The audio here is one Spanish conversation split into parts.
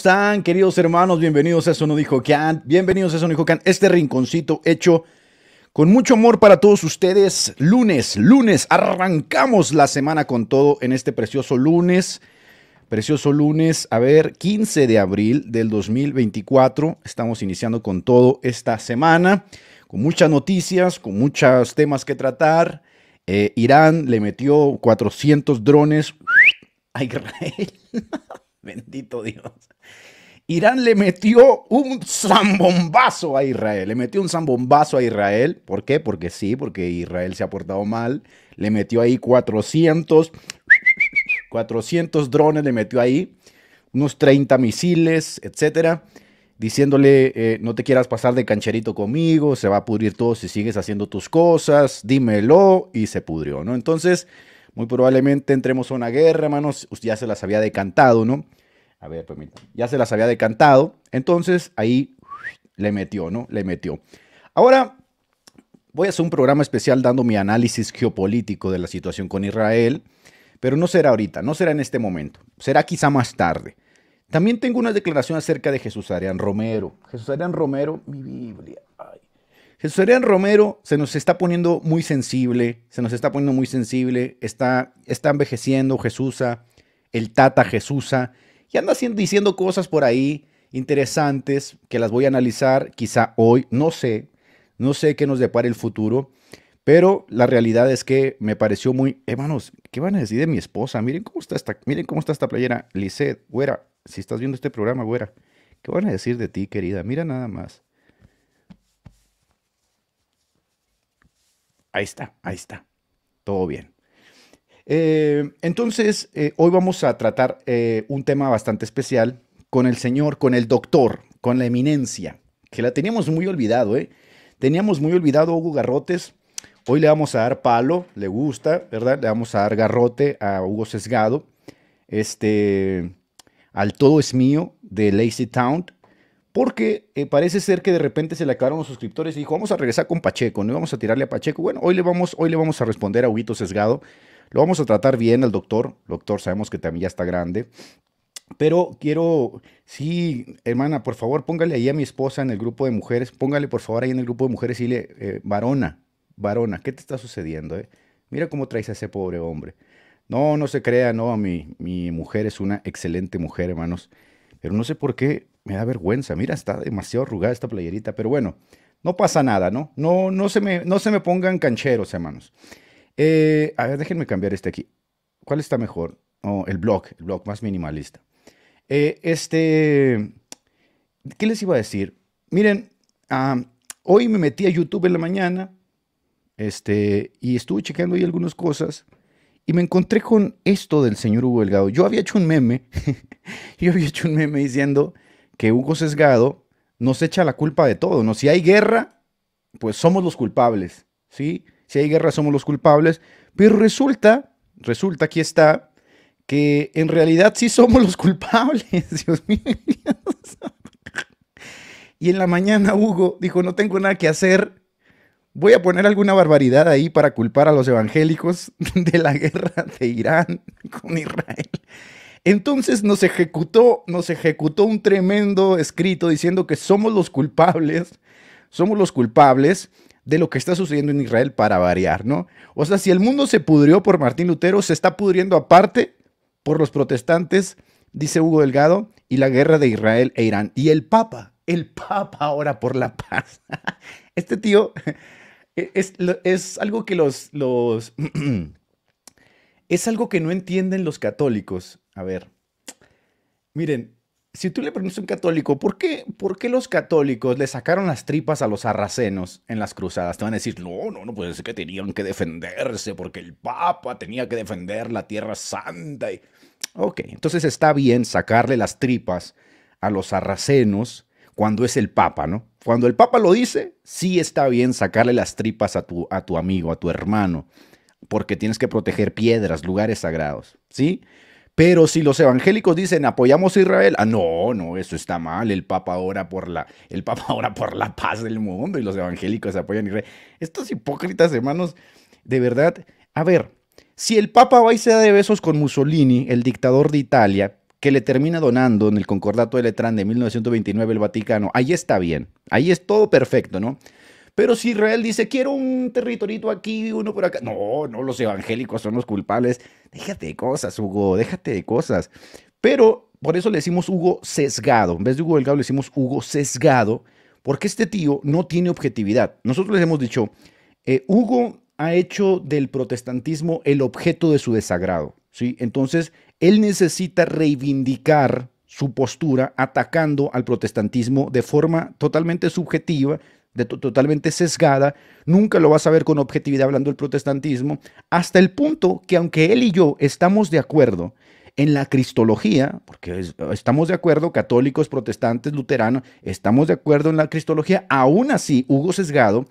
están, queridos hermanos? Bienvenidos a Eso No Dijo Can. Bienvenidos a Eso No Dijo Can. Este rinconcito hecho con mucho amor para todos ustedes. Lunes, lunes, arrancamos la semana con todo en este precioso lunes. Precioso lunes, a ver, 15 de abril del 2024. Estamos iniciando con todo esta semana, con muchas noticias, con muchos temas que tratar. Eh, Irán le metió 400 drones a Israel. Bendito Dios. Irán le metió un zambombazo a Israel. Le metió un zambombazo a Israel. ¿Por qué? Porque sí, porque Israel se ha portado mal. Le metió ahí 400, 400 drones, le metió ahí unos 30 misiles, etcétera, diciéndole, eh, no te quieras pasar de cancherito conmigo, se va a pudrir todo si sigues haciendo tus cosas, dímelo, y se pudrió, ¿no? Entonces, muy probablemente entremos a una guerra, hermanos. Ya se las había decantado, ¿no? A ver, permítanme. Pues, ya se las había decantado. Entonces ahí le metió, ¿no? Le metió. Ahora voy a hacer un programa especial dando mi análisis geopolítico de la situación con Israel, pero no será ahorita, no será en este momento. Será quizá más tarde. También tengo una declaración acerca de Jesús Arián Romero. Jesús Arián Romero, mi Biblia. Jesús Adrián Romero se nos está poniendo muy sensible, se nos está poniendo muy sensible, está, está envejeciendo Jesúsa, el Tata Jesúsa, y anda haciendo, diciendo cosas por ahí interesantes que las voy a analizar quizá hoy, no sé, no sé qué nos depara el futuro, pero la realidad es que me pareció muy, hermanos, ¿qué van a decir de mi esposa? Miren cómo está esta, miren cómo está esta playera, Lisset, güera, si estás viendo este programa, güera, ¿qué van a decir de ti, querida? Mira nada más. Ahí está, ahí está. Todo bien. Eh, entonces, eh, hoy vamos a tratar eh, un tema bastante especial con el señor, con el doctor, con la eminencia, que la teníamos muy olvidado, ¿eh? Teníamos muy olvidado a Hugo Garrotes. Hoy le vamos a dar palo, le gusta, ¿verdad? Le vamos a dar garrote a Hugo Sesgado, este, al Todo es Mío de Lazy Town, porque eh, parece ser que de repente se le acabaron los suscriptores y dijo, vamos a regresar con Pacheco, no vamos a tirarle a Pacheco. Bueno, hoy le vamos, hoy le vamos a responder a Huito Sesgado, lo vamos a tratar bien al doctor, doctor sabemos que también ya está grande, pero quiero, sí, hermana, por favor, póngale ahí a mi esposa en el grupo de mujeres, póngale por favor ahí en el grupo de mujeres y le, eh, varona, varona, ¿qué te está sucediendo? Eh? Mira cómo traes a ese pobre hombre. No, no se crea, no, mi, mi mujer es una excelente mujer, hermanos. Pero no sé por qué me da vergüenza. Mira, está demasiado arrugada esta playerita. Pero bueno, no pasa nada, ¿no? No, no, se, me, no se me pongan cancheros, hermanos. Eh, a ver, déjenme cambiar este aquí. ¿Cuál está mejor? Oh, el blog, el blog más minimalista. Eh, este, ¿qué les iba a decir? Miren, hoy me metí a YouTube en la mañana este, y estuve chequeando ahí algunas cosas y me encontré con esto del señor Hugo Delgado. Yo había hecho un meme, yo había hecho un meme diciendo que Hugo Sesgado nos echa la culpa de todo, ¿no? Si hay guerra, pues somos los culpables, ¿sí? Si hay guerra somos los culpables, pero resulta, resulta aquí está, que en realidad sí somos los culpables, Dios mío. Y en la mañana Hugo dijo, no tengo nada que hacer, Voy a poner alguna barbaridad ahí para culpar a los evangélicos de la guerra de Irán con Israel. Entonces nos ejecutó, nos ejecutó un tremendo escrito diciendo que somos los culpables, somos los culpables de lo que está sucediendo en Israel para variar, ¿no? O sea, si el mundo se pudrió por Martín Lutero, se está pudriendo aparte por los protestantes, dice Hugo Delgado, y la guerra de Israel e Irán. Y el Papa, el Papa ahora por la paz. Este tío e, es, algo que los... los es algo que no entienden los católicos. A ver, miren, si tú le preguntas a un católico, ¿por qué, ¿por qué, los católicos le sacaron las tripas a los arracenos en las cruzadas? Te van a decir, no, no, no, pues es que tenían que defenderse porque el Papa tenía que defender la Tierra Santa. Y... Ok, entonces está bien sacarle las tripas a los arracenos cuando es el Papa, ¿no? cuando el Papa lo dice, sí está bien sacarle las tripas a tu, a tu amigo, a tu hermano, porque tienes que proteger piedras, lugares sagrados, ¿sí? Pero si los evangélicos dicen apoyamos a Israel, ah, no, no, eso está mal. El Papa ora por la, el Papa ora por la paz del mundo y los evangélicos apoyan a Israel. Estos hipócritas, hermanos, de verdad. A ver, si el Papa va y se da de besos con Mussolini, el dictador de Italia, que le termina donando en el Concordato de Letrán de 1929 el Vaticano. Ahí está bien, ahí es todo perfecto, ¿no? Pero si Israel dice, quiero un territorito aquí, uno por acá. No, no, los evangélicos son los culpables. Déjate de cosas, Hugo, déjate de cosas. Pero por eso le decimos Hugo sesgado. En vez de Hugo Delgado le decimos Hugo sesgado, porque este tío no tiene objetividad. Nosotros les hemos dicho, eh, Hugo ha hecho del protestantismo el objeto de su desagrado. ¿sí? Entonces, él necesita reivindicar su postura atacando al protestantismo de forma totalmente subjetiva, totalmente sesgada, nunca lo vas a ver con objetividad hablando del protestantismo, hasta el punto que aunque él y yo estamos de acuerdo en la cristología, porque estamos de acuerdo, católicos, protestantes, luteranos, estamos de acuerdo en la cristología, aún así Hugo Sesgado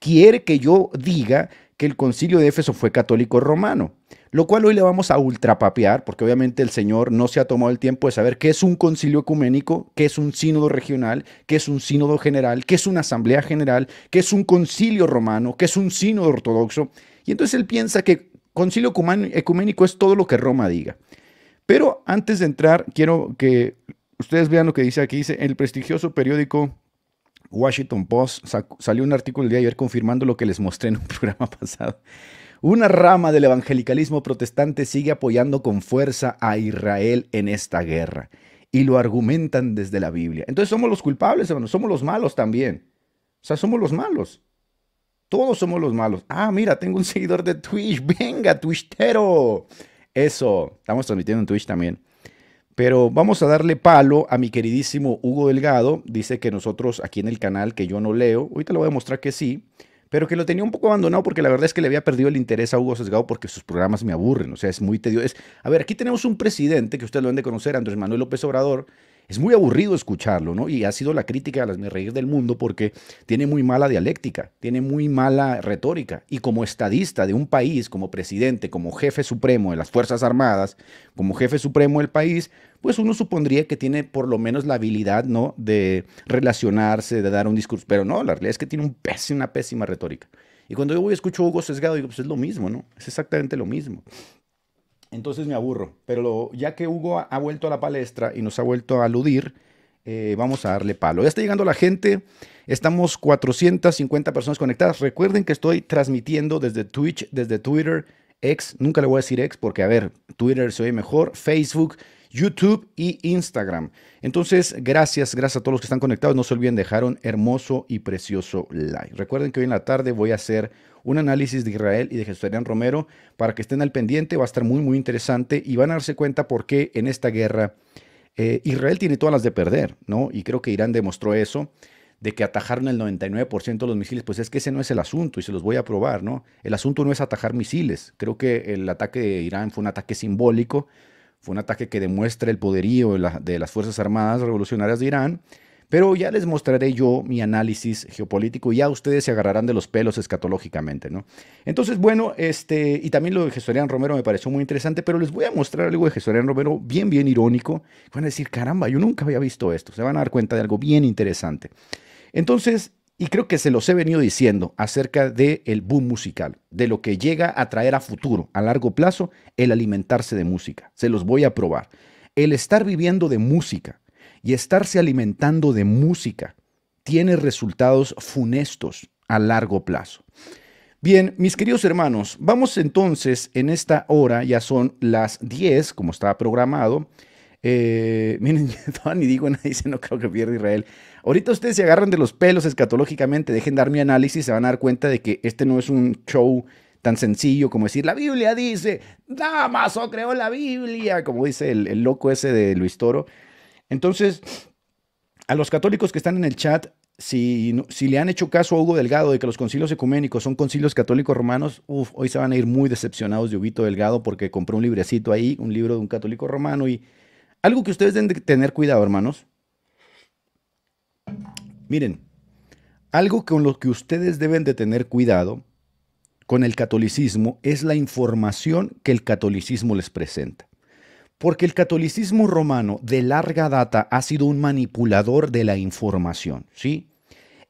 quiere que yo diga que el concilio de Éfeso fue católico romano lo cual hoy le vamos a ultrapapear, porque obviamente el Señor no se ha tomado el tiempo de saber qué es un concilio ecuménico, qué es un sínodo regional, qué es un sínodo general, qué es una asamblea general, qué es un concilio romano, qué es un sínodo ortodoxo. Y entonces él piensa que concilio ecuménico es todo lo que Roma diga. Pero antes de entrar, quiero que ustedes vean lo que dice aquí. Dice, el prestigioso periódico Washington Post salió un artículo el día de ayer confirmando lo que les mostré en un programa pasado. Una rama del evangelicalismo protestante sigue apoyando con fuerza a Israel en esta guerra y lo argumentan desde la Biblia. Entonces somos los culpables, hermanos, somos los malos también. O sea, somos los malos. Todos somos los malos. Ah, mira, tengo un seguidor de Twitch. Venga, Twitchero. Eso, estamos transmitiendo en Twitch también. Pero vamos a darle palo a mi queridísimo Hugo Delgado. Dice que nosotros aquí en el canal, que yo no leo, ahorita le voy a mostrar que sí, pero que lo tenía un poco abandonado porque la verdad es que le había perdido el interés a Hugo Sesgado porque sus programas me aburren, o sea, es muy tedioso. a ver, aquí tenemos un presidente que ustedes lo han de conocer, Andrés Manuel López Obrador, es muy aburrido escucharlo, ¿no? Y ha sido la crítica a las reír del mundo porque tiene muy mala dialéctica, tiene muy mala retórica. Y como estadista de un país, como presidente, como jefe supremo de las Fuerzas Armadas, como jefe supremo del país, pues uno supondría que tiene por lo menos la habilidad, ¿no? De relacionarse, de dar un discurso, pero no, la realidad es que tiene un pésima, una pésima retórica. Y cuando yo voy escucho a Hugo Sesgado, digo, pues es lo mismo, ¿no? Es exactamente lo mismo. Entonces me aburro, pero ya que Hugo ha, vuelto a la palestra y nos ha vuelto a aludir, eh, vamos a darle palo. Ya está llegando la gente, estamos 450 personas conectadas. Recuerden que estoy transmitiendo desde Twitch, desde Twitter, ex, nunca le voy a decir ex porque, a ver, Twitter se oye mejor, Facebook, YouTube y Instagram. Entonces, gracias, gracias a todos los que están conectados. No se olviden dejar un hermoso y precioso like. Recuerden que hoy en la tarde voy a hacer un análisis de Israel y de Jesús Romero para que estén al pendiente. Va a estar muy, muy interesante y van a darse cuenta por qué en esta guerra eh, Israel tiene todas las de perder, ¿no? Y creo que Irán demostró eso de que atajaron el 99% de los misiles, pues es que ese no es el asunto y se los voy a probar, ¿no? El asunto no es atajar misiles. Creo que el ataque de Irán fue un ataque simbólico, fue un ataque que demuestra el poderío de, las Fuerzas Armadas Revolucionarias de Irán. Pero ya les mostraré yo mi análisis geopolítico y ya ustedes se agarrarán de los pelos escatológicamente, ¿no? Entonces, bueno, este, y también lo de Jesorian Romero me pareció muy interesante, pero les voy a mostrar algo de Jesorian Romero bien, bien irónico. Van a decir, caramba, yo nunca había visto esto. Se van a dar cuenta de algo bien interesante. Entonces, y creo que se los he venido diciendo acerca del el boom musical, de lo que llega a traer a futuro, a largo plazo, el alimentarse de música. Se los voy a probar. El estar viviendo de música y estarse alimentando de música tiene resultados funestos a largo plazo. Bien, mis queridos hermanos, vamos entonces en esta hora, ya son las 10, como estaba programado. Eh, miren, miren, ni digo nada, dice no creo que pierda Israel. Ahorita ustedes se agarran de los pelos escatológicamente, dejen dar mi análisis, se van a dar cuenta de que este no es un show tan sencillo como decir, la Biblia dice, o oh, creó la Biblia, como dice el, loco ese de Luis Toro. Entonces, a los católicos que están en el chat, si, si, le han hecho caso a Hugo Delgado de que los concilios ecuménicos son concilios católicos romanos, hoy se van a ir muy decepcionados de ubito Delgado porque compró un librecito ahí, un libro de un católico romano y algo que ustedes deben tener cuidado, hermanos, Miren, algo con lo que ustedes deben de tener cuidado con el catolicismo es la información que el catolicismo les presenta. Porque el catolicismo romano de larga data ha sido un manipulador de la información, ¿sí?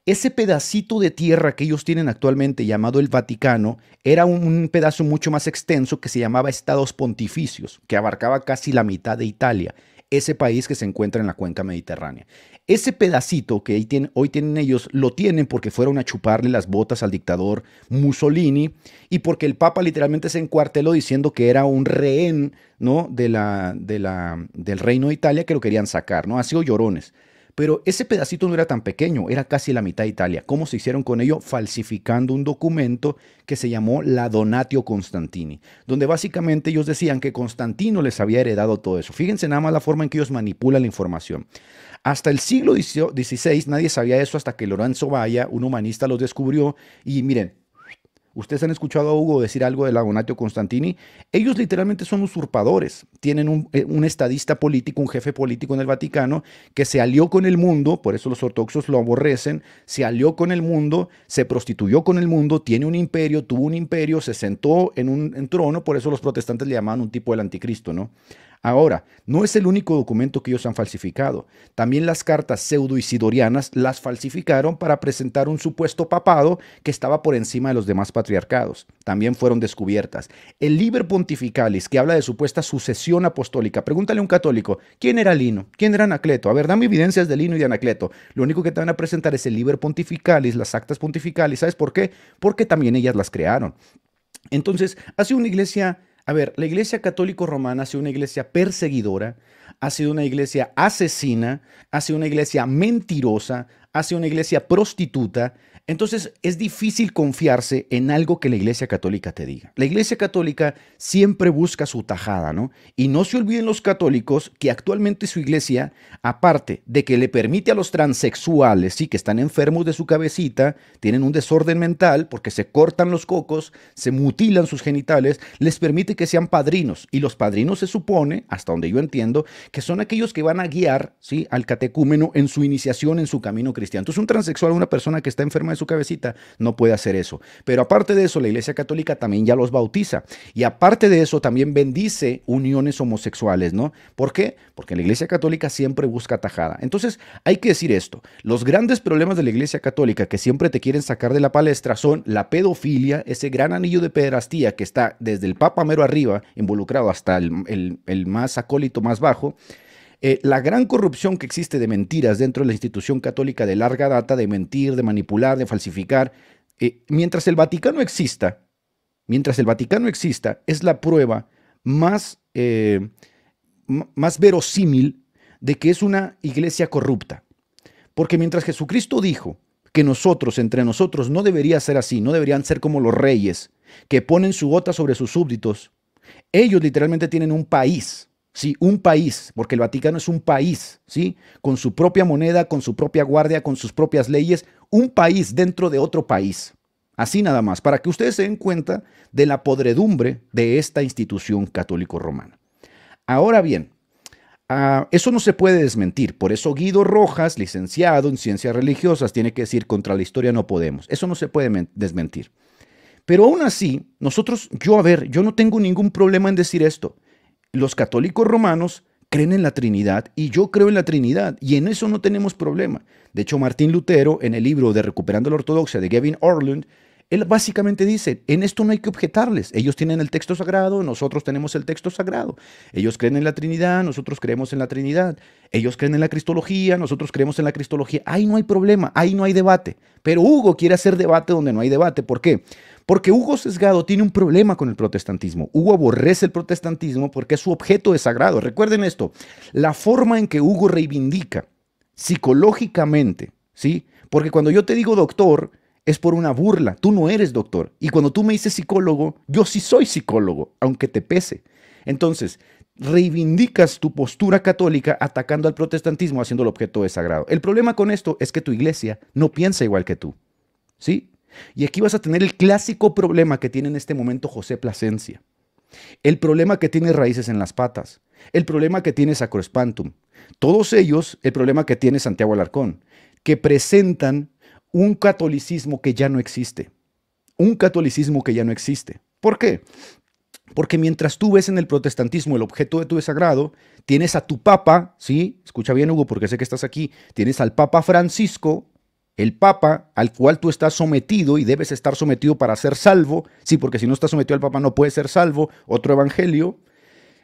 Ese pedacito de tierra que ellos tienen actualmente llamado el Vaticano era un pedazo mucho más extenso que se llamaba Estados Pontificios, que abarcaba casi la mitad de Italia, ese país que se encuentra en la cuenca mediterránea. Ese pedacito que hoy tienen ellos, lo tienen porque fueron a chuparle las botas al dictador Mussolini y porque el Papa literalmente se encuarteló diciendo que era un rehén ¿no? de la, de la, del reino de Italia que lo querían sacar, ¿no? Ha sido llorones. Pero ese pedacito no era tan pequeño, era casi la mitad de Italia. ¿Cómo se hicieron con ello? Falsificando un documento que se llamó la Donatio Constantini, donde básicamente ellos decían que Constantino les había heredado todo eso. Fíjense nada más la forma en que ellos manipulan la información. Hasta el siglo XVI nadie sabía eso hasta que Lorenzo Valla, un humanista, los descubrió. Y miren, ustedes han escuchado a Hugo decir algo de Lagonatio Constantini. Ellos literalmente son usurpadores. Tienen eh, un, estadista político, un jefe político en el Vaticano que se alió con el mundo, por eso los ortodoxos lo aborrecen, se alió con el mundo, se prostituyó con el mundo, tiene un imperio, tuvo un imperio, se sentó en un trono, por eso los protestantes le llamaban un tipo del anticristo, ¿no? Ahora, no es el único documento que ellos han falsificado. También las cartas pseudo-isidorianas las falsificaron para presentar un supuesto papado que estaba por encima de los demás patriarcados. También fueron descubiertas. El Liber Pontificalis, que habla de supuesta sucesión apostólica, pregúntale a un católico, ¿quién era Lino? ¿Quién era Anacleto? A ver, dame evidencias de Lino y de Anacleto. Lo único que te van a presentar es el Liber Pontificalis, las actas pontificales. ¿Sabes por qué? Porque también ellas las crearon. Entonces, hace una iglesia a ver, la Iglesia Católica Romana ha sido una iglesia perseguidora, ha sido una iglesia asesina, ha sido una iglesia mentirosa, ha sido una iglesia prostituta, entonces es difícil confiarse en algo que la Iglesia Católica te diga. La Iglesia Católica siempre busca su tajada, ¿no? Y no se olviden los católicos que actualmente su iglesia, aparte de que le permite a los transexuales, sí, que están enfermos de su cabecita, tienen un desorden mental porque se cortan los cocos, se mutilan sus genitales, les permite que sean padrinos. Y los padrinos se supone, hasta donde yo entiendo, que son aquellos que van a guiar, sí, al catecúmeno en su iniciación, en su camino cristiano. Entonces un transexual, una persona que está enferma su cabecita, no puede hacer eso. Pero aparte de eso, la Iglesia Católica también ya los bautiza. Y aparte de eso, también bendice uniones homosexuales, ¿no? ¿Por qué? Porque la Iglesia Católica siempre busca tajada. Entonces, hay que decir esto. Los grandes problemas de la Iglesia Católica que siempre te quieren sacar de la palestra son la pedofilia, ese gran anillo de pederastía que está desde el Papa mero arriba, involucrado hasta el, el más acólito, más bajo, eh, la gran corrupción que existe de mentiras dentro de la institución católica de larga data, de mentir, de manipular, de falsificar, eh, mientras el Vaticano exista, mientras el Vaticano exista, es la prueba más, eh, más verosímil de que es una iglesia corrupta. Porque mientras Jesucristo dijo que nosotros, entre nosotros, no debería ser así, no deberían ser como los reyes, que ponen su gota sobre sus súbditos, ellos literalmente tienen un país ¿sí? Un país, porque el Vaticano es un país, ¿sí? Con su propia moneda, con su propia guardia, con sus propias leyes, un país dentro de otro país. Así nada más, para que ustedes se den cuenta de la podredumbre de esta institución católico-romana. Ahora bien, ah, eso no se puede desmentir, por eso Guido Rojas, licenciado en ciencias religiosas, tiene que decir contra la historia no podemos, eso no se puede desmentir. Pero aún así, nosotros, yo a ver, yo no tengo ningún problema en decir esto los católicos romanos creen en la Trinidad y yo creo en la Trinidad y en eso no tenemos problema. De hecho, Martín Lutero, en el libro de Recuperando la Ortodoxia de Gavin Orland, él básicamente dice, en esto no hay que objetarles, ellos tienen el texto sagrado, nosotros tenemos el texto sagrado, ellos creen en la Trinidad, nosotros creemos en la Trinidad, ellos creen en la Cristología, nosotros creemos en la Cristología, ahí no hay problema, ahí no hay debate, pero Hugo quiere hacer debate donde no hay debate, ¿por qué? Porque Hugo Sesgado tiene un problema con el protestantismo. Hugo aborrece el protestantismo porque es su objeto de sagrado. Recuerden esto, la forma en que Hugo reivindica psicológicamente, ¿sí? Porque cuando yo te digo doctor, es por una burla, tú no eres doctor. Y cuando tú me dices psicólogo, yo sí soy psicólogo, aunque te pese. Entonces, reivindicas tu postura católica atacando al protestantismo, haciendo el objeto de sagrado. El problema con esto es que tu iglesia no piensa igual que tú. ¿Sí? Y aquí vas a tener el clásico problema que tiene en este momento José Plasencia. El problema que tiene raíces en las patas. El problema que tiene Sacrospantum, Todos ellos, el problema que tiene Santiago Alarcón, que presentan un catolicismo que ya no existe. Un catolicismo que ya no existe. ¿Por qué? Porque mientras tú ves en el protestantismo el objeto de tu desagrado, tienes a tu papa, ¿sí? Escucha bien Hugo porque sé que estás aquí, tienes al papa Francisco, el Papa al cual tú estás sometido y debes estar sometido para ser salvo, sí, porque si no estás sometido al Papa no puedes ser salvo, otro evangelio,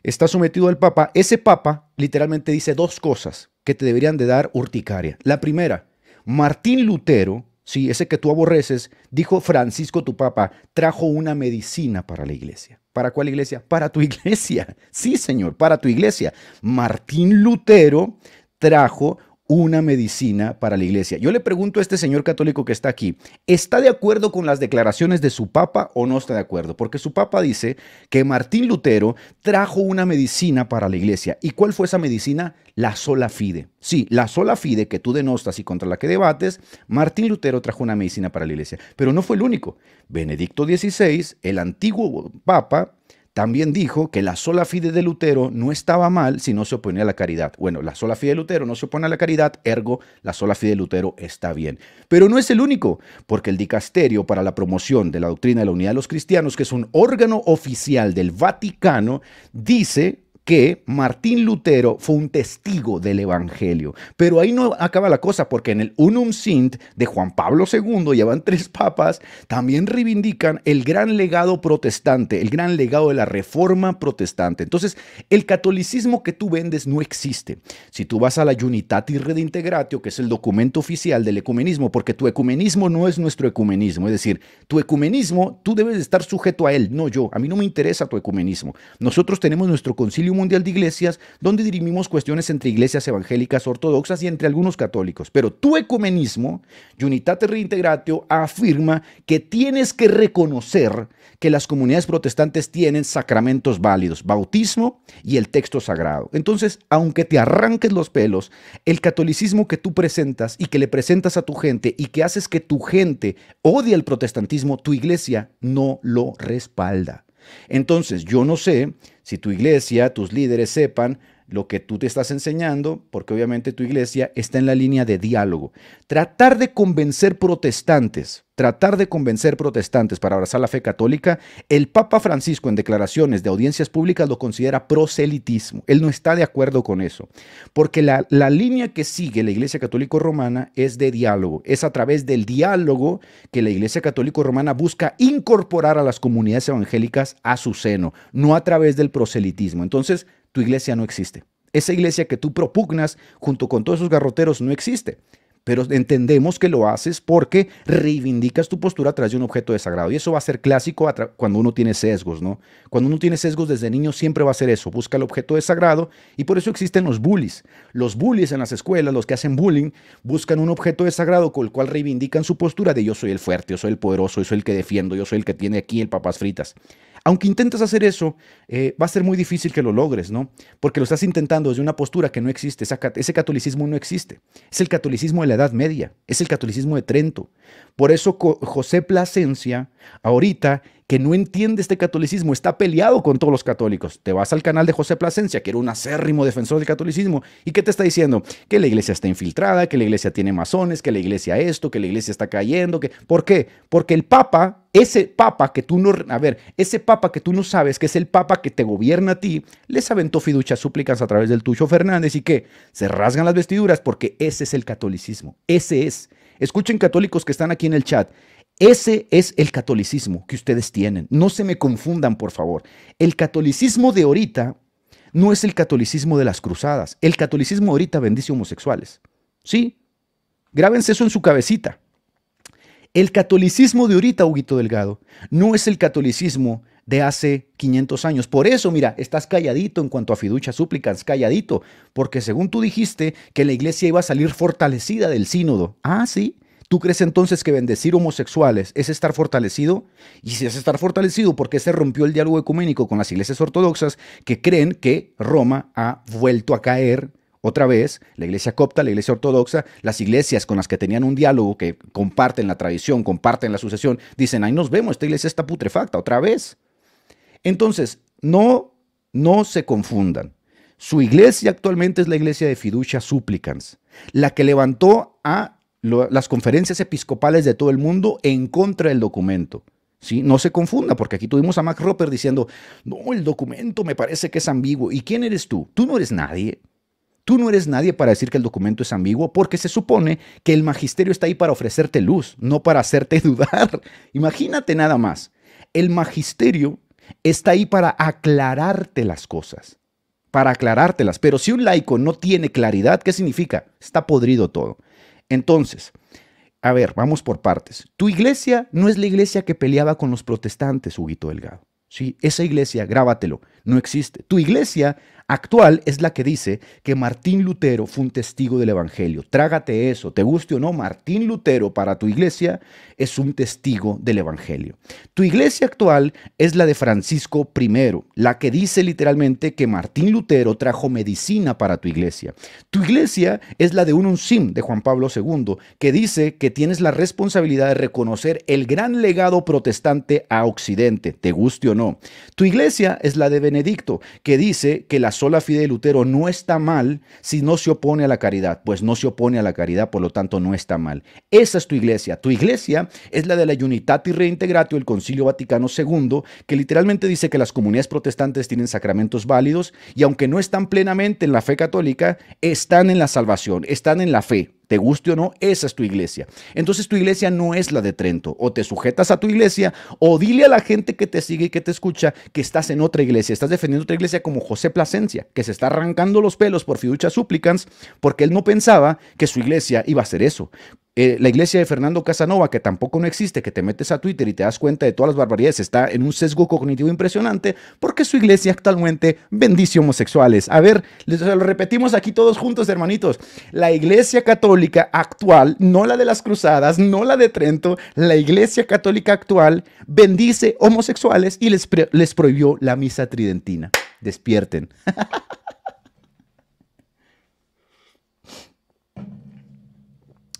está sometido al Papa, ese Papa literalmente dice dos cosas que te deberían de dar urticaria. La primera, Martín Lutero, sí, ese que tú aborreces, dijo Francisco tu Papa, trajo una medicina para la iglesia. ¿Para cuál iglesia? Para tu iglesia. Sí, señor, para tu iglesia. Martín Lutero trajo una medicina para la iglesia. Yo le pregunto a este señor católico que está aquí, ¿está de acuerdo con las declaraciones de su papa o no está de acuerdo? Porque su papa dice que Martín Lutero trajo una medicina para la iglesia. ¿Y cuál fue esa medicina? La sola fide. Sí, la sola fide que tú denostas y contra la que debates, Martín Lutero trajo una medicina para la iglesia. Pero no fue el único. Benedicto XVI, el antiguo papa, también dijo que la sola fide de Lutero no estaba mal si no se oponía a la caridad. Bueno, la sola fide de Lutero no se opone a la caridad, ergo, la sola fide de Lutero está bien. Pero no es el único, porque el Dicasterio para la Promoción de la Doctrina de la Unidad de los Cristianos, que es un órgano oficial del Vaticano, dice que Martín Lutero fue un testigo del Evangelio. Pero ahí no acaba la cosa, porque en el Unum Sint de Juan Pablo II, ya van tres papas, también reivindican el gran legado protestante, el gran legado de la reforma protestante. Entonces, el catolicismo que tú vendes no existe. Si tú vas a la Unitatis Redintegratio, que es el documento oficial del ecumenismo, porque tu ecumenismo no es nuestro ecumenismo, es decir, tu ecumenismo tú debes estar sujeto a él, no yo. A mí no me interesa tu ecumenismo. Nosotros tenemos nuestro Concilio Mundial de Iglesias, donde dirimimos cuestiones entre iglesias evangélicas ortodoxas y entre algunos católicos. Pero tu ecumenismo, Unitate Reintegratio, afirma que tienes que reconocer que las comunidades protestantes tienen sacramentos válidos, bautismo y el texto sagrado. Entonces, aunque te arranques los pelos, el catolicismo que tú presentas y que le presentas a tu gente y que haces que tu gente odie el protestantismo, tu iglesia no lo respalda. Entonces, yo no sé si tu iglesia, tus líderes sepan lo que tú te estás enseñando, porque obviamente tu iglesia está en la línea de diálogo. Tratar de convencer protestantes, tratar de convencer protestantes para abrazar la fe católica, el Papa Francisco en declaraciones de audiencias públicas lo considera proselitismo. Él no está de acuerdo con eso, porque la, línea que sigue la iglesia católica romana es de diálogo. Es a través del diálogo que la iglesia católica romana busca incorporar a las comunidades evangélicas a su seno, no a través del proselitismo. Entonces, tu iglesia no existe. Esa iglesia que tú propugnas junto con todos esos garroteros no existe. Pero entendemos que lo haces porque reivindicas tu postura tras de un objeto de sagrado. Y eso va a ser clásico cuando uno tiene sesgos, ¿no? Cuando uno tiene sesgos desde niño siempre va a ser eso. Busca el objeto de sagrado y por eso existen los bullies. Los bullies en las escuelas, los que hacen bullying, buscan un objeto de sagrado con el cual reivindican su postura de yo soy el fuerte, yo soy el poderoso, yo soy el que defiendo, yo soy el que tiene aquí el papas fritas. Aunque intentes hacer eso, eh, va a ser muy difícil que lo logres, ¿no? Porque lo estás intentando desde una postura que no existe, ese catolicismo no existe. Es el catolicismo de la Edad Media, es el catolicismo de Trento. Por eso José Plasencia ahorita que no entiende este catolicismo, está peleado con todos los católicos. Te vas al canal de José Plasencia, que era un acérrimo defensor del catolicismo, y ¿qué te está diciendo que la iglesia está infiltrada, que la iglesia tiene masones, que la iglesia esto, que la iglesia está cayendo, que ¿por qué? Porque el papa, ese papa que tú no, a ver, ese papa que tú no sabes que es el papa que te gobierna a ti, les aventó fiducias súplicas a través del Tucho Fernández y que se rasgan las vestiduras porque ese es el catolicismo, ese es. Escuchen católicos que están aquí en el chat. Ese es el catolicismo que ustedes tienen. No se me confundan, por favor. El catolicismo de ahorita no es el catolicismo de las cruzadas. El catolicismo de ahorita bendice homosexuales. ¿Sí? Grábense eso en su cabecita. El catolicismo de ahorita, Huguito Delgado, no es el catolicismo de hace 500 años. Por eso, mira, estás calladito en cuanto a fiducia súplicas, calladito, porque según tú dijiste que la iglesia iba a salir fortalecida del sínodo. Ah, sí. ¿Tú crees entonces que bendecir homosexuales es estar fortalecido? Y si es estar fortalecido, ¿por qué se rompió el diálogo ecuménico con las iglesias ortodoxas que creen que Roma ha vuelto a caer otra vez, la iglesia copta, la iglesia ortodoxa, las iglesias con las que tenían un diálogo, que comparten la tradición, comparten la sucesión, dicen, ahí nos vemos, esta iglesia está putrefacta otra vez. Entonces, no, no se confundan. Su iglesia actualmente es la iglesia de Fiducia Supplicans, la que levantó a las conferencias episcopales de todo el mundo en contra del documento. ¿Sí? No se confunda, porque aquí tuvimos a Mac Roper diciendo, no, el documento me parece que es ambiguo. ¿Y quién eres tú? Tú no eres nadie. Tú no eres nadie para decir que el documento es ambiguo porque se supone que el magisterio está ahí para ofrecerte luz, no para hacerte dudar. Imagínate nada más. El magisterio está ahí para aclararte las cosas, para aclarártelas. Pero si un laico no tiene claridad, ¿qué significa? Está podrido todo. Entonces, a ver, vamos por partes. Tu iglesia no es la iglesia que peleaba con los protestantes, Huguito Delgado. ¿sí? Esa iglesia, grábatelo, no existe. Tu iglesia actual es la que dice que Martín Lutero fue un testigo del Evangelio. Trágate eso, te guste o no, Martín Lutero para tu iglesia es un testigo del Evangelio. Tu iglesia actual es la de Francisco I, la que dice literalmente que Martín Lutero trajo medicina para tu iglesia. Tu iglesia es la de un sim de Juan Pablo II, que dice que tienes la responsabilidad de reconocer el gran legado protestante a Occidente, te guste o no. Tu iglesia es la de Benedicto, que dice que las sola fide Lutero no está mal si no se opone a la caridad, pues no se opone a la caridad, por lo tanto no está mal. Esa es tu iglesia. Tu iglesia es la de la Unitatis Reintegratio el Concilio Vaticano II, que literalmente dice que las comunidades protestantes tienen sacramentos válidos y aunque no están plenamente en la fe católica, están en la salvación, están en la fe te guste o no, esa es tu iglesia. Entonces tu iglesia no es la de Trento. O te sujetas a tu iglesia o dile a la gente que te sigue y que te escucha que estás en otra iglesia, estás defendiendo otra iglesia como José Plasencia, que se está arrancando los pelos por fiducia supplicans porque él no pensaba que su iglesia iba a ser eso. Eh, la iglesia de Fernando Casanova, que tampoco no existe, que te metes a Twitter y te das cuenta de todas las barbaridades, está en un sesgo cognitivo impresionante, porque su iglesia actualmente bendice homosexuales. A ver, lo repetimos aquí todos juntos, hermanitos. La iglesia católica actual, no la de las cruzadas, no la de Trento, la iglesia católica actual bendice homosexuales y les, les prohibió la misa tridentina. Despierten.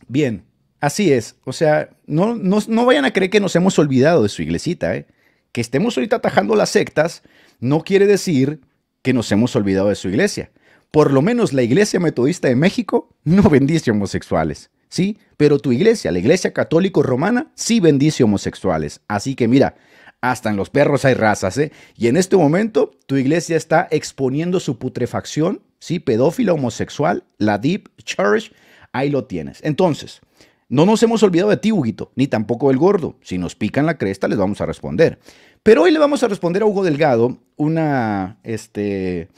Bien, así es. O sea, no, no, vayan a creer que nos hemos olvidado de su iglesita. ¿eh? Que estemos ahorita atajando las sectas no quiere decir que nos hemos olvidado de su iglesia. Por lo menos la iglesia metodista de México no bendice homosexuales, ¿sí? Pero tu iglesia, la iglesia Católica romana sí bendice homosexuales. Así que mira, hasta en los perros hay razas, ¿eh? Y en este momento tu iglesia está exponiendo su putrefacción, ¿sí? Pedófila homosexual, la Deep Church, Ahí lo tienes. Entonces, no nos hemos olvidado de ti, Huguito, ni tampoco del gordo. Si nos pican la cresta, les vamos a responder. Pero hoy le vamos a responder a Hugo Delgado una, este...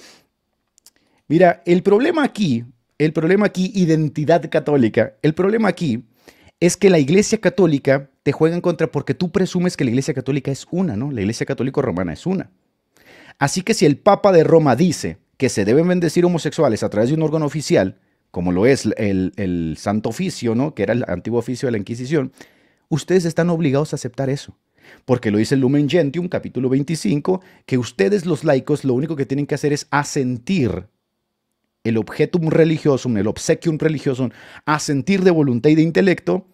Mira, el problema aquí, el problema aquí, identidad católica, el problema aquí es que la Iglesia Católica te juega en contra porque tú presumes que la Iglesia Católica es una, ¿no? La Iglesia Católica Romana es una. Así que si el Papa de Roma dice que se deben bendecir homosexuales a través de un órgano oficial, como lo es el, santo oficio, ¿no? que era el antiguo oficio de la Inquisición, ustedes están obligados a aceptar eso. Porque lo dice Lumen Gentium, capítulo 25, que ustedes los laicos lo único que tienen que hacer es asentir el objetum religiosum, el obsequium religiosum, asentir de voluntad y de intelecto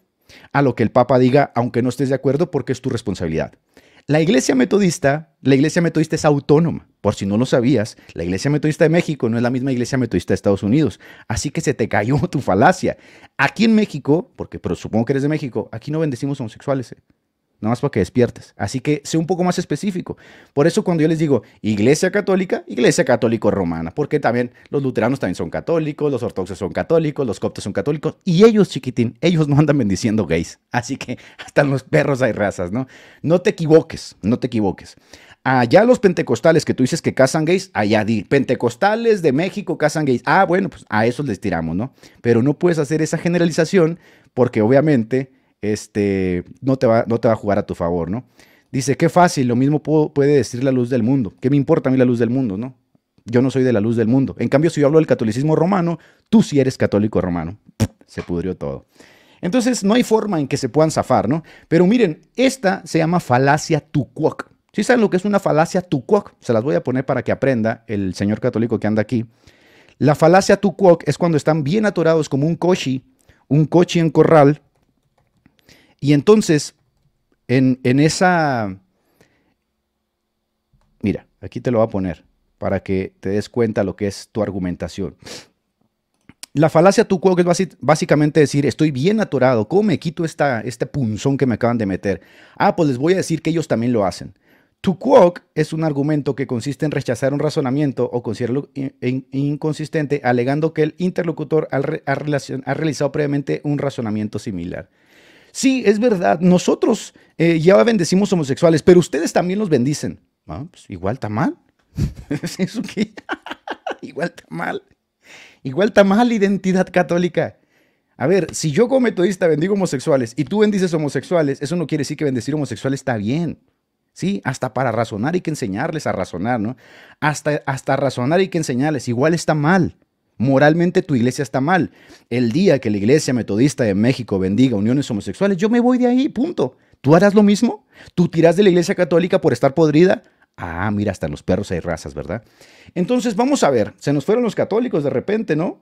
a lo que el Papa diga, aunque no estés de acuerdo, porque es tu responsabilidad. La iglesia metodista, la iglesia metodista es autónoma. Por si no lo sabías, la iglesia metodista de México no es la misma iglesia metodista de Estados Unidos. Así que se te cayó tu falacia. Aquí en México, porque pero supongo que eres de México, aquí no bendecimos homosexuales. ¿eh? Nada más para que despiertes. Así que sé un poco más específico. Por eso cuando yo les digo iglesia católica, iglesia católico romana, porque también los luteranos también son católicos, los ortodoxos son católicos, los coptos son católicos, y ellos, chiquitín, ellos no andan bendiciendo gays. Así que hasta en los perros hay razas, ¿no? No te equivoques, no te equivoques. Allá los pentecostales que tú dices que cazan gays, allá di, pentecostales de México cazan gays. Ah, bueno, pues a esos les tiramos, ¿no? Pero no puedes hacer esa generalización porque obviamente este, no, te va, no te va a jugar a tu favor, ¿no? Dice, qué fácil, lo mismo puede decir la luz del mundo. ¿Qué me importa a mí la luz del mundo, no? Yo no soy de la luz del mundo. En cambio, si yo hablo del catolicismo romano, tú sí eres católico romano. Se pudrió todo. Entonces, no hay forma en que se puedan zafar, ¿no? Pero miren, esta se llama falacia tucuoc. ¿Sí saben lo que es una falacia tucuoc? Se las voy a poner para que aprenda el señor católico que anda aquí. La falacia tucuoc es cuando están bien atorados como un cochi, un coche en corral, y entonces, en, esa... Mira, aquí te lo voy a poner para que te des cuenta lo que es tu argumentación. La falacia tu quoque es básicamente decir, estoy bien atorado, ¿cómo me quito esta, este punzón que me acaban de meter? Ah, pues les voy a decir que ellos también lo hacen. Tu quoque es un argumento que consiste en rechazar un razonamiento o considerarlo e-, inconsistente, alegando que el interlocutor ha realizado previamente un razonamiento similar sí, es verdad, nosotros eh, ya bendecimos homosexuales, pero ustedes también los bendicen. Ah, pues igual está mal. igual está mal. Igual está mal identidad católica. A ver, si yo como metodista bendigo homosexuales y tú bendices homosexuales, eso no quiere decir que bendecir homosexuales está bien. Sí, hasta para razonar hay que enseñarles a razonar, ¿no? Hasta, hasta razonar hay que enseñarles, igual está mal. Moralmente tu iglesia está mal. El día que la iglesia metodista de México bendiga uniones homosexuales, yo me voy de ahí, punto. ¿Tú harás lo mismo? ¿Tú tirás de la iglesia católica por estar podrida? Ah, mira, hasta en los perros hay razas, ¿verdad? Entonces, vamos a ver, se nos fueron los católicos de repente, ¿no?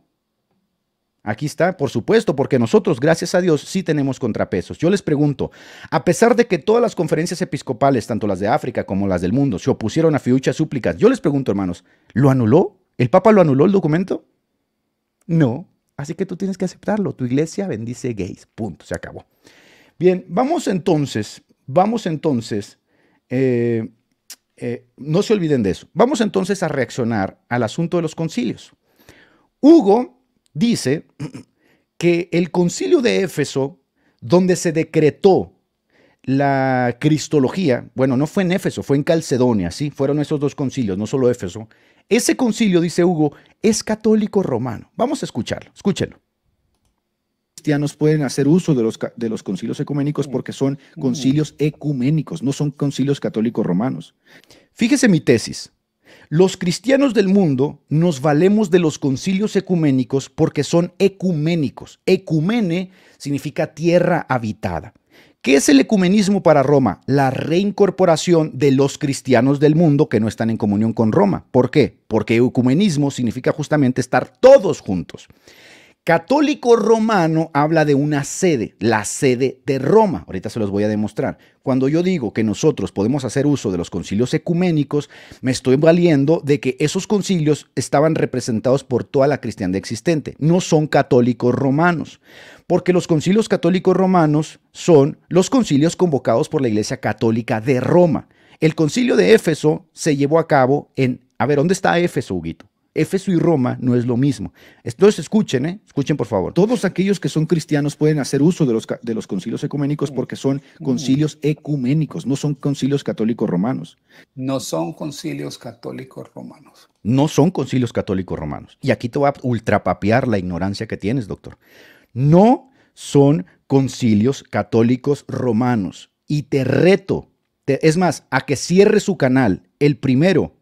Aquí está, por supuesto, porque nosotros, gracias a Dios, sí tenemos contrapesos. Yo les pregunto, a pesar de que todas las conferencias episcopales, tanto las de África como las del mundo, se opusieron a fiuchas súplicas, yo les pregunto, hermanos, ¿lo anuló? ¿El Papa lo anuló el documento? No, así que tú tienes que aceptarlo. Tu iglesia bendice gays. Punto, se acabó. Bien, vamos entonces, vamos entonces, eh, eh, no se olviden de eso. Vamos entonces a reaccionar al asunto de los concilios. Hugo dice que el concilio de Éfeso, donde se decretó la cristología, bueno, no fue en Éfeso, fue en Calcedonia, sí, fueron esos dos concilios, no solo Éfeso. Ese concilio, dice Hugo, es católico romano. Vamos a escucharlo, escúchenlo cristianos pueden hacer uso de los, de los concilios ecuménicos porque son mm. concilios ecuménicos, no son concilios católicos romanos. Fíjese mi tesis. Los cristianos del mundo nos valemos de los concilios ecuménicos porque son ecuménicos. Ecumene significa tierra habitada. ¿Qué es el ecumenismo para Roma? La reincorporación de los cristianos del mundo que no están en comunión con Roma. ¿Por qué? Porque ecumenismo significa justamente estar todos juntos. Católico romano habla de una sede, la sede de Roma. Ahorita se los voy a demostrar. Cuando yo digo que nosotros podemos hacer uso de los concilios ecuménicos, me estoy valiendo de que esos concilios estaban representados por toda la cristiandad existente. No son católicos romanos, porque los concilios católicos romanos son los concilios convocados por la Iglesia Católica de Roma. El concilio de Éfeso se llevó a cabo en... A ver, ¿dónde está Éfeso, Huguito? Éfeso y Roma no es lo mismo. Entonces escuchen, ¿eh? escuchen por favor. Todos aquellos que son cristianos pueden hacer uso de los, concilios ecuménicos mm. porque son mm. concilios ecuménicos, no son concilios católicos romanos. No son concilios católicos romanos. No son concilios católicos romanos. Y aquí te va a ultrapapear la ignorancia que tienes, doctor. No son concilios católicos romanos. Y te reto, es más, a que cierres su canal, el primero.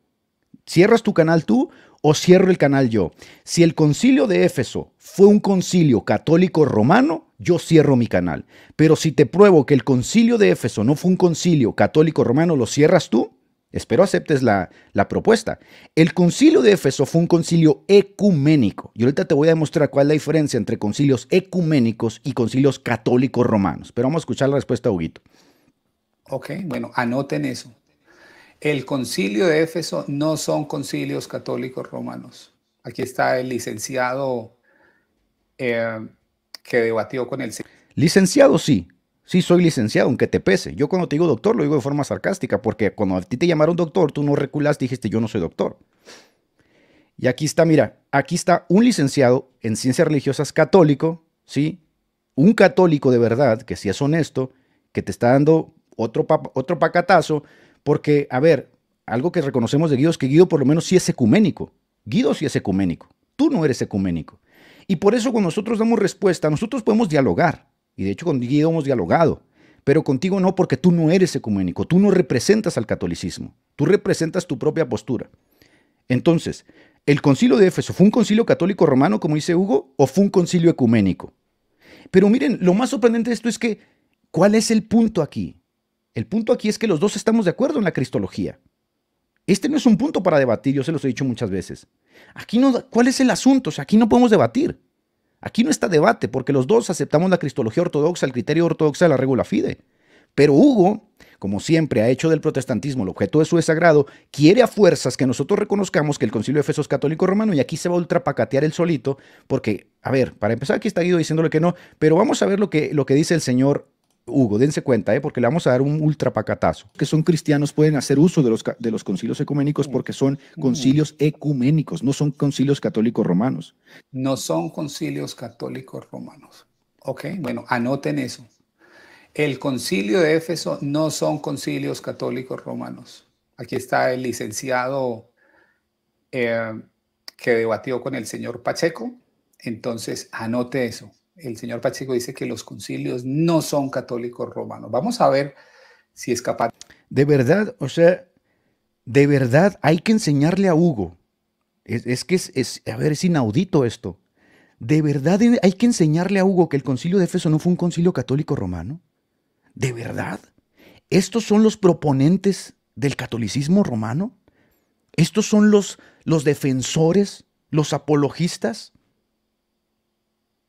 Cierras tu canal tú o cierro el canal yo. Si el concilio de Éfeso fue un concilio católico romano, yo cierro mi canal. Pero si te pruebo que el concilio de Éfeso no fue un concilio católico romano, ¿lo cierras tú? Espero aceptes la, propuesta. El concilio de Éfeso fue un concilio ecuménico. Y ahorita te voy a demostrar cuál es la diferencia entre concilios ecuménicos y concilios católicos romanos. Pero vamos a escuchar la respuesta, Huguito. Ok, bueno, anoten eso el concilio de Éfeso no son concilios católicos romanos. Aquí está el licenciado eh, que debatió con el... Licenciado sí, sí soy licenciado, aunque te pese. Yo cuando te digo doctor lo digo de forma sarcástica, porque cuando a ti te llamaron doctor, tú no reculaste dijiste yo no soy doctor. Y aquí está, mira, aquí está un licenciado en ciencias religiosas católico, ¿sí? Un católico de verdad, que si es honesto, que te está dando otro, otro pacatazo porque, a ver, algo que reconocemos de Guido es que Guido por lo menos sí es ecuménico. Guido sí es ecuménico. Tú no eres ecuménico. Y por eso cuando nosotros damos respuesta, nosotros podemos dialogar. Y de hecho con Guido hemos dialogado. Pero contigo no, porque tú no eres ecuménico. Tú no representas al catolicismo. Tú representas tu propia postura. Entonces, ¿el concilio de Éfeso fue un concilio católico romano, como dice Hugo, o fue un concilio ecuménico? Pero miren, lo más sorprendente de esto es que, ¿cuál es el punto aquí? El punto aquí es que los dos estamos de acuerdo en la cristología. Este no es un punto para debatir, yo se los he dicho muchas veces. Aquí no, ¿cuál es el asunto? O aquí no podemos debatir. Aquí no está debate, porque los dos aceptamos la cristología ortodoxa, el criterio ortodoxo de la regula fide. Pero Hugo, como siempre ha hecho del protestantismo el objeto de su desagrado, quiere a fuerzas que nosotros reconozcamos que el concilio de Efesos católico romano y aquí se va a ultrapacatear el solito, porque, a ver, para empezar aquí está Guido diciéndole que no, pero vamos a ver lo que, lo que dice el señor Hugo, dense cuenta, ¿eh? porque le vamos a dar un ultrapacatazo, que son cristianos, pueden hacer uso de los, de los concilios ecuménicos porque son concilios ecuménicos, no son concilios católicos romanos. No son concilios católicos romanos. Ok, bueno, anoten eso. El concilio de Éfeso no son concilios católicos romanos. Aquí está el licenciado eh, que debatió con el señor Pacheco. Entonces, anote eso el señor Pacheco dice que los concilios no son católicos romanos. Vamos a ver si es capaz. De verdad, o sea, de verdad hay que enseñarle a Hugo. Es, que es, a ver, es inaudito esto. ¿De verdad hay que enseñarle a Hugo que el concilio de Efeso no fue un concilio católico romano? ¿De verdad? ¿Estos son los proponentes del catolicismo romano? ¿Estos son los, los defensores, los apologistas?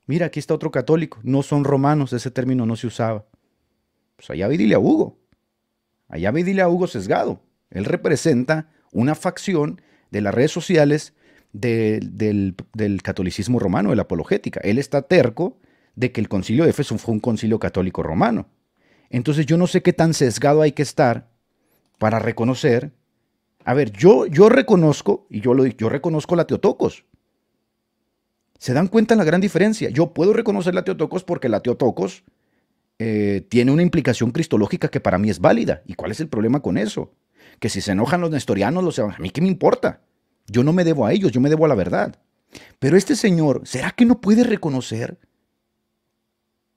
Mira, aquí está otro católico. No son romanos, ese término no se usaba. Pues allá ve a Hugo. Allá ve dile a Hugo sesgado. Él representa una facción de las redes sociales del, del, catolicismo romano, de la apologética. Él está terco de que el concilio de Éfeso fue un concilio católico romano. Entonces yo no sé qué tan sesgado hay que estar para reconocer. A ver, yo, yo reconozco, y yo lo yo reconozco la Teotocos. ¿Se dan cuenta la gran diferencia? Yo puedo reconocer la Teotocos porque la Teotocos eh, tiene una implicación cristológica que para mí es válida. ¿Y cuál es el problema con eso? Que si se enojan los nestorianos, los a mí qué me importa. Yo no me debo a ellos, yo me debo a la verdad. Pero este señor, ¿será que no puede reconocer?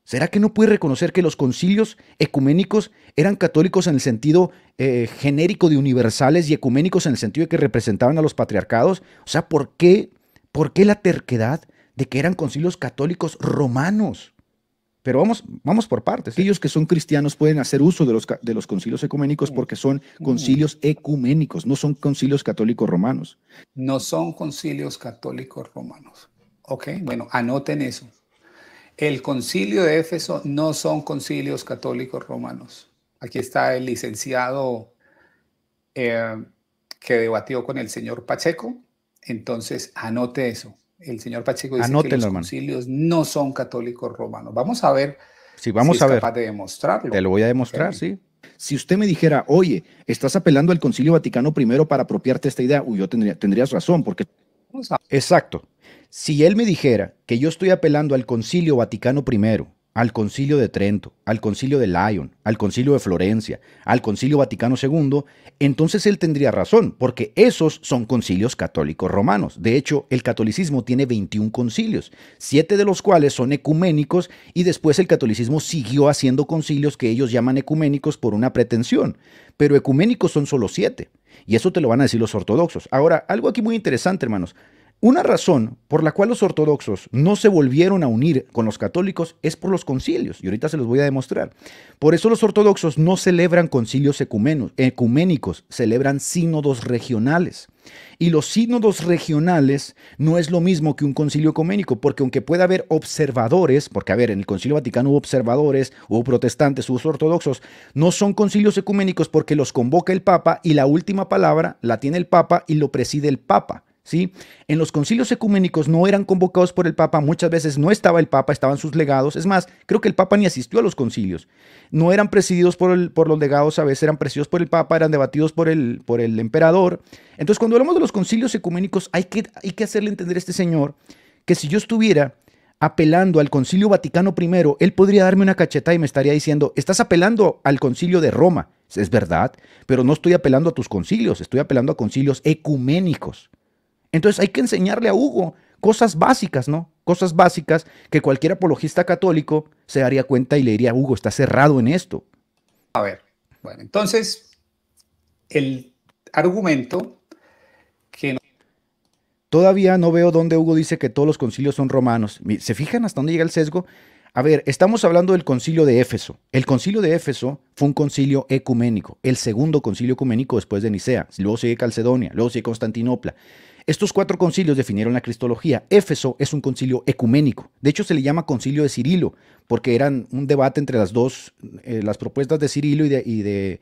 ¿Será que no puede reconocer que los concilios ecuménicos eran católicos en el sentido eh, genérico de universales y ecuménicos en el sentido de que representaban a los patriarcados? O sea, ¿por qué, por qué la terquedad de que eran concilios católicos romanos. Pero vamos, vamos por partes. ¿eh? Aquellos que son cristianos pueden hacer uso de los, de los concilios ecuménicos mm. porque son mm. concilios ecuménicos, no son concilios católicos romanos. No son concilios católicos romanos. Ok, bueno, anoten eso. El concilio de Éfeso no son concilios católicos romanos. Aquí está el licenciado eh, que debatió con el señor Pacheco. Entonces, anote eso el señor Pacheco dice que los concilios no son católicos romanos. Vamos a ver sí, vamos a ver. capaz de demostrarlo. Te lo voy a demostrar, sí. Si usted me dijera, oye, estás apelando al Concilio Vaticano I para apropiarte esta idea, uy, yo tendría, tendrías razón, porque... Exacto. Si él me dijera que yo estoy apelando al Concilio Vaticano I al concilio de Trento, al concilio de Lyon, al concilio de Florencia, al concilio Vaticano II, entonces él tendría razón, porque esos son concilios católicos romanos. De hecho, el catolicismo tiene 21 concilios, siete de los cuales son ecuménicos y después el catolicismo siguió haciendo concilios que ellos llaman ecuménicos por una pretensión, pero ecuménicos son solo siete Y eso te lo van a decir los ortodoxos. Ahora, algo aquí muy interesante, hermanos. Una razón por la cual los ortodoxos no se volvieron a unir con los católicos es por los concilios, y ahorita se los voy a demostrar. Por eso los ortodoxos no celebran concilios ecuménicos, celebran sínodos regionales. Y los sínodos regionales no es lo mismo que un concilio ecuménico, porque aunque pueda haber observadores, porque a ver, en el concilio vaticano hubo observadores, hubo protestantes, hubo ortodoxos, no son concilios ecuménicos porque los convoca el Papa y la última palabra la tiene el Papa y lo preside el Papa. En los concilios ecuménicos no eran convocados por el Papa, muchas veces no estaba el Papa, estaban sus legados. Es más, creo que el Papa ni asistió a los concilios. No eran presididos por, por los legados, a veces eran presididos por el Papa, eran debatidos por el, por el emperador. Entonces, cuando hablamos de los concilios ecuménicos, hay que, hay que hacerle entender a este señor que si yo estuviera apelando al Concilio Vaticano I, él podría darme una cacheta y me estaría diciendo, estás apelando al Concilio de Roma. Es verdad, pero no estoy apelando a tus concilios, estoy apelando a concilios ecuménicos. Entonces hay que enseñarle a Hugo cosas básicas, ¿no? Cosas básicas que cualquier apologista católico se daría cuenta y le diría, Hugo, está cerrado en esto. A ver, bueno, entonces el argumento que... Todavía no veo dónde Hugo dice que todos los concilios son romanos. ¿Se fijan hasta dónde llega el sesgo? A ver, estamos hablando del concilio de Éfeso. El concilio de Éfeso fue un concilio ecuménico, el segundo concilio ecuménico después de Nicea. Luego sigue Calcedonia, luego sigue Constantinopla. Estos cuatro concilios definieron la cristología. Éfeso es un concilio ecuménico. De hecho, se le llama concilio de Cirilo, porque eran un debate entre las dos, eh, las propuestas de Cirilo y de, y de,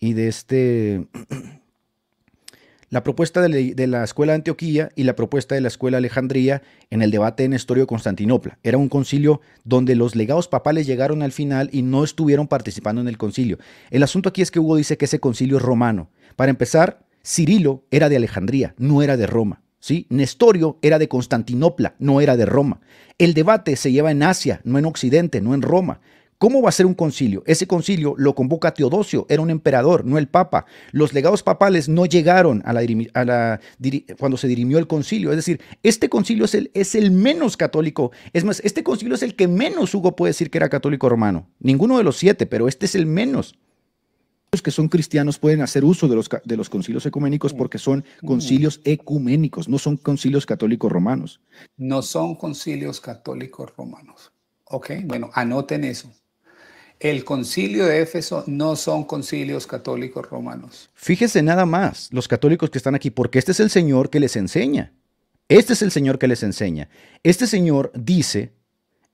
y de este... la propuesta de, la Escuela de Antioquía y la propuesta de la Escuela de Alejandría en el debate en Estorio de Constantinopla. Era un concilio donde los legados papales llegaron al final y no estuvieron participando en el concilio. El asunto aquí es que Hugo dice que ese concilio es romano. Para empezar, Cirilo era de Alejandría, no era de Roma. ¿sí? Nestorio era de Constantinopla, no era de Roma. El debate se lleva en Asia, no en Occidente, no en Roma. ¿Cómo va a ser un concilio? Ese concilio lo convoca Teodosio, era un emperador, no el papa. Los legados papales no llegaron la cuando se dirimió el concilio. Es decir, este concilio es el, es el menos católico. Es más, este concilio es el que menos Hugo puede decir que era católico romano. Ninguno de los siete, pero este es el menos que son cristianos pueden hacer uso de los, de los concilios ecuménicos mm. porque son mm. concilios ecuménicos, no son concilios católicos romanos. No son concilios católicos romanos. Ok, bueno, anoten eso. El concilio de Éfeso no son concilios católicos romanos. Fíjese nada más los católicos que están aquí, porque este es el Señor que les enseña. Este es el Señor que les enseña. Este Señor dice,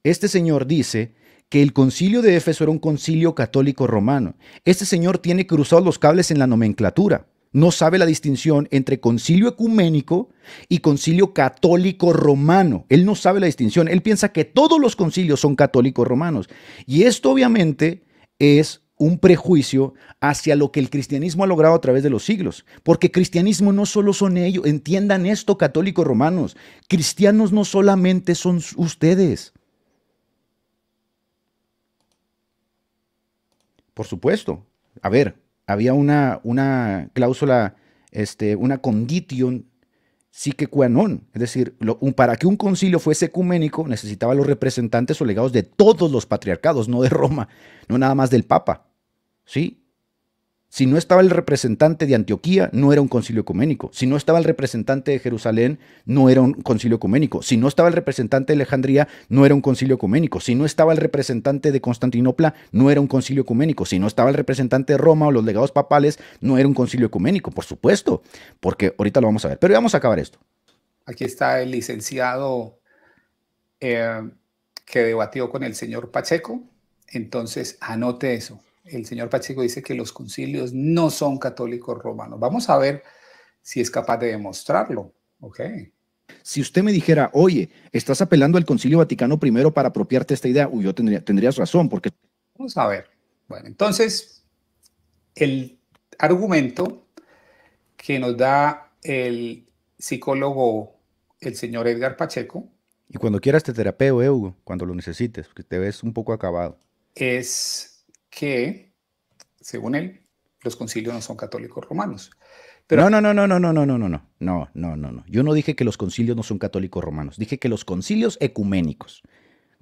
este Señor dice que el concilio de Éfeso era un concilio católico romano. Este señor tiene cruzados los cables en la nomenclatura. No sabe la distinción entre concilio ecuménico y concilio católico romano. Él no sabe la distinción. Él piensa que todos los concilios son católicos romanos. Y esto obviamente es un prejuicio hacia lo que el cristianismo ha logrado a través de los siglos. Porque cristianismo no solo son ellos, entiendan esto, católicos romanos, cristianos no solamente son ustedes. Por supuesto. A ver, había una, una cláusula, este, una condition que Es decir, para que un concilio fuese ecuménico necesitaba los representantes o legados de todos los patriarcados, no de Roma, no nada más del Papa. ¿Sí? Si no estaba el representante de Antioquía, no era un concilio ecuménico. Si no estaba el representante de Jerusalén, no era un concilio ecuménico. Si no estaba el representante de Alejandría, no era un concilio ecuménico. Si no estaba el representante de Constantinopla, no era un concilio ecuménico. Si no estaba el representante de Roma o los legados papales, no era un concilio ecuménico, por supuesto, porque ahorita lo vamos a ver. Pero vamos a acabar esto. Aquí está el licenciado eh, que debatió con el señor Pacheco. Entonces, anote eso el señor Pacheco dice que los concilios no son católicos romanos. Vamos a ver si es capaz de demostrarlo. Ok. Si usted me dijera, oye, estás apelando al Concilio Vaticano primero para apropiarte esta idea, yo tendría, tendrías razón, porque. Vamos a ver. Bueno, entonces, el argumento que nos da el psicólogo, el señor Edgar Pacheco. Y cuando quieras te terapeo, eh, Hugo, cuando lo necesites, porque te ves un poco acabado. Es que, según él, los concilios no son católicos romanos. No, no, no, no, no, no, no, no, no, no, no, no, no, no. Yo no dije que los concilios no son católicos romanos, dije que los concilios ecuménicos.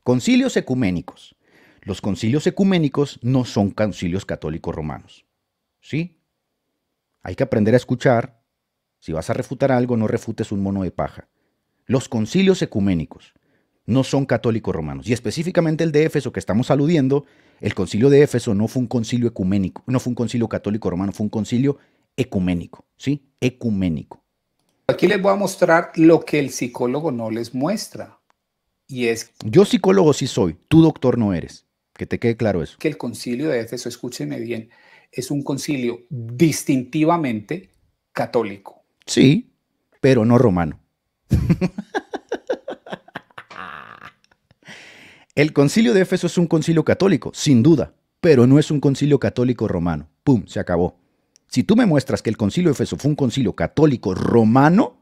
Concilios ecuménicos. Los concilios ecuménicos no son concilios católicos romanos. ¿Sí? Hay que aprender a escuchar. Si vas a refutar algo, no refutes un mono de paja. Los concilios ecuménicos no son católicos romanos. Y específicamente el de Éfeso que estamos aludiendo el concilio de Éfeso no fue un concilio ecuménico, no fue un concilio católico romano, fue un concilio ecuménico, ¿sí? Ecuménico. Aquí les voy a mostrar lo que el psicólogo no les muestra. Y es... Yo psicólogo sí soy, tú doctor no eres. Que te quede claro eso. Que el concilio de Éfeso, escúchenme bien, es un concilio distintivamente católico. Sí, pero no romano. El concilio de Éfeso es un concilio católico, sin duda, pero no es un concilio católico romano. ¡Pum! Se acabó. Si tú me muestras que el concilio de Éfeso fue un concilio católico romano,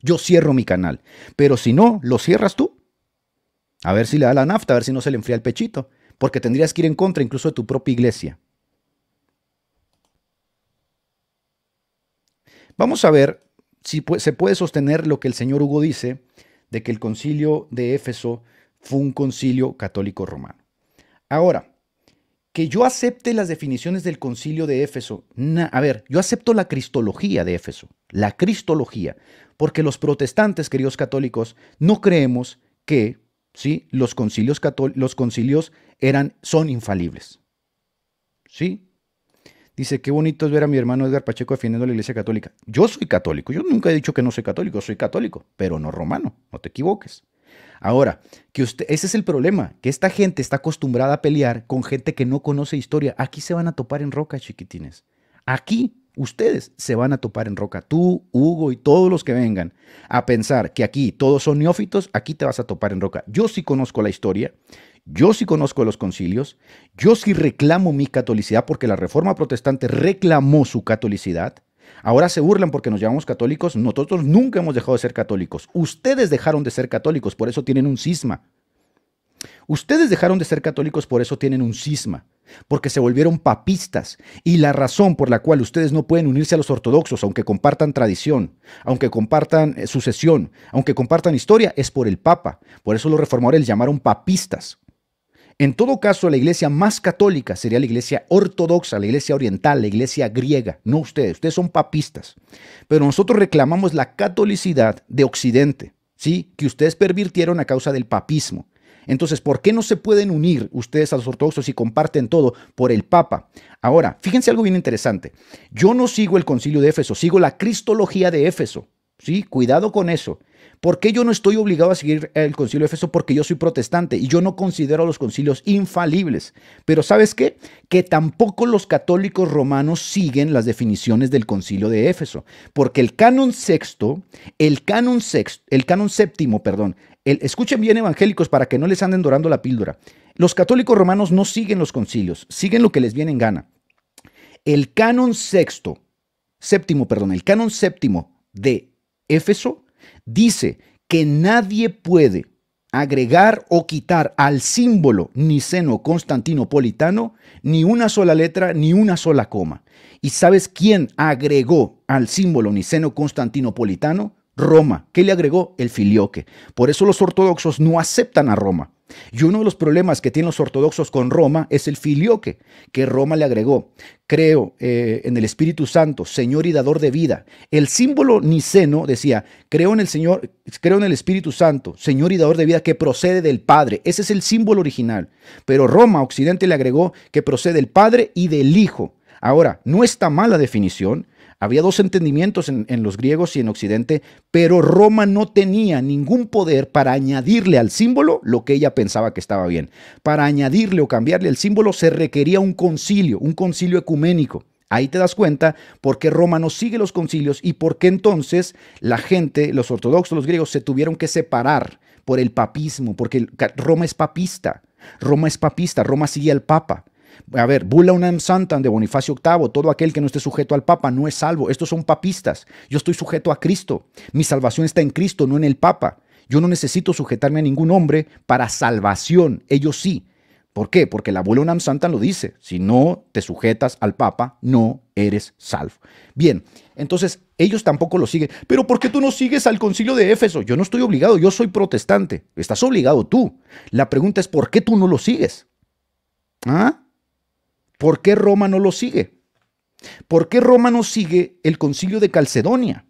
yo cierro mi canal. Pero si no, lo cierras tú. A ver si le da la nafta, a ver si no se le enfría el pechito. Porque tendrías que ir en contra incluso de tu propia iglesia. Vamos a ver si se puede sostener lo que el señor Hugo dice de que el concilio de Éfeso fue un concilio católico romano. Ahora, que yo acepte las definiciones del concilio de Éfeso, a ver, yo acepto la cristología de Éfeso, la cristología, porque los protestantes, queridos católicos, no creemos que ¿sí? los, concilios los concilios eran, son infalibles. ¿Sí? Dice, qué bonito es ver a mi hermano Edgar Pacheco defendiendo la Iglesia Católica. Yo soy católico, yo nunca he dicho que no soy católico, soy católico, pero no romano, no te equivoques. Ahora, que usted, ese es el problema, que esta gente está acostumbrada a pelear con gente que no conoce historia. Aquí se van a topar en roca, chiquitines. Aquí ustedes se van a topar en roca. Tú, Hugo y todos los que vengan a pensar que aquí todos son neófitos, aquí te vas a topar en roca. Yo sí conozco la historia, yo sí conozco los concilios, yo sí reclamo mi catolicidad porque la Reforma Protestante reclamó su catolicidad. Ahora se burlan porque nos llamamos católicos. Nosotros nunca hemos dejado de ser católicos. Ustedes dejaron de ser católicos, por eso tienen un cisma. Ustedes dejaron de ser católicos, por eso tienen un cisma, porque se volvieron papistas. Y la razón por la cual ustedes no pueden unirse a los ortodoxos, aunque compartan tradición, aunque compartan eh, sucesión, aunque compartan historia, es por el Papa. Por eso los reformadores llamaron papistas. En todo caso, la iglesia más católica sería la iglesia ortodoxa, la iglesia oriental, la iglesia griega, no ustedes, ustedes son papistas. Pero nosotros reclamamos la catolicidad de Occidente, ¿sí? Que ustedes pervirtieron a causa del papismo. Entonces, ¿por qué no se pueden unir ustedes a los ortodoxos y comparten todo por el Papa? Ahora, fíjense algo bien interesante. Yo no sigo el concilio de Éfeso, sigo la cristología de Éfeso. Sí, cuidado con eso. ¿Por qué yo no estoy obligado a seguir el concilio de Éfeso? Porque yo soy protestante y yo no considero los concilios infalibles. Pero ¿sabes qué? Que tampoco los católicos romanos siguen las definiciones del concilio de Éfeso. Porque el canon sexto, el canon sexto, el canon séptimo, perdón, escuchen bien evangélicos para que no les anden dorando la píldora. Los católicos romanos no siguen los concilios, siguen lo que les viene en gana. El canon sexto, séptimo, perdón, el canon séptimo de Éfeso, dice que nadie puede agregar o quitar al símbolo niceno constantinopolitano ni una sola letra ni una sola coma. ¿Y sabes quién agregó al símbolo niceno constantinopolitano? Roma. ¿Qué le agregó? El filioque. Por eso los ortodoxos no aceptan a Roma. Y uno de los problemas que tienen los ortodoxos con Roma es el filioque que Roma le agregó. Creo eh, en el Espíritu Santo, Señor y dador de vida. El símbolo niceno decía, creo en el Señor, creo en el Espíritu Santo, Señor y dador de vida que procede del Padre. Ese es el símbolo original. Pero Roma Occidente le agregó que procede del Padre y del Hijo. Ahora, no está mala definición, había dos entendimientos en, los griegos y en Occidente, pero Roma no tenía ningún poder para añadirle al símbolo lo que ella pensaba que estaba bien. Para añadirle o cambiarle el símbolo se requería un concilio, un concilio ecuménico. Ahí te das cuenta por qué Roma no sigue los concilios y por qué entonces la gente, los ortodoxos, los griegos, se tuvieron que separar por el papismo, porque Roma es papista. Roma es papista, Roma sigue al Papa. A ver, Bula unam santam de Bonifacio VIII, todo aquel que no esté sujeto al Papa no es salvo. Estos son papistas. Yo estoy sujeto a Cristo. Mi salvación está en Cristo, no en el Papa. Yo no necesito sujetarme a ningún hombre para salvación. Ellos sí. ¿Por qué? Porque la bula unam santam lo dice. Si no te sujetas al Papa, no eres salvo. Bien, entonces ellos tampoco lo siguen. Pero ¿por qué tú no sigues al concilio de Éfeso? Yo no estoy obligado, yo soy protestante. Estás obligado tú. La pregunta es ¿por qué tú no lo sigues? ¿Ah? ¿Por qué Roma no lo sigue? ¿Por qué Roma no sigue el concilio de Calcedonia?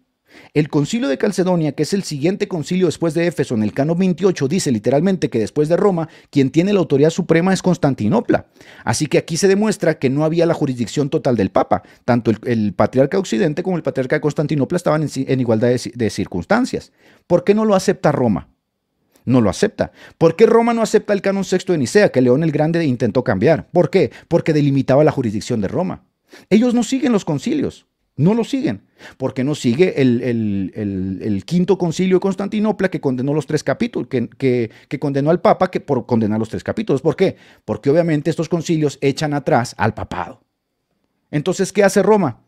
El concilio de Calcedonia, que es el siguiente concilio después de Éfeso, en el canon 28, dice literalmente que después de Roma, quien tiene la autoridad suprema es Constantinopla. Así que aquí se demuestra que no había la jurisdicción total del Papa. Tanto el, patriarca Occidente como el patriarca de Constantinopla estaban en, igualdad de circunstancias. ¿Por qué no lo acepta Roma? no lo acepta. ¿Por qué Roma no acepta el canon sexto de Nicea que León el Grande intentó cambiar? ¿Por qué? Porque delimitaba la jurisdicción de Roma. Ellos no siguen los concilios, no lo siguen, porque no sigue el, quinto concilio de Constantinopla que condenó los tres capítulos, que, condenó al Papa que por condenar los tres capítulos. ¿Por qué? Porque obviamente estos concilios echan atrás al papado. Entonces, ¿qué hace Roma?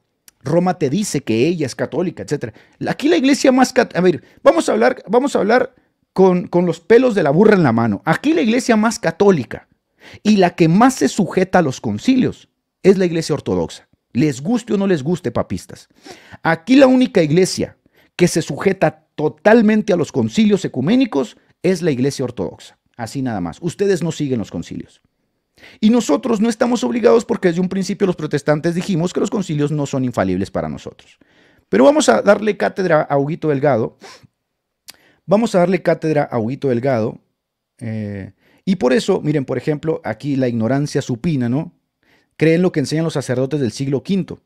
Roma te dice que ella es católica, etc. Aquí la iglesia más... A ver, vamos a hablar, vamos a hablar con, los pelos de la burra en la mano. Aquí la iglesia más católica y la que más se sujeta a los concilios es la iglesia ortodoxa. Les guste o no les guste, papistas. Aquí la única iglesia que se sujeta totalmente a los concilios ecuménicos es la iglesia ortodoxa. Así nada más. Ustedes no siguen los concilios. Y nosotros no estamos obligados porque desde un principio los protestantes dijimos que los concilios no son infalibles para nosotros. Pero vamos a darle cátedra a Huguito Delgado Vamos a darle cátedra a Huguito Delgado. Eh, y por eso, miren, por ejemplo, aquí la ignorancia supina, ¿no? Creen lo que enseñan los sacerdotes del siglo V.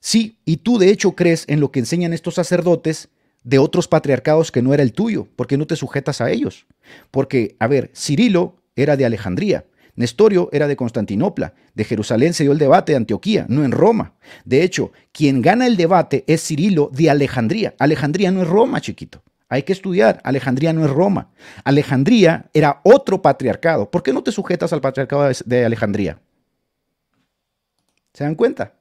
Sí, y tú de hecho crees en lo que enseñan estos sacerdotes de otros patriarcados que no era el tuyo, porque no te sujetas a ellos. Porque, a ver, Cirilo era de Alejandría, Nestorio era de Constantinopla, de Jerusalén se dio el debate de Antioquía, no en Roma. De hecho, quien gana el debate es Cirilo de Alejandría. Alejandría no es Roma, chiquito. Hay que estudiar. Alejandría no es Roma. Alejandría era otro patriarcado. ¿Por qué no te sujetas al patriarcado de Alejandría? ¿Se dan cuenta?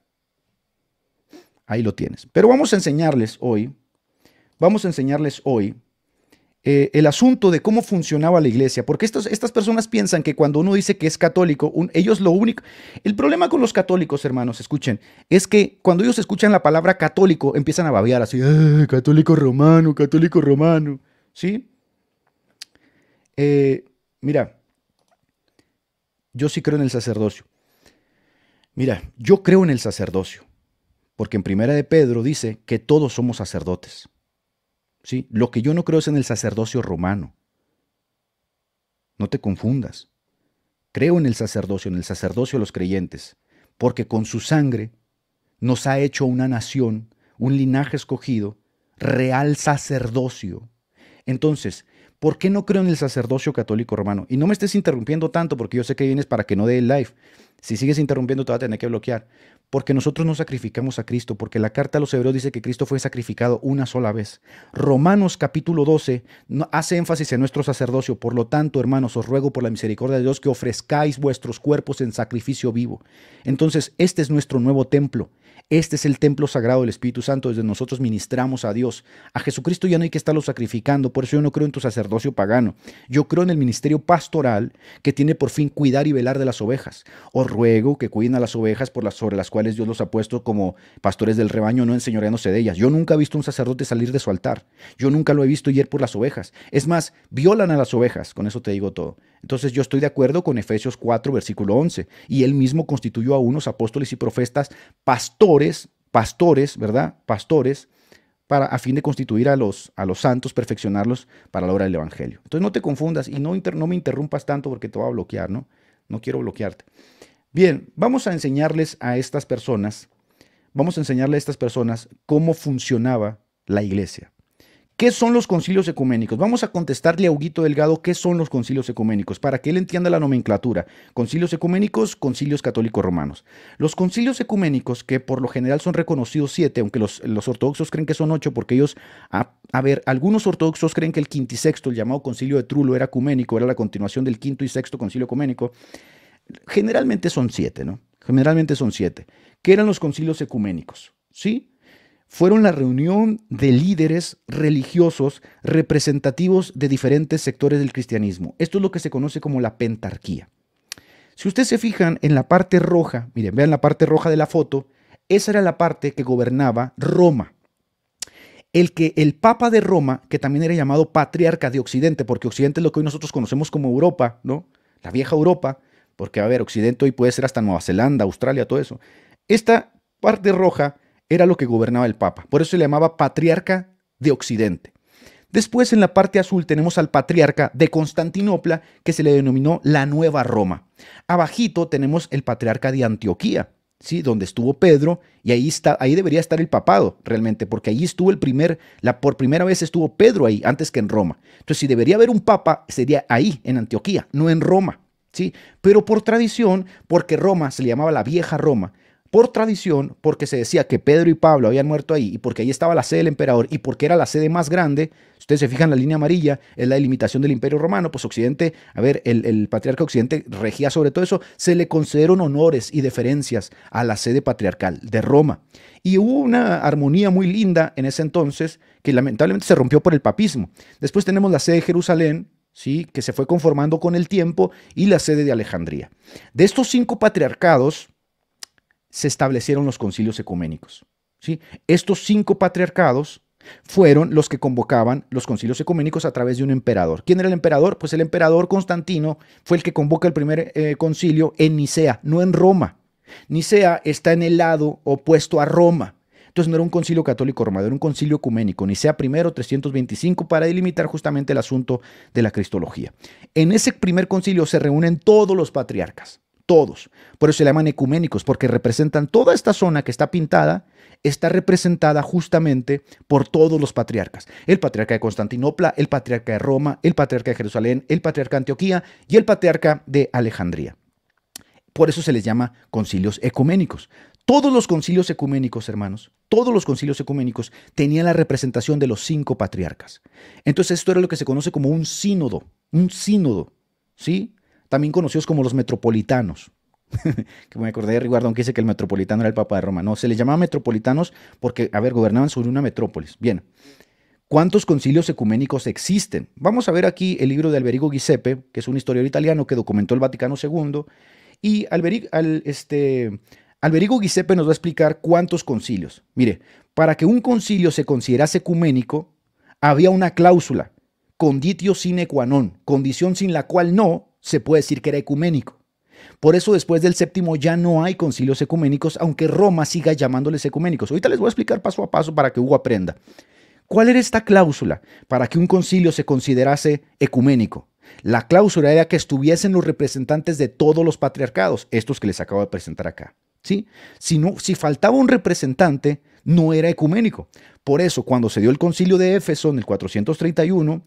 Ahí lo tienes. Pero vamos a enseñarles hoy, vamos a enseñarles hoy eh, el asunto de cómo funcionaba la iglesia, porque estas personas piensan que cuando uno dice que es católico, ellos lo único... El problema con los católicos, hermanos, escuchen, es que cuando ellos escuchan la palabra católico, empiezan a babear así, católico romano, católico romano, ¿sí? Eh, mira, yo sí creo en el sacerdocio. Mira, yo creo en el sacerdocio, porque en Primera de Pedro dice que todos somos sacerdotes. Lo que yo no creo es en el sacerdocio romano. No te confundas. Creo en el sacerdocio, en el sacerdocio de los creyentes, porque con su sangre nos ha hecho una nación, un linaje escogido, real sacerdocio. Entonces, ¿por qué no creo en el sacerdocio católico romano? Y no me estés interrumpiendo tanto porque yo sé que vienes para que no dé el live. Si sigues interrumpiendo te va a tener que bloquear porque nosotros no sacrificamos a Cristo, porque la carta a los hebreos dice que Cristo fue sacrificado una sola vez. Romanos capítulo 12 hace énfasis en nuestro sacerdocio, por lo tanto, hermanos, os ruego por la misericordia de Dios que ofrezcáis vuestros cuerpos en sacrificio vivo. Entonces, este es nuestro nuevo templo este es el templo sagrado del Espíritu Santo, desde nosotros ministramos a Dios. A Jesucristo ya no hay que estarlo sacrificando, por eso yo no creo en tu sacerdocio pagano. Yo creo en el ministerio pastoral que tiene por fin cuidar y velar de las ovejas. Os ruego que cuiden a las ovejas por las, sobre las cuales Dios los ha puesto como pastores del rebaño, no enseñoreándose de ellas. Yo nunca he visto un sacerdote salir de su altar. Yo nunca lo he visto ir por las ovejas. Es más, violan a las ovejas, con eso te digo todo. Entonces yo estoy de acuerdo con Efesios 4, versículo 11, y él mismo constituyó a unos apóstoles y profetas, pastores, pastores, ¿verdad? Pastores, para, a fin de constituir a los, a los santos, perfeccionarlos para la obra del Evangelio. Entonces no te confundas y no, no me interrumpas tanto porque te voy a bloquear, ¿no? No quiero bloquearte. Bien, vamos a enseñarles a estas personas, vamos a enseñarle a estas personas cómo funcionaba la iglesia. ¿Qué son los concilios ecuménicos? Vamos a contestarle a Huguito Delgado qué son los concilios ecuménicos, para que él entienda la nomenclatura. Concilios ecuménicos, concilios católicos romanos. Los concilios ecuménicos, que por lo general son reconocidos siete, aunque los, ortodoxos creen que son ocho, porque ellos, a, ver, algunos ortodoxos creen que el sexto, el llamado concilio de Trulo, era ecuménico, era la continuación del quinto y sexto concilio ecuménico. Generalmente son siete, ¿no? Generalmente son siete. ¿Qué eran los concilios ecuménicos? ¿Sí? fueron la reunión de líderes religiosos representativos de diferentes sectores del cristianismo. Esto es lo que se conoce como la pentarquía. Si ustedes se fijan en la parte roja, miren, vean la parte roja de la foto, esa era la parte que gobernaba Roma. El que el Papa de Roma, que también era llamado patriarca de Occidente, porque Occidente es lo que hoy nosotros conocemos como Europa, ¿no? La vieja Europa, porque a ver, Occidente hoy puede ser hasta Nueva Zelanda, Australia, todo eso. Esta parte roja era lo que gobernaba el Papa. Por eso se le llamaba patriarca de Occidente. Después en la parte azul tenemos al patriarca de Constantinopla que se le denominó la Nueva Roma. Abajito tenemos el patriarca de Antioquía, ¿sí? donde estuvo Pedro y ahí está ahí debería estar el papado realmente porque ahí estuvo el primer la por primera vez estuvo Pedro ahí antes que en Roma. Entonces si debería haber un papa sería ahí en Antioquía, no en Roma. ¿sí? Pero por tradición, porque Roma se le llamaba la vieja Roma, por tradición, porque se decía que Pedro y Pablo habían muerto ahí y porque ahí estaba la sede del emperador y porque era la sede más grande, ustedes se fijan la línea amarilla, es la delimitación del imperio romano, pues Occidente, a ver, el, patriarca Occidente regía sobre todo eso, se le concedieron honores y deferencias a la sede patriarcal de Roma. Y hubo una armonía muy linda en ese entonces que lamentablemente se rompió por el papismo. Después tenemos la sede de Jerusalén, ¿sí? que se fue conformando con el tiempo, y la sede de Alejandría. De estos cinco patriarcados, se establecieron los concilios ecuménicos. ¿sí? Estos cinco patriarcados fueron los que convocaban los concilios ecuménicos a través de un emperador. ¿Quién era el emperador? Pues el emperador Constantino fue el que convoca el primer eh, concilio en Nicea, no en Roma. Nicea está en el lado opuesto a Roma. Entonces no era un concilio católico romano, era un concilio ecuménico, Nicea primero 325 para delimitar justamente el asunto de la cristología. En ese primer concilio se reúnen todos los patriarcas todos. Por eso se le llaman ecuménicos, porque representan toda esta zona que está pintada, está representada justamente por todos los patriarcas. El patriarca de Constantinopla, el patriarca de Roma, el patriarca de Jerusalén, el patriarca de Antioquía y el patriarca de Alejandría. Por eso se les llama concilios ecuménicos. Todos los concilios ecuménicos, hermanos, todos los concilios ecuménicos tenían la representación de los cinco patriarcas. Entonces esto era lo que se conoce como un sínodo, un sínodo, ¿sí? también conocidos como los metropolitanos. que me acordé de Riguardo, aunque dice que el metropolitano era el Papa de Roma. No, se les llamaba metropolitanos porque, a ver, gobernaban sobre una metrópolis. Bien, ¿cuántos concilios ecuménicos existen? Vamos a ver aquí el libro de Alberigo Giuseppe, que es un historiador italiano que documentó el Vaticano II, y Alberigo al, este, Giuseppe nos va a explicar cuántos concilios. Mire, para que un concilio se considerase ecuménico, había una cláusula, conditio sine qua non, condición sin la cual no, se puede decir que era ecuménico. Por eso después del séptimo ya no hay concilios ecuménicos, aunque Roma siga llamándoles ecuménicos. Ahorita les voy a explicar paso a paso para que Hugo aprenda. ¿Cuál era esta cláusula para que un concilio se considerase ecuménico? La cláusula era que estuviesen los representantes de todos los patriarcados, estos que les acabo de presentar acá. ¿sí? Si, si faltaba un representante, no era ecuménico. Por eso, cuando se dio el concilio de Éfeso en el 431,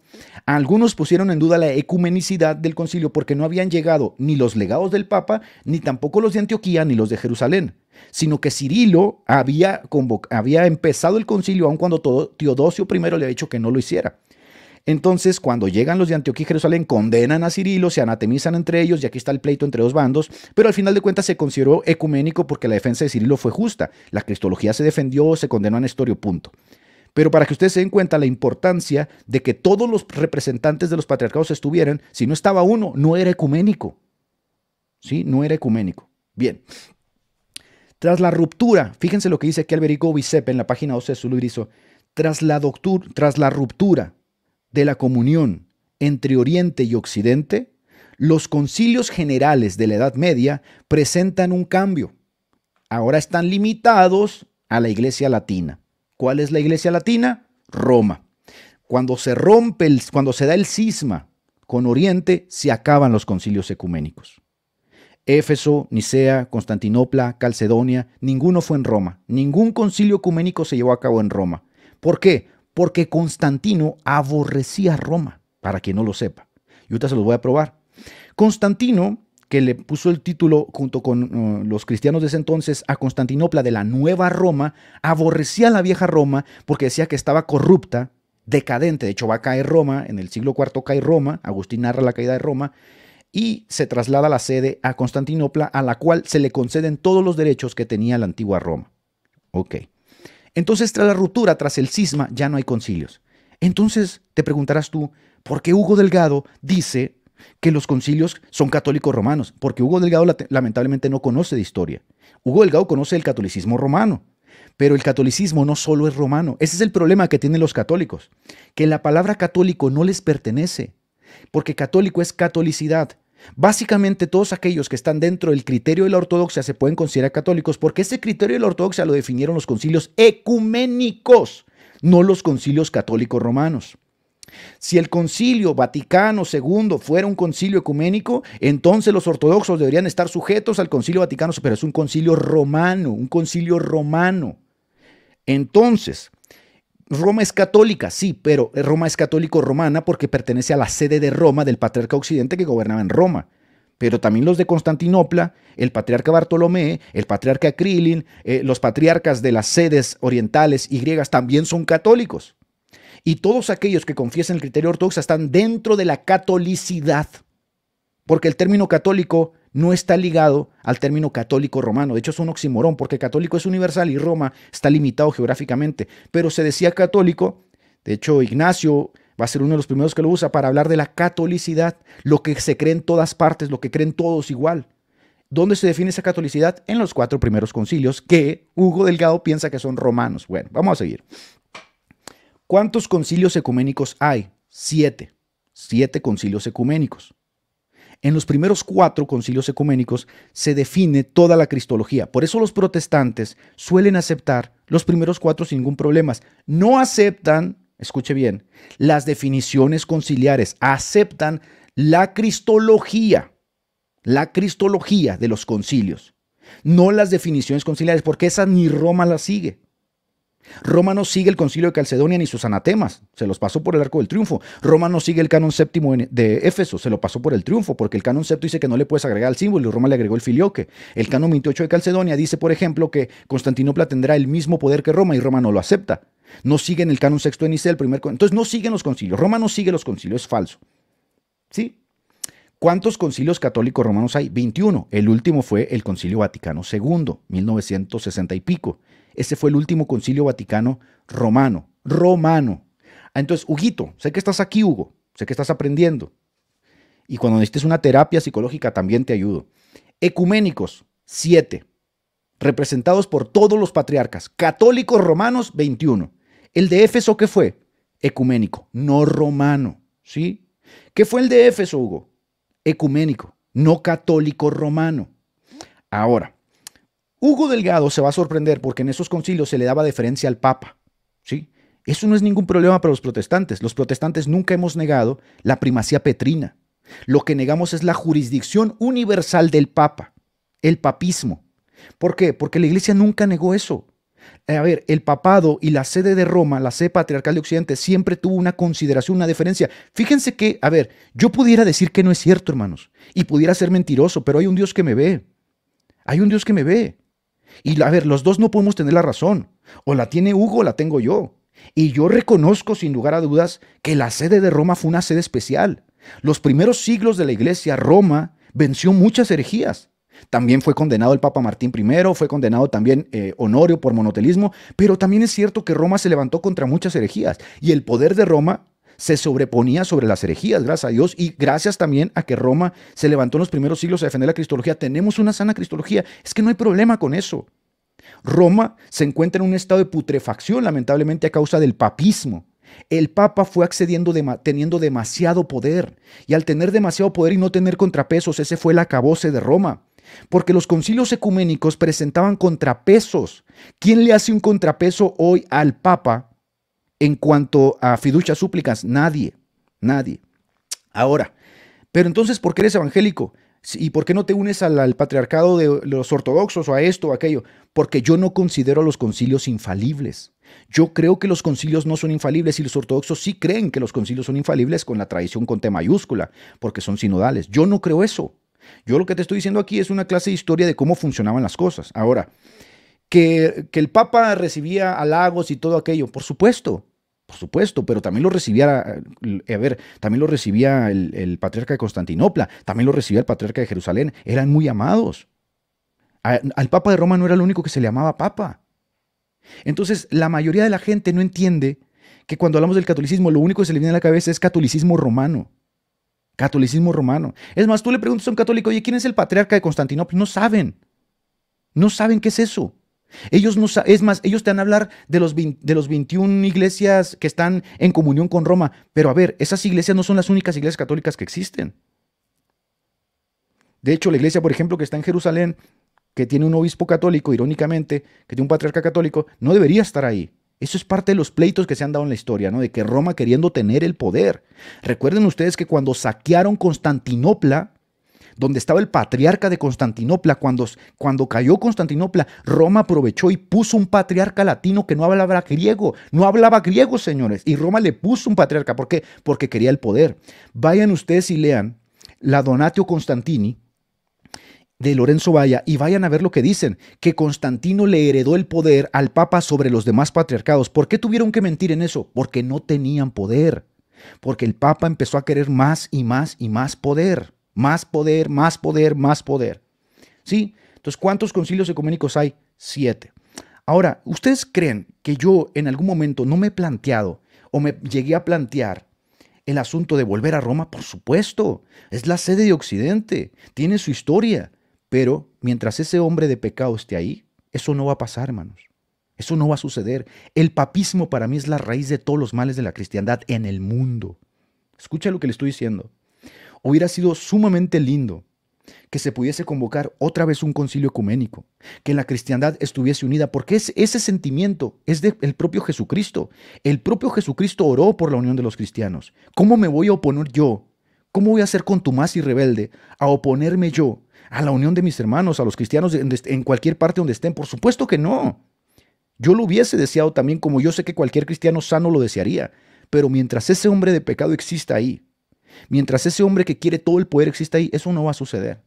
algunos pusieron en duda la ecumenicidad del concilio porque no habían llegado ni los legados del Papa, ni tampoco los de Antioquía, ni los de Jerusalén, sino que Cirilo había, empezado el concilio aun cuando todo Teodosio I le había dicho que no lo hiciera. Entonces, cuando llegan los de Antioquía y Jerusalén, condenan a Cirilo, se anatemizan entre ellos, y aquí está el pleito entre dos bandos, pero al final de cuentas se consideró ecuménico porque la defensa de Cirilo fue justa. La cristología se defendió, se condenó a Nestorio, punto. Pero para que ustedes se den cuenta la importancia de que todos los representantes de los patriarcados estuvieran, si no estaba uno, no era ecuménico. ¿Sí? No era ecuménico. Bien. Tras la ruptura, fíjense lo que dice aquí Alberico Bicep en la página 12 de su tras la, doctur, tras la ruptura la comunión entre Oriente y Occidente, los concilios generales de la Edad Media presentan un cambio. Ahora están limitados a la Iglesia Latina. ¿Cuál es la Iglesia Latina? Roma. Cuando se rompe, cuando se da el cisma con Oriente, se acaban los concilios ecuménicos. Éfeso, Nicea, Constantinopla, Calcedonia, ninguno fue en Roma. Ningún concilio ecuménico se llevó a cabo en Roma. ¿Por qué? porque Constantino aborrecía Roma, para quien no lo sepa. Y ahorita se los voy a probar. Constantino, que le puso el título junto con uh, los cristianos de ese entonces a Constantinopla de la Nueva Roma, aborrecía la vieja Roma porque decía que estaba corrupta, decadente. De hecho, va a caer Roma, en el siglo IV cae Roma, Agustín narra la caída de Roma, y se traslada la sede a Constantinopla, a la cual se le conceden todos los derechos que tenía la antigua Roma. Ok. Entonces, tras la ruptura, tras el cisma, ya no hay concilios. Entonces, te preguntarás tú, ¿por qué Hugo Delgado dice que los concilios son católicos romanos? Porque Hugo Delgado lamentablemente no conoce de historia. Hugo Delgado conoce el catolicismo romano, pero el catolicismo no solo es romano. Ese es el problema que tienen los católicos, que la palabra católico no les pertenece, porque católico es catolicidad, Básicamente todos aquellos que están dentro del criterio de la ortodoxia se pueden considerar católicos porque ese criterio de la ortodoxia lo definieron los concilios ecuménicos, no los concilios católicos romanos. Si el concilio Vaticano II fuera un concilio ecuménico, entonces los ortodoxos deberían estar sujetos al concilio Vaticano, pero es un concilio romano, un concilio romano. Entonces, Roma es católica, sí, pero Roma es católico-romana porque pertenece a la sede de Roma del patriarca occidente que gobernaba en Roma. Pero también los de Constantinopla, el patriarca Bartolomé, el patriarca Krilin, eh, los patriarcas de las sedes orientales y griegas también son católicos. Y todos aquellos que confiesen el criterio ortodoxo están dentro de la catolicidad. Porque el término católico no está ligado al término católico romano. De hecho, es un oximorón, porque católico es universal y Roma está limitado geográficamente. Pero se decía católico, de hecho, Ignacio va a ser uno de los primeros que lo usa para hablar de la catolicidad, lo que se cree en todas partes, lo que creen todos igual. ¿Dónde se define esa catolicidad? En los cuatro primeros concilios que Hugo Delgado piensa que son romanos. Bueno, vamos a seguir. ¿Cuántos concilios ecuménicos hay? Siete. Siete concilios ecuménicos. En los primeros cuatro concilios ecuménicos se define toda la cristología. Por eso los protestantes suelen aceptar los primeros cuatro sin ningún problema. No aceptan, escuche bien, las definiciones conciliares, aceptan la cristología, la cristología de los concilios, no las definiciones conciliares, porque esa ni Roma la sigue. Roma no sigue el concilio de Calcedonia ni sus anatemas, se los pasó por el arco del triunfo. Roma no sigue el canon séptimo de Éfeso, se lo pasó por el triunfo, porque el canon séptimo dice que no le puedes agregar el símbolo y Roma le agregó el filioque. El canon 28 de Calcedonia dice, por ejemplo, que Constantinopla tendrá el mismo poder que Roma y Roma no lo acepta. No siguen el canon sexto de Nicea, el primer... Entonces no siguen los concilios, Roma no sigue los concilios, es falso. ¿Sí? ¿Cuántos concilios católicos romanos hay? 21. El último fue el Concilio Vaticano II, 1960 y pico. Ese fue el último concilio vaticano romano. Romano. Ah, entonces, Huguito, sé que estás aquí, Hugo. Sé que estás aprendiendo. Y cuando necesites una terapia psicológica, también te ayudo. Ecuménicos, siete. Representados por todos los patriarcas. Católicos romanos, 21. El de Éfeso, ¿qué fue? Ecuménico, no romano. ¿Sí? ¿Qué fue el de Éfeso, Hugo? Ecuménico, no católico romano. Ahora, Hugo Delgado se va a sorprender porque en esos concilios se le daba deferencia al Papa. ¿sí? Eso no es ningún problema para los protestantes. Los protestantes nunca hemos negado la primacía petrina. Lo que negamos es la jurisdicción universal del Papa, el papismo. ¿Por qué? Porque la Iglesia nunca negó eso. Eh, a ver, el papado y la sede de Roma, la sede patriarcal de Occidente, siempre tuvo una consideración, una deferencia. Fíjense que, a ver, yo pudiera decir que no es cierto, hermanos, y pudiera ser mentiroso, pero hay un Dios que me ve. Hay un Dios que me ve. Y a ver, los dos no podemos tener la razón. O la tiene Hugo o la tengo yo. Y yo reconozco sin lugar a dudas que la sede de Roma fue una sede especial. Los primeros siglos de la iglesia, Roma venció muchas herejías. También fue condenado el Papa Martín I, fue condenado también eh, Honorio por monotelismo, pero también es cierto que Roma se levantó contra muchas herejías y el poder de Roma se sobreponía sobre las herejías, gracias a Dios, y gracias también a que Roma se levantó en los primeros siglos a defender la cristología. Tenemos una sana cristología, es que no hay problema con eso. Roma se encuentra en un estado de putrefacción, lamentablemente, a causa del papismo. El Papa fue accediendo teniendo demasiado poder, y al tener demasiado poder y no tener contrapesos, ese fue el acabose de Roma. Porque los concilios ecuménicos presentaban contrapesos. ¿Quién le hace un contrapeso hoy al Papa en cuanto a fiducias súplicas, nadie, nadie. Ahora, pero entonces, ¿por qué eres evangélico? ¿Y por qué no te unes al, patriarcado de los ortodoxos o a esto o aquello? Porque yo no considero los concilios infalibles. Yo creo que los concilios no son infalibles y los ortodoxos sí creen que los concilios son infalibles con la tradición con T mayúscula, porque son sinodales. Yo no creo eso. Yo lo que te estoy diciendo aquí es una clase de historia de cómo funcionaban las cosas. Ahora, que el Papa recibía halagos y todo aquello, por supuesto, por supuesto, pero también lo recibía, eh, a ver, también lo recibía el, patriarca de Constantinopla, también lo recibía el patriarca de Jerusalén, eran muy amados. al Papa de Roma no era el único que se le llamaba Papa. Entonces, la mayoría de la gente no entiende que cuando hablamos del catolicismo, lo único que se le viene a la cabeza es catolicismo romano. Catolicismo romano. Es más, tú le preguntas a un católico, oye, ¿quién es el patriarca de Constantinopla? No saben. No saben qué es eso. Ellos no, es más, ellos te van a hablar de los, de los 21 iglesias que están en comunión con Roma, pero a ver, esas iglesias no son las únicas iglesias católicas que existen. De hecho, la iglesia, por ejemplo, que está en Jerusalén, que tiene un obispo católico, irónicamente, que tiene un patriarca católico, no debería estar ahí. Eso es parte de los pleitos que se han dado en la historia, ¿no? De que Roma queriendo tener el poder. Recuerden ustedes que cuando saquearon Constantinopla, donde estaba el patriarca de Constantinopla. Cuando, cuando cayó Constantinopla, Roma aprovechó y puso un patriarca latino que no hablaba griego. No hablaba griego, señores. Y Roma le puso un patriarca. ¿Por qué? Porque quería el poder. Vayan ustedes y lean la Donatio Constantini de Lorenzo Valla y vayan a ver lo que dicen, que Constantino le heredó el poder al Papa sobre los demás patriarcados. ¿Por qué tuvieron que mentir en eso? Porque no tenían poder, porque el Papa empezó a querer más y más y más poder. Más poder, más poder, más poder. ¿Sí? Entonces, ¿cuántos concilios ecuménicos hay? Siete. Ahora, ¿ustedes creen que yo en algún momento no me he planteado o me llegué a plantear el asunto de volver a Roma? Por supuesto, es la sede de Occidente, tiene su historia, pero mientras ese hombre de pecado esté ahí, eso no va a pasar, hermanos. Eso no va a suceder. El papismo para mí es la raíz de todos los males de la cristiandad en el mundo. Escucha lo que le estoy diciendo. Hubiera sido sumamente lindo que se pudiese convocar otra vez un concilio ecuménico, que la cristiandad estuviese unida, porque ese sentimiento es del propio Jesucristo. El propio Jesucristo oró por la unión de los cristianos. ¿Cómo me voy a oponer yo? ¿Cómo voy a ser contumaz y rebelde a oponerme yo a la unión de mis hermanos, a los cristianos en cualquier parte donde estén? Por supuesto que no. Yo lo hubiese deseado también como yo sé que cualquier cristiano sano lo desearía, pero mientras ese hombre de pecado exista ahí, Mientras ese hombre que quiere todo el poder exista ahí, eso no va a suceder.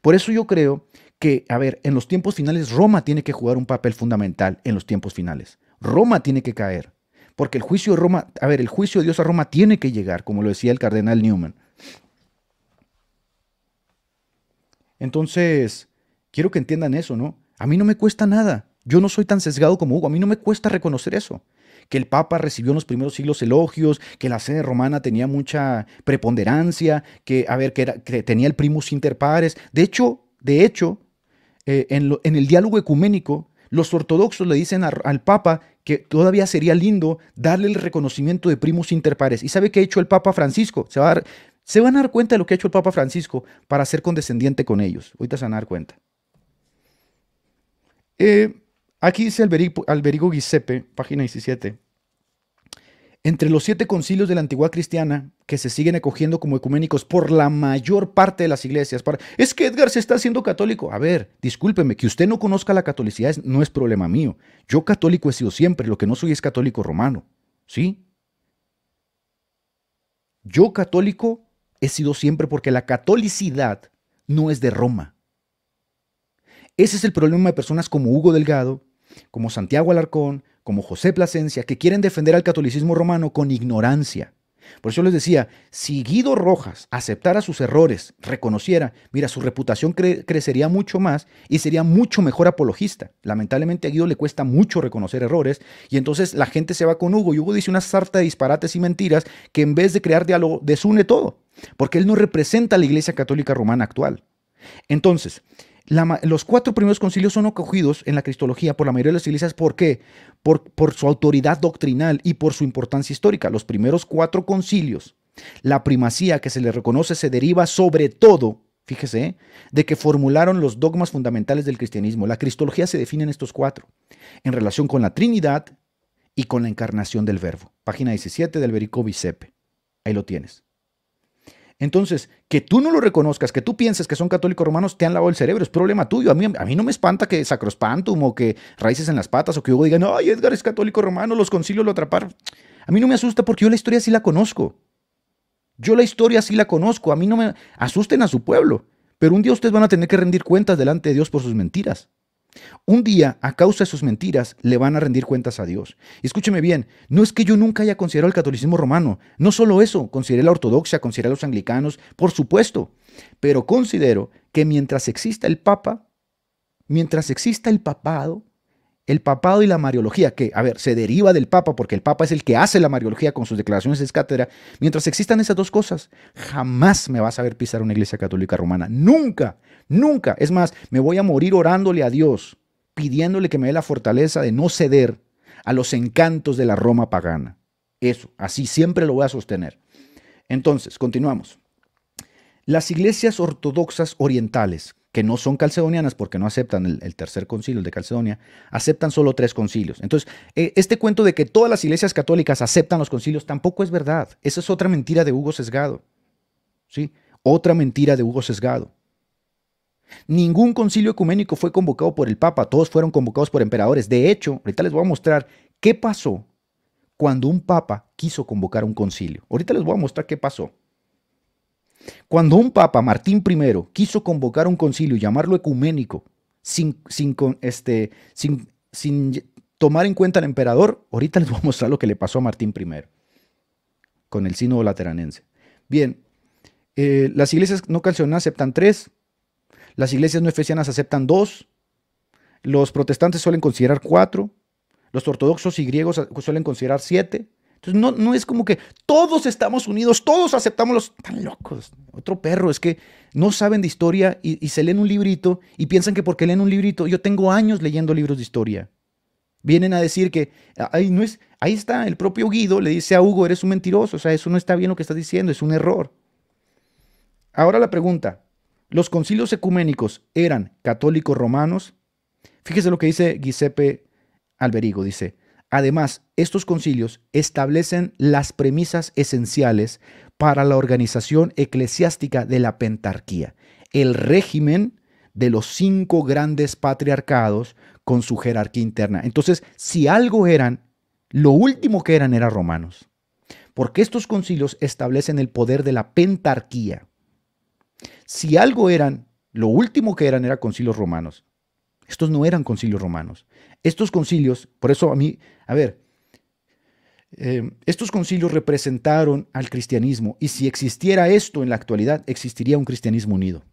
Por eso yo creo que, a ver, en los tiempos finales Roma tiene que jugar un papel fundamental en los tiempos finales. Roma tiene que caer. Porque el juicio de Roma, a ver, el juicio de Dios a Roma tiene que llegar, como lo decía el cardenal Newman. Entonces, quiero que entiendan eso, ¿no? A mí no me cuesta nada. Yo no soy tan sesgado como Hugo. A mí no me cuesta reconocer eso que el Papa recibió en los primeros siglos elogios, que la sede romana tenía mucha preponderancia, que, a ver, que, tenía el primus inter pares. De hecho, de hecho, eh, en, el diálogo ecuménico, los ortodoxos le dicen al Papa que todavía sería lindo darle el reconocimiento de primus inter pares. ¿Y sabe qué ha hecho el Papa Francisco? Se, va se van a dar cuenta de lo que ha hecho el Papa Francisco para ser condescendiente con ellos. Ahorita se van a dar cuenta. Eh, Aquí dice Alberigo Alberico Giuseppe, página 17. Entre los siete concilios de la antigua cristiana, que se siguen acogiendo como ecuménicos por la mayor parte de las iglesias, es que Edgar se está haciendo católico. A ver, discúlpeme, que usted no conozca la catolicidad no es problema mío. Yo católico he sido siempre, lo que no soy es católico romano. ¿Sí? Yo católico he sido siempre porque la catolicidad no es de Roma. Ese es el problema de personas como Hugo Delgado, como Santiago Alarcón, como José Plasencia, que quieren defender al catolicismo romano con ignorancia. Por eso les decía, si Guido Rojas aceptara sus errores, reconociera, mira, su reputación crecería mucho más y sería mucho mejor apologista. Lamentablemente a Guido le cuesta mucho reconocer errores y entonces la gente se va con Hugo y Hugo dice una sarta de disparates y mentiras que en vez de crear diálogo desune todo, porque él no representa a la Iglesia Católica Romana actual. Entonces, los cuatro primeros concilios son acogidos en la cristología por la mayoría de las iglesias. ¿Por qué? Por, su autoridad doctrinal y por su importancia histórica. Los primeros cuatro concilios, la primacía que se le reconoce se deriva sobre todo fíjese, ¿eh? de que formularon los dogmas fundamentales del cristianismo. La cristología se define en estos cuatro, en relación con la Trinidad y con la encarnación del Verbo. Página 17 del Alberico Vicepe. Ahí lo tienes. Entonces, que tú no lo reconozcas, que tú pienses que son católicos romanos, te han lavado el cerebro, es problema tuyo. A mí, no me espanta que Sacrospantum o que Raíces en las Patas o que Hugo digan, ay, Edgar es católico romano, los concilios lo atraparon. A mí no me asusta porque yo la historia sí la conozco. Yo la historia sí la conozco. A mí no me asusten a su pueblo. Pero un día ustedes van a tener que rendir cuentas delante de Dios por sus mentiras. Un día, a causa de sus mentiras, le van a rendir cuentas a Dios. Y escúcheme bien, no es que yo nunca haya considerado el catolicismo romano, no solo eso, consideré la ortodoxia, consideré a los anglicanos, por supuesto, pero considero que mientras exista el Papa, mientras exista el papado, el papado y la mariología, que, a ver, se deriva del papa porque el papa es el que hace la mariología con sus declaraciones de cátedra, mientras existan esas dos cosas, jamás me vas a ver pisar una iglesia católica romana. Nunca, nunca. Es más, me voy a morir orándole a Dios, pidiéndole que me dé la fortaleza de no ceder a los encantos de la Roma pagana. Eso, así siempre lo voy a sostener. Entonces, continuamos. Las iglesias ortodoxas orientales, que no son calcedonianas porque no aceptan el, tercer concilio, de Calcedonia, aceptan solo tres concilios. Entonces, eh, este cuento de que todas las iglesias católicas aceptan los concilios tampoco es verdad. Esa es otra mentira de Hugo Sesgado. ¿Sí? Otra mentira de Hugo Sesgado. Ningún concilio ecuménico fue convocado por el Papa, todos fueron convocados por emperadores. De hecho, ahorita les voy a mostrar qué pasó cuando un Papa quiso convocar un concilio. Ahorita les voy a mostrar qué pasó. Cuando un papa, Martín I, quiso convocar un concilio y llamarlo ecuménico, sin, sin, este, sin, sin tomar en cuenta al emperador, ahorita les voy a mostrar lo que le pasó a Martín I con el sínodo lateranense. Bien, eh, las iglesias no calcionadas aceptan tres, las iglesias no efesianas aceptan dos, los protestantes suelen considerar cuatro, los ortodoxos y griegos suelen considerar siete, entonces, no, es como que todos estamos unidos, todos aceptamos los... tan locos. Otro perro, es que no saben de historia y, se leen un librito y piensan que porque leen un librito, yo tengo años leyendo libros de historia. Vienen a decir que, ah, ahí no es, ahí está, el propio Guido le dice a Hugo, eres un mentiroso, o sea, eso no está bien lo que estás diciendo, es un error. Ahora la pregunta, los concilios ecuménicos eran católicos romanos. Fíjese lo que dice Giuseppe Alberigo, dice, Además, estos concilios establecen las premisas esenciales para la organización eclesiástica de la pentarquía, el régimen de los cinco grandes patriarcados con su jerarquía interna. Entonces, si algo eran, lo último que eran era romanos, porque estos concilios establecen el poder de la pentarquía. Si algo eran, lo último que eran eran concilios romanos. Estos no eran concilios romanos. Estos concilios, por eso a mí a ver, eh, estos concilios representaron al cristianismo y si existiera esto en la actualidad, existiría un cristianismo unido.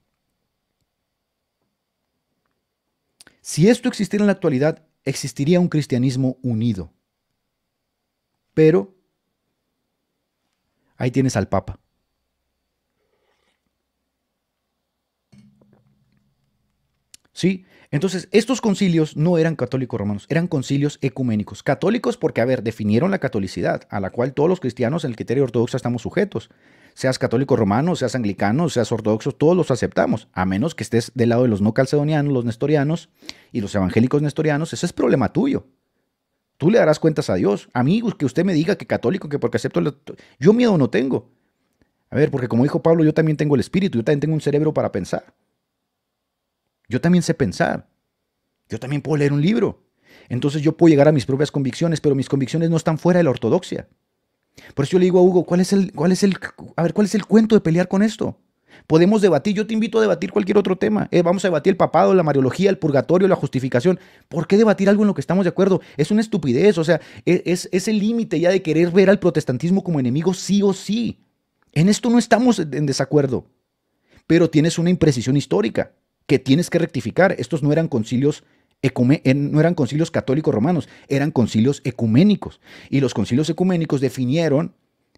Si esto existiera en la actualidad, existiría un cristianismo unido. Pero ahí tienes al Papa. ¿Sí? Entonces, estos concilios no eran católicos romanos, eran concilios ecuménicos. Católicos porque, a ver, definieron la catolicidad, a la cual todos los cristianos en el criterio ortodoxo estamos sujetos. Seas católico romano, seas anglicano, seas ortodoxo, todos los aceptamos, a menos que estés del lado de los no calcedonianos, los nestorianos y los evangélicos nestorianos. Ese es problema tuyo. Tú le darás cuentas a Dios. Amigos, que usted me diga que católico, que porque acepto... El... Yo miedo no tengo. A ver, porque como dijo Pablo, yo también tengo el espíritu, yo también tengo un cerebro para pensar. Yo también sé pensar. Yo también puedo leer un libro. Entonces yo puedo llegar a mis propias convicciones, pero mis convicciones no están fuera de la ortodoxia. Por eso yo le digo a Hugo, ¿cuál es el, cuál es el, a ver, cuál es el cuento de pelear con esto? Podemos debatir, yo te invito a debatir cualquier otro tema. Eh, vamos a debatir el papado, la mariología, el purgatorio, la justificación. ¿Por qué debatir algo en lo que estamos de acuerdo? Es una estupidez, o sea, e, es el límite ya de querer ver al protestantismo como enemigo sí o sí. En esto no estamos en desacuerdo, pero tienes una imprecisión histórica que tienes que rectificar. Estos no eran concilios eh, no eran concilios católicos romanos, eran concilios ecuménicos. Y los concilios ecuménicos definieron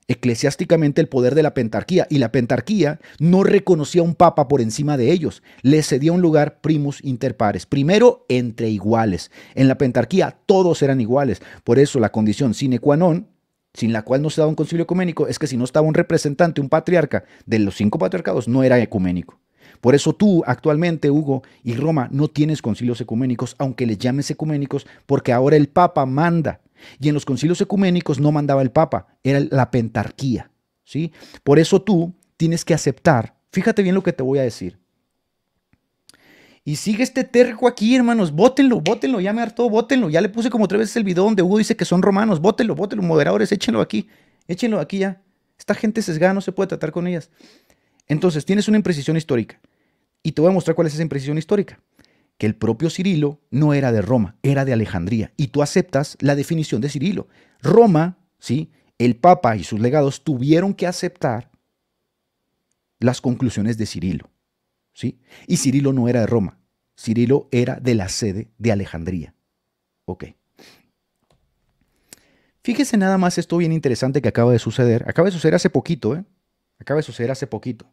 eclesiásticamente el poder de la pentarquía y la pentarquía no reconocía a un papa por encima de ellos, le cedía un lugar primus inter pares, primero entre iguales. En la pentarquía todos eran iguales, por eso la condición sine qua non sin la cual no se daba un concilio ecuménico, es que si no estaba un representante, un patriarca de los cinco patriarcados, no era ecuménico. Por eso tú actualmente, Hugo, y Roma no tienes concilios ecuménicos, aunque les llames ecuménicos, porque ahora el Papa manda. Y en los concilios ecuménicos no mandaba el Papa, era la pentarquía. ¿sí? Por eso tú tienes que aceptar, fíjate bien lo que te voy a decir. Y sigue este terco aquí, hermanos. Bótenlo, bótenlo, ya me hartó, bótenlo. Ya le puse como tres veces el video donde Hugo dice que son romanos. Bótenlo, bótenlo, moderadores, échenlo aquí. Échenlo aquí ya. Esta gente sesgada no se puede tratar con ellas. Entonces, tienes una imprecisión histórica. Y te voy a mostrar cuál es esa imprecisión histórica. Que el propio Cirilo no era de Roma, era de Alejandría. Y tú aceptas la definición de Cirilo. Roma, ¿sí? el Papa y sus legados tuvieron que aceptar las conclusiones de Cirilo. ¿sí? Y Cirilo no era de Roma, Cirilo era de la sede de Alejandría. Ok. Fíjese nada más esto bien interesante que acaba de suceder. Acaba de suceder hace poquito, ¿eh? Acaba de suceder hace poquito.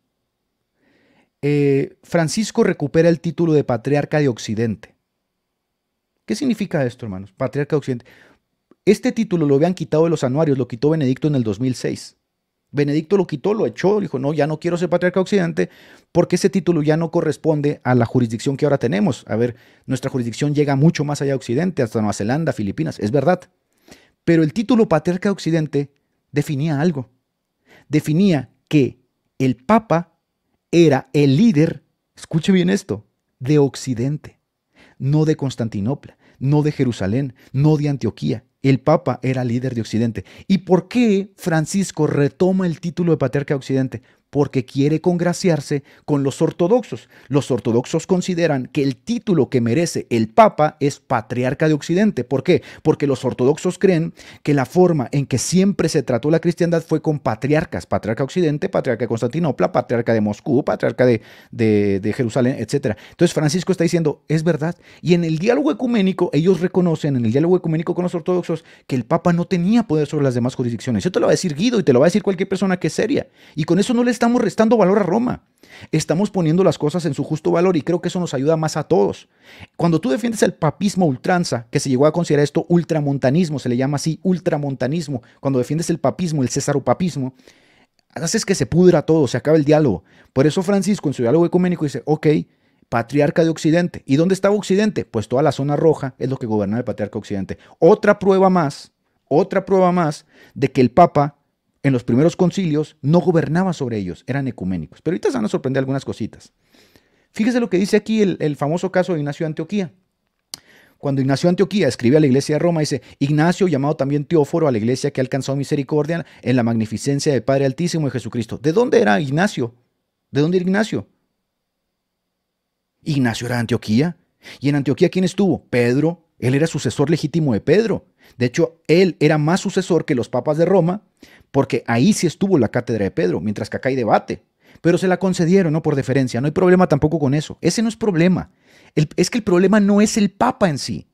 Eh, Francisco recupera el título de patriarca de Occidente. ¿Qué significa esto, hermanos? Patriarca de Occidente. Este título lo habían quitado de los anuarios, lo quitó Benedicto en el 2006. Benedicto lo quitó, lo echó, dijo, no, ya no quiero ser patriarca de Occidente porque ese título ya no corresponde a la jurisdicción que ahora tenemos. A ver, nuestra jurisdicción llega mucho más allá de Occidente, hasta Nueva Zelanda, Filipinas, es verdad. Pero el título patriarca de Occidente definía algo. Definía que el Papa era el líder, escuche bien esto, de Occidente, no de Constantinopla, no de Jerusalén, no de Antioquía. El Papa era líder de Occidente. ¿Y por qué Francisco retoma el título de Patriarca Occidente? porque quiere congraciarse con los ortodoxos. Los ortodoxos consideran que el título que merece el Papa es Patriarca de Occidente. ¿Por qué? Porque los ortodoxos creen que la forma en que siempre se trató la cristiandad fue con patriarcas, Patriarca Occidente, Patriarca de Constantinopla, Patriarca de Moscú, Patriarca de, Jerusalén, etc. Entonces Francisco está diciendo, es verdad. Y en el diálogo ecuménico, ellos reconocen en el diálogo ecuménico con los ortodoxos que el Papa no tenía poder sobre las demás jurisdicciones. Yo te lo va a decir Guido y te lo va a decir cualquier persona que es seria. Y con eso no les estamos restando valor a Roma. Estamos poniendo las cosas en su justo valor y creo que eso nos ayuda más a todos. Cuando tú defiendes el papismo ultranza, que se llegó a considerar esto ultramontanismo, se le llama así ultramontanismo, cuando defiendes el papismo, el césaropapismo, haces que se pudra todo, se acaba el diálogo. Por eso Francisco en su diálogo ecuménico dice, ok, patriarca de Occidente. ¿Y dónde estaba Occidente? Pues toda la zona roja es lo que gobernaba el patriarca Occidente. Otra prueba más, otra prueba más de que el Papa en los primeros concilios no gobernaba sobre ellos, eran ecuménicos. Pero ahorita se van a sorprender algunas cositas. Fíjese lo que dice aquí el, famoso caso de Ignacio de Antioquía. Cuando Ignacio de Antioquía escribe a la iglesia de Roma, dice, Ignacio, llamado también Teóforo, a la iglesia que ha alcanzado misericordia en la magnificencia del Padre Altísimo y Jesucristo. ¿De dónde era Ignacio? ¿De dónde era Ignacio? Ignacio era de Antioquía. ¿Y en Antioquía quién estuvo? Pedro, él era sucesor legítimo de Pedro. De hecho, él era más sucesor que los papas de Roma, porque ahí sí estuvo la cátedra de Pedro, mientras que acá hay debate. Pero se la concedieron, ¿no? Por deferencia. No hay problema tampoco con eso. Ese no es problema. es que el problema no es el papa en sí.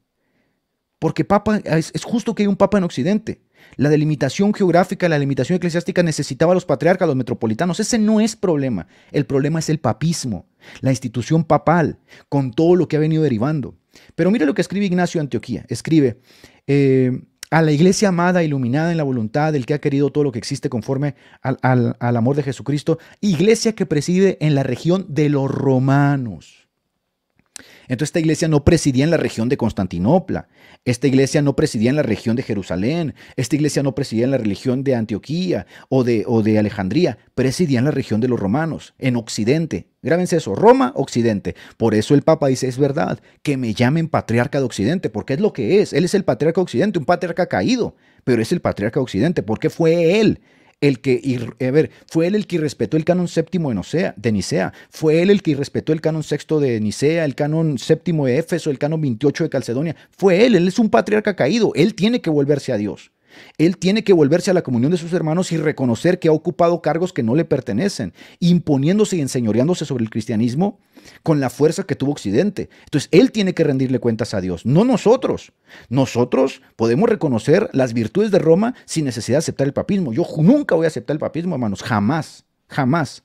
Porque papa, es, es justo que hay un papa en Occidente. La delimitación geográfica, la delimitación eclesiástica necesitaba a los patriarcas, a los metropolitanos. Ese no es problema. El problema es el papismo, la institución papal, con todo lo que ha venido derivando. Pero mira lo que escribe Ignacio Antioquía. Escribe, eh, a la iglesia amada, iluminada en la voluntad del que ha querido todo lo que existe conforme al, al amor de Jesucristo, iglesia que preside en la región de los romanos. Entonces esta iglesia no presidía en la región de Constantinopla, esta iglesia no presidía en la región de Jerusalén, esta iglesia no presidía en la religión de Antioquía o de, o de Alejandría, presidía en la región de los romanos, en Occidente. Grábense eso, Roma, Occidente. Por eso el Papa dice, es verdad, que me llamen patriarca de Occidente, porque es lo que es. Él es el patriarca de Occidente, un patriarca caído, pero es el patriarca de Occidente, porque fue él el que, a ver, fue él el que respetó el canon séptimo de, Nicea, de fue él el que respetó el canon sexto de Nicea, el canon séptimo de Éfeso, el canon 28 de Calcedonia, fue él, él es un patriarca caído, él tiene que volverse a Dios. Él tiene que volverse a la comunión de sus hermanos y reconocer que ha ocupado cargos que no le pertenecen, imponiéndose y enseñoreándose sobre el cristianismo con la fuerza que tuvo Occidente. Entonces, él tiene que rendirle cuentas a Dios, no nosotros. Nosotros podemos reconocer las virtudes de Roma sin necesidad de aceptar el papismo. Yo nunca voy a aceptar el papismo, hermanos, jamás, jamás.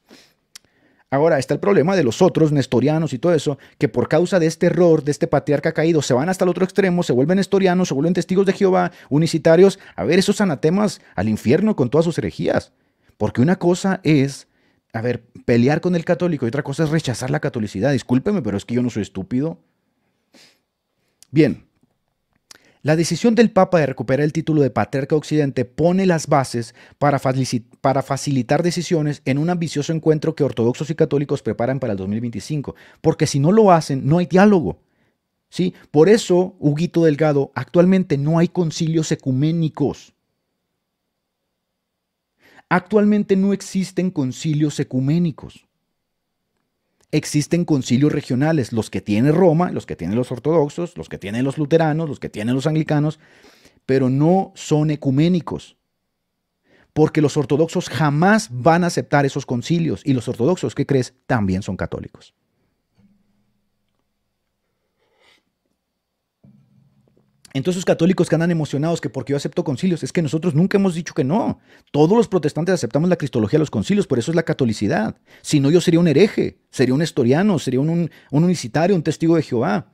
Ahora está el problema de los otros nestorianos y todo eso, que por causa de este error, de este patriarca caído, se van hasta el otro extremo, se vuelven nestorianos, se vuelven testigos de Jehová, unicitarios, a ver esos anatemas al infierno con todas sus herejías. Porque una cosa es, a ver, pelear con el católico y otra cosa es rechazar la catolicidad. Discúlpeme, pero es que yo no soy estúpido. Bien, la decisión del Papa de recuperar el título de Patriarca Occidente pone las bases para, facilitar decisiones en un ambicioso encuentro que ortodoxos y católicos preparan para el 2025, porque si no lo hacen, no hay diálogo. ¿sí? Por eso, Huguito Delgado, actualmente no hay concilios ecuménicos. Actualmente no existen concilios ecuménicos existen concilios regionales, los que tiene Roma, los que tienen los ortodoxos, los que tienen los luteranos, los que tienen los anglicanos, pero no son ecuménicos. Porque los ortodoxos jamás van a aceptar esos concilios y los ortodoxos, ¿qué crees? También son católicos. Entonces, los católicos que andan emocionados que porque yo acepto concilios, es que nosotros nunca hemos dicho que no. Todos los protestantes aceptamos la cristología de los concilios, por eso es la catolicidad. Si no, yo sería un hereje, sería un historiano, sería un, unicitario, un testigo de Jehová.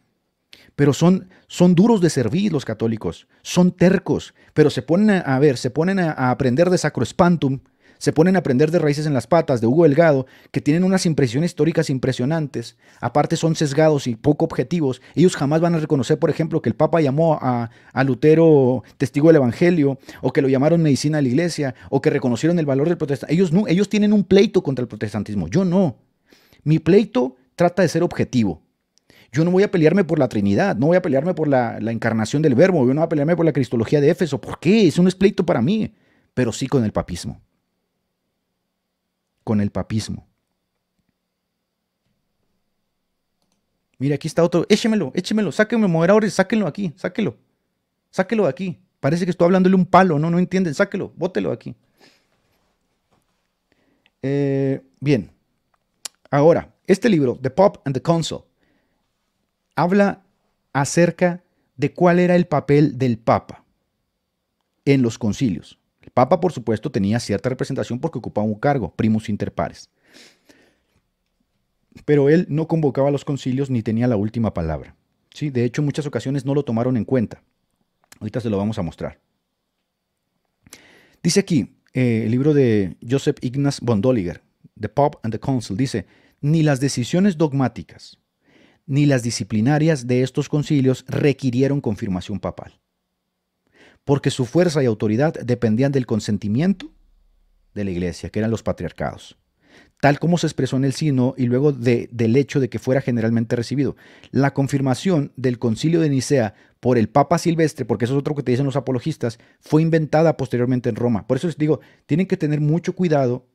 Pero son, son duros de servir los católicos, son tercos, pero se ponen a, ver, se ponen a, aprender de sacrospantum. Se ponen a aprender de Raíces en las Patas, de Hugo Delgado, que tienen unas impresiones históricas impresionantes. Aparte son sesgados y poco objetivos. Ellos jamás van a reconocer, por ejemplo, que el Papa llamó a, Lutero testigo del Evangelio, o que lo llamaron medicina de la iglesia, o que reconocieron el valor del protestantismo. Ellos no, ellos tienen un pleito contra el protestantismo. Yo no. Mi pleito trata de ser objetivo. Yo no voy a pelearme por la Trinidad, no voy a pelearme por la, encarnación del Verbo, yo no voy a pelearme por la Cristología de Éfeso. ¿Por qué? Es un pleito para mí, pero sí con el papismo con el papismo. Mira, aquí está otro. Échemelo, échemelo, sáquenme moderadores, sáquenlo aquí, sáquenlo. Sáquenlo de aquí. Parece que estoy hablándole un palo, no, no entienden, sáquenlo, bótelo aquí. Eh, bien. Ahora, este libro, The Pope and the Council habla acerca de cuál era el papel del Papa en los concilios. Papa, por supuesto, tenía cierta representación porque ocupaba un cargo, primus inter pares. Pero él no convocaba los concilios ni tenía la última palabra. ¿sí? De hecho, en muchas ocasiones no lo tomaron en cuenta. Ahorita se lo vamos a mostrar. Dice aquí eh, el libro de Joseph Ignaz Bondoliger, The Pope and the Council, dice, ni las decisiones dogmáticas ni las disciplinarias de estos concilios requirieron confirmación papal porque su fuerza y autoridad dependían del consentimiento de la iglesia, que eran los patriarcados, tal como se expresó en el sino y luego del hecho de que fuera generalmente recibido. La confirmación del concilio de Nicea por el Papa Silvestre, porque eso es otro que te dicen los apologistas, fue inventada posteriormente en Roma. Por eso les digo, tienen que tener mucho cuidado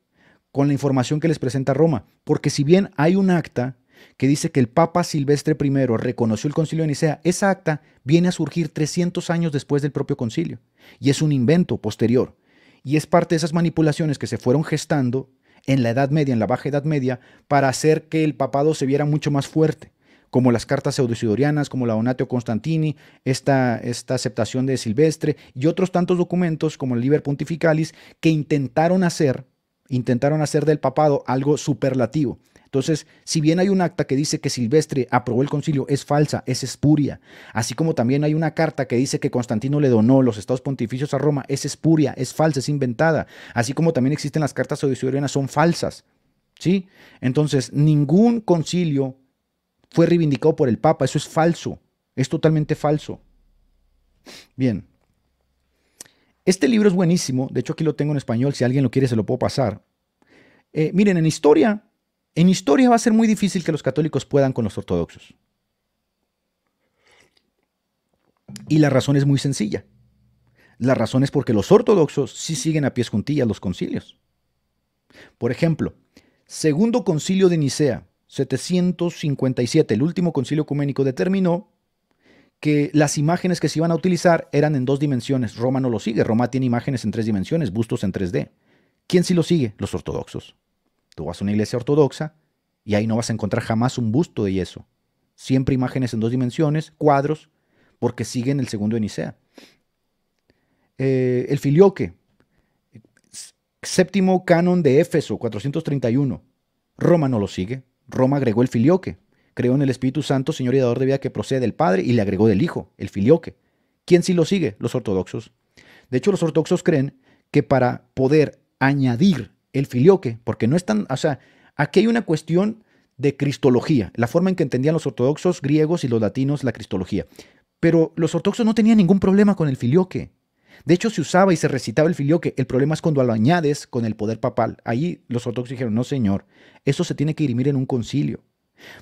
con la información que les presenta Roma, porque si bien hay un acta que dice que el Papa Silvestre I reconoció el concilio de Nicea, esa acta viene a surgir 300 años después del propio concilio y es un invento posterior. Y es parte de esas manipulaciones que se fueron gestando en la Edad Media, en la Baja Edad Media, para hacer que el papado se viera mucho más fuerte, como las cartas pseudo-sidorianas, como la Donatio Constantini, esta, esta aceptación de Silvestre y otros tantos documentos como el Liber Pontificalis que intentaron hacer intentaron hacer del papado algo superlativo, entonces, si bien hay un acta que dice que Silvestre aprobó el concilio, es falsa, es espuria. Así como también hay una carta que dice que Constantino le donó los estados pontificios a Roma, es espuria, es falsa, es inventada. Así como también existen las cartas auditorianas, son falsas. ¿Sí? Entonces, ningún concilio fue reivindicado por el Papa, eso es falso, es totalmente falso. Bien. Este libro es buenísimo, de hecho aquí lo tengo en español, si alguien lo quiere se lo puedo pasar. Eh, miren, en historia en historia va a ser muy difícil que los católicos puedan con los ortodoxos. Y la razón es muy sencilla. La razón es porque los ortodoxos sí siguen a pies juntillas los concilios. Por ejemplo, segundo concilio de Nicea, 757, el último concilio ecuménico, determinó que las imágenes que se iban a utilizar eran en dos dimensiones. Roma no lo sigue, Roma tiene imágenes en tres dimensiones, bustos en 3D. ¿Quién sí lo sigue? Los ortodoxos. Tú vas a una iglesia ortodoxa y ahí no vas a encontrar jamás un busto de yeso. Siempre imágenes en dos dimensiones, cuadros, porque siguen el segundo de Nicea. Eh, el filioque, séptimo canon de Éfeso, 431. Roma no lo sigue. Roma agregó el filioque. Creó en el Espíritu Santo, Señor y Dador de vida que procede del Padre, y le agregó del Hijo, el filioque. ¿Quién sí lo sigue? Los ortodoxos. De hecho, los ortodoxos creen que para poder añadir el filioque, porque no están, o sea, aquí hay una cuestión de cristología, la forma en que entendían los ortodoxos griegos y los latinos la cristología. Pero los ortodoxos no tenían ningún problema con el filioque. De hecho, se usaba y se recitaba el filioque. El problema es cuando lo añades con el poder papal. Ahí los ortodoxos dijeron, no señor, eso se tiene que dirimir en un concilio.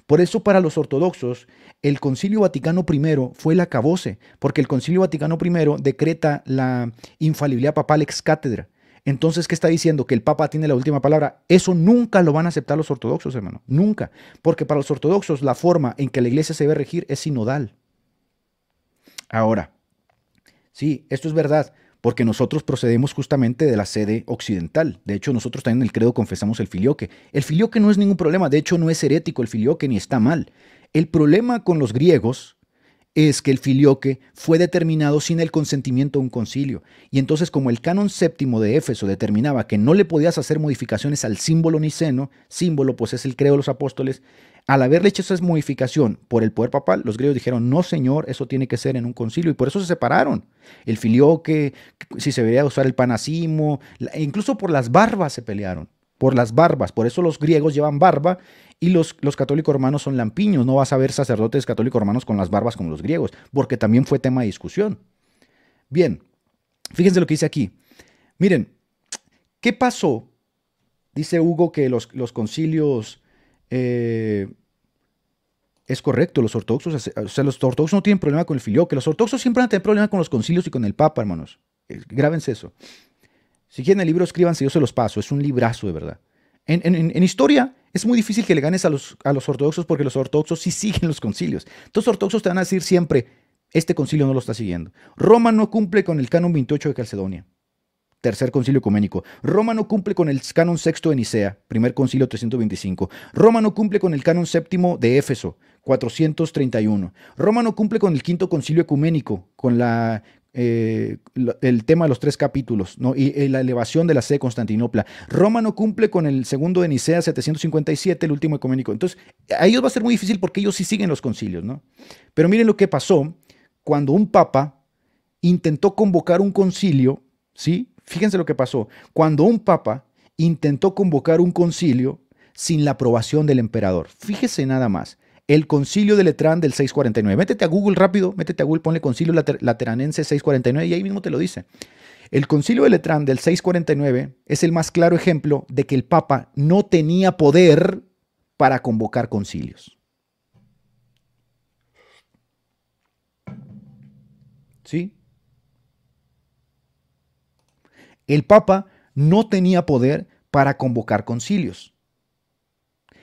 Por eso para los ortodoxos, el concilio Vaticano I fue el acabose, porque el concilio Vaticano I decreta la infalibilidad papal ex cátedra. Entonces, ¿qué está diciendo? Que el Papa tiene la última palabra. Eso nunca lo van a aceptar los ortodoxos, hermano. Nunca. Porque para los ortodoxos la forma en que la iglesia se ve regir es sinodal. Ahora, sí, esto es verdad, porque nosotros procedemos justamente de la sede occidental. De hecho, nosotros también en el credo confesamos el filioque. El filioque no es ningún problema, de hecho no es herético el filioque ni está mal. El problema con los griegos es que el filioque fue determinado sin el consentimiento de un concilio, y entonces como el canon séptimo de Éfeso determinaba que no le podías hacer modificaciones al símbolo niceno, símbolo pues es el creo de los apóstoles, al haberle hecho esa modificación por el poder papal, los griegos dijeron, no señor, eso tiene que ser en un concilio, y por eso se separaron. El filioque, si se debería usar el panacimo, incluso por las barbas se pelearon por las barbas. Por eso los griegos llevan barba y los, los católicos romanos son lampiños, no vas a ver sacerdotes católicos romanos con las barbas como los griegos, porque también fue tema de discusión. Bien, fíjense lo que dice aquí. Miren, ¿qué pasó? Dice Hugo que los, concilios... Eh, es correcto, los ortodoxos, o sea, los ortodoxos no tienen problema con el filioque, los ortodoxos siempre van a tener problema con los concilios y con el Papa, hermanos. Eh, grábense eso. Si quieren el libro, escríbanse, yo se los paso, es un librazo de verdad en, historia es muy difícil que le ganes a los, a los ortodoxos porque los ortodoxos sí siguen los concilios. Entonces, los ortodoxos te van a decir siempre, este concilio no lo está siguiendo. Roma no cumple con el canon 28 de Calcedonia, tercer concilio ecuménico. Roma no cumple con el canon sexto de Nicea, primer concilio 325. Roma no cumple con el canon séptimo de Éfeso, 431. Roma no cumple con el quinto concilio ecuménico, con, la, eh, el tema de los tres capítulos ¿no? y, eh, la elevación de la sede de Constantinopla. Roma no cumple con el segundo de Nicea 757, el último ecuménico. Entonces, a ellos va a ser muy difícil porque ellos sí siguen los concilios. ¿no? Pero miren lo que pasó cuando un papa intentó convocar un concilio, ¿sí? Fíjense lo que pasó. Cuando un papa intentó convocar un concilio sin la aprobación del emperador. Fíjese nada más el concilio de Letrán del 649. Métete a Google rápido, métete a Google, ponle concilio lateranense 649 y ahí mismo te lo dice. El concilio de Letrán del 649 es el más claro ejemplo de que el Papa no tenía poder para convocar concilios. ¿Sí? El Papa no tenía poder para convocar concilios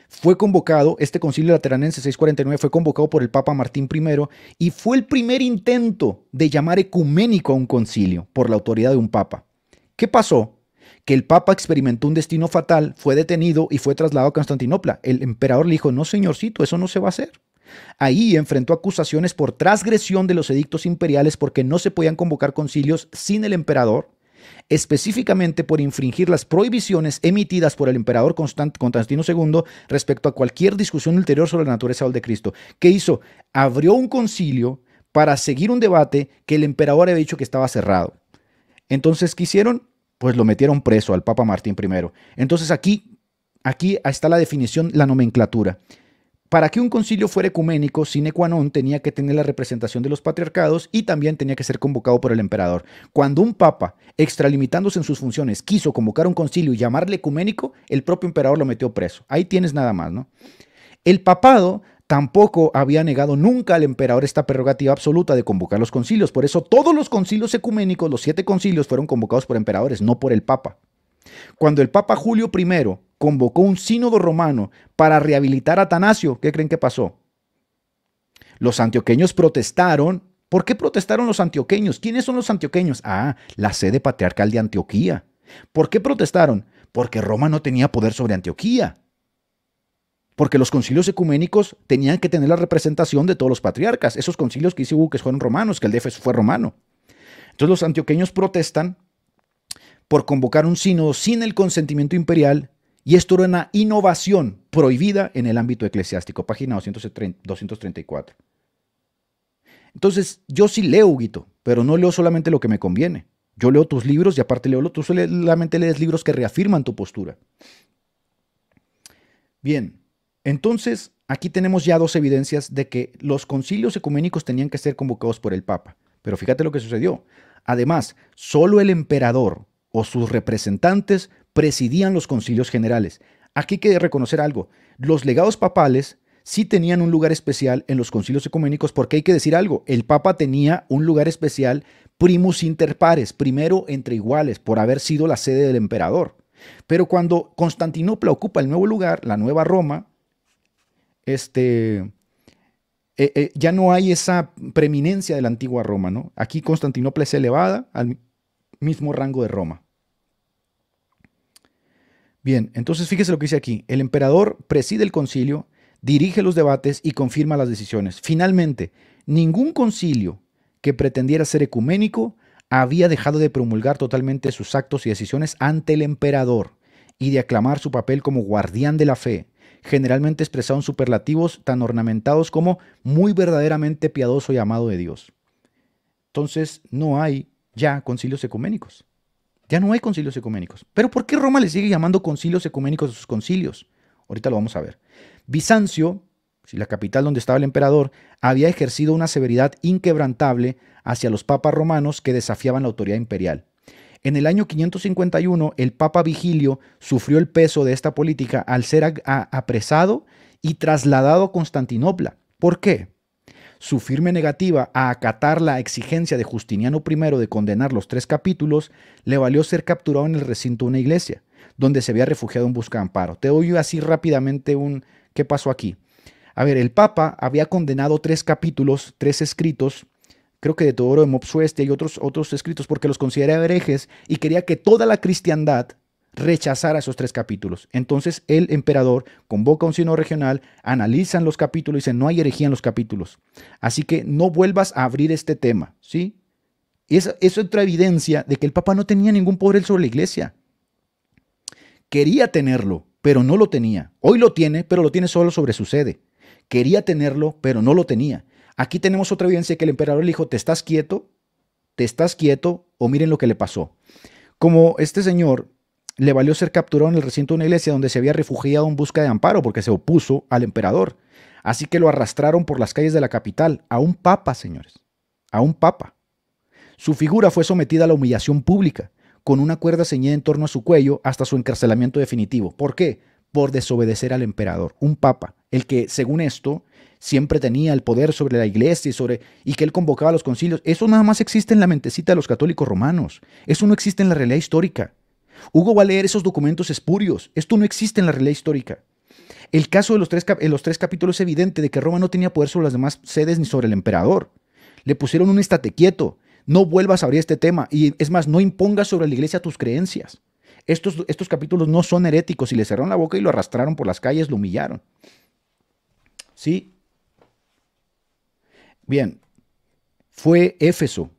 fue convocado, este concilio lateranense 649 fue convocado por el Papa Martín I y fue el primer intento de llamar ecuménico a un concilio por la autoridad de un papa. ¿Qué pasó? que el Papa experimentó un destino fatal, fue detenido y fue trasladado a Constantinopla. El emperador le dijo, no señorcito, eso no se va a hacer. Ahí enfrentó acusaciones por transgresión de los edictos imperiales porque no se podían convocar concilios sin el emperador específicamente por infringir las prohibiciones emitidas por el emperador Constantino II respecto a cualquier discusión ulterior sobre la naturaleza de Cristo. ¿Qué hizo? Abrió un concilio para seguir un debate que el emperador había dicho que estaba cerrado. Entonces, ¿qué hicieron? Pues lo metieron preso al Papa Martín I. Entonces aquí, aquí está la definición, la nomenclatura para que un concilio fuera ecuménico, sine qua non tenía que tener la representación de los patriarcados y también tenía que ser convocado por el emperador. Cuando un papa, extralimitándose en sus funciones, quiso convocar un concilio y llamarle ecuménico, el propio emperador lo metió preso. Ahí tienes nada más, ¿no? El papado tampoco había negado nunca al emperador esta prerrogativa absoluta de convocar los concilios. Por eso todos los concilios ecuménicos, los siete concilios, fueron convocados por emperadores, no por el papa. Cuando el papa Julio I convocó un sínodo romano para rehabilitar a Atanasio, ¿qué creen que pasó? Los antioqueños protestaron. ¿Por qué protestaron los antioqueños? ¿Quiénes son los antioqueños? Ah, la sede patriarcal de Antioquía. ¿Por qué protestaron? Porque Roma no tenía poder sobre Antioquía. Porque los concilios ecuménicos tenían que tener la representación de todos los patriarcas. Esos concilios que hice que fueron romanos, que el DF fue romano. Entonces los antioqueños protestan por convocar un sínodo sin el consentimiento imperial y esto era una innovación prohibida en el ámbito eclesiástico, página 234. Entonces, yo sí leo, Huguito, pero no leo solamente lo que me conviene. Yo leo tus libros y aparte leo, tú solamente lees libros que reafirman tu postura. Bien, entonces aquí tenemos ya dos evidencias de que los concilios ecuménicos tenían que ser convocados por el Papa. Pero fíjate lo que sucedió. Además, solo el emperador o sus representantes presidían los concilios generales. Aquí hay que reconocer algo. Los legados papales sí tenían un lugar especial en los concilios ecuménicos, porque hay que decir algo, el Papa tenía un lugar especial primus inter pares, primero entre iguales, por haber sido la sede del emperador. Pero cuando Constantinopla ocupa el nuevo lugar, la nueva Roma, este, eh, eh, ya no hay esa preeminencia de la antigua Roma, ¿no? Aquí Constantinopla es elevada al mismo rango de Roma. Bien, entonces fíjese lo que dice aquí. El emperador preside el concilio, dirige los debates y confirma las decisiones. Finalmente, ningún concilio que pretendiera ser ecuménico había dejado de promulgar totalmente sus actos y decisiones ante el emperador y de aclamar su papel como guardián de la fe, generalmente expresado en superlativos tan ornamentados como muy verdaderamente piadoso y amado de Dios. Entonces, no hay ya concilios ecuménicos. Ya no hay concilios ecuménicos. Pero ¿por qué Roma le sigue llamando concilios ecuménicos a sus concilios? Ahorita lo vamos a ver. Bizancio, la capital donde estaba el emperador, había ejercido una severidad inquebrantable hacia los papas romanos que desafiaban la autoridad imperial. En el año 551, el Papa Vigilio sufrió el peso de esta política al ser apresado y trasladado a Constantinopla. ¿Por qué? Su firme negativa a acatar la exigencia de Justiniano I de condenar los tres capítulos le valió ser capturado en el recinto de una iglesia, donde se había refugiado en busca de amparo. Te doy así rápidamente un qué pasó aquí. A ver, el Papa había condenado tres capítulos, tres escritos creo que de Teodoro de Mopsueste y otros, otros escritos, porque los consideraba herejes y quería que toda la cristiandad a esos tres capítulos. Entonces el emperador convoca un sino regional, analizan los capítulos y dicen, no hay herejía en los capítulos. Así que no vuelvas a abrir este tema, ¿sí? eso es otra evidencia de que el Papa no tenía ningún poder sobre la iglesia. Quería tenerlo, pero no lo tenía. Hoy lo tiene, pero lo tiene solo sobre su sede. Quería tenerlo, pero no lo tenía. Aquí tenemos otra evidencia de que el emperador le dijo, te estás quieto, te estás quieto, o miren lo que le pasó. Como este señor le valió ser capturado en el recinto de una iglesia donde se había refugiado en busca de amparo porque se opuso al emperador. Así que lo arrastraron por las calles de la capital, a un papa, señores, a un papa. Su figura fue sometida a la humillación pública, con una cuerda ceñida en torno a su cuello hasta su encarcelamiento definitivo. ¿Por qué? Por desobedecer al emperador, un papa, el que, según esto, siempre tenía el poder sobre la iglesia y, sobre, y que él convocaba los concilios. Eso nada más existe en la mentecita de los católicos romanos. Eso no existe en la realidad histórica. Hugo va a leer esos documentos espurios. Esto no existe en la realidad histórica. El caso de los tres, los tres capítulos es evidente de que Roma no tenía poder sobre las demás sedes ni sobre el emperador. Le pusieron un estate quieto. No vuelvas a abrir este tema. Y es más, no impongas sobre la iglesia tus creencias. Estos, estos capítulos no son heréticos y le cerraron la boca y lo arrastraron por las calles, lo humillaron. ¿Sí? Bien, fue Éfeso.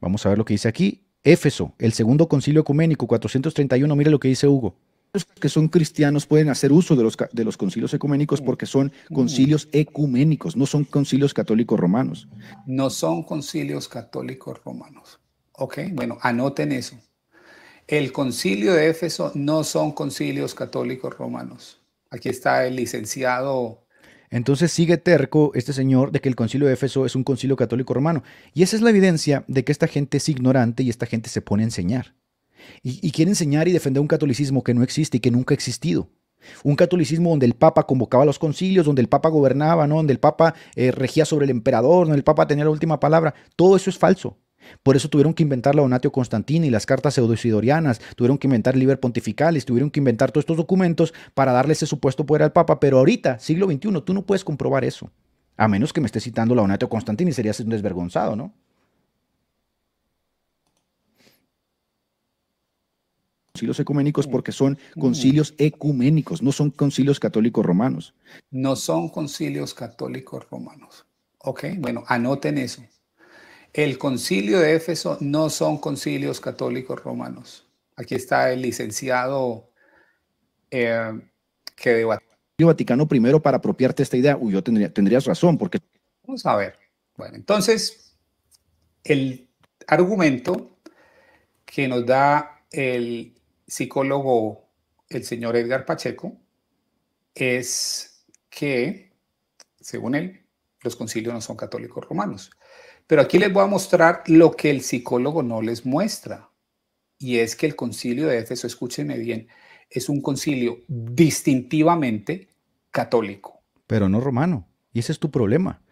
Vamos a ver lo que dice aquí. Éfeso, el segundo concilio ecuménico, 431, mire lo que dice Hugo. Los que son cristianos pueden hacer uso de los, de los concilios ecuménicos porque son concilios ecuménicos, no son concilios católicos romanos. No son concilios católicos romanos. Ok, bueno, anoten eso. El concilio de Éfeso no son concilios católicos romanos. Aquí está el licenciado entonces sigue terco este señor de que el concilio de Éfeso es un concilio católico romano. Y esa es la evidencia de que esta gente es ignorante y esta gente se pone a enseñar. Y, quiere enseñar y defender un catolicismo que no existe y que nunca ha existido. Un catolicismo donde el Papa convocaba los concilios, donde el Papa gobernaba, ¿no? donde el Papa eh, regía sobre el emperador, donde el Papa tenía la última palabra. Todo eso es falso. Por eso tuvieron que inventar la Donatio Constantini, las cartas pseudoisidorianas, tuvieron que inventar el Liber Pontificalis, tuvieron que inventar todos estos documentos para darle ese supuesto poder al Papa, pero ahorita, siglo XXI, tú no puedes comprobar eso. A menos que me esté citando la Donatio Constantini, serías un desvergonzado, ¿no? Concilios ecuménicos porque son concilios ecuménicos, no son concilios católicos romanos. No son concilios católicos romanos. Ok, bueno, anoten eso. El concilio de Éfeso no son concilios católicos romanos. Aquí está el licenciado eh, que debatió. Vaticano primero para apropiarte esta idea, uy, yo tendría, tendrías razón, porque... Vamos a ver. Bueno, entonces, el argumento que nos da el psicólogo, el señor Edgar Pacheco, es que, según él, los concilios no son católicos romanos. Pero aquí les voy a mostrar lo que el psicólogo no les muestra. Y es que el concilio de Éfeso, escúchenme bien, es un concilio distintivamente católico. Pero no romano. Y ese es tu problema.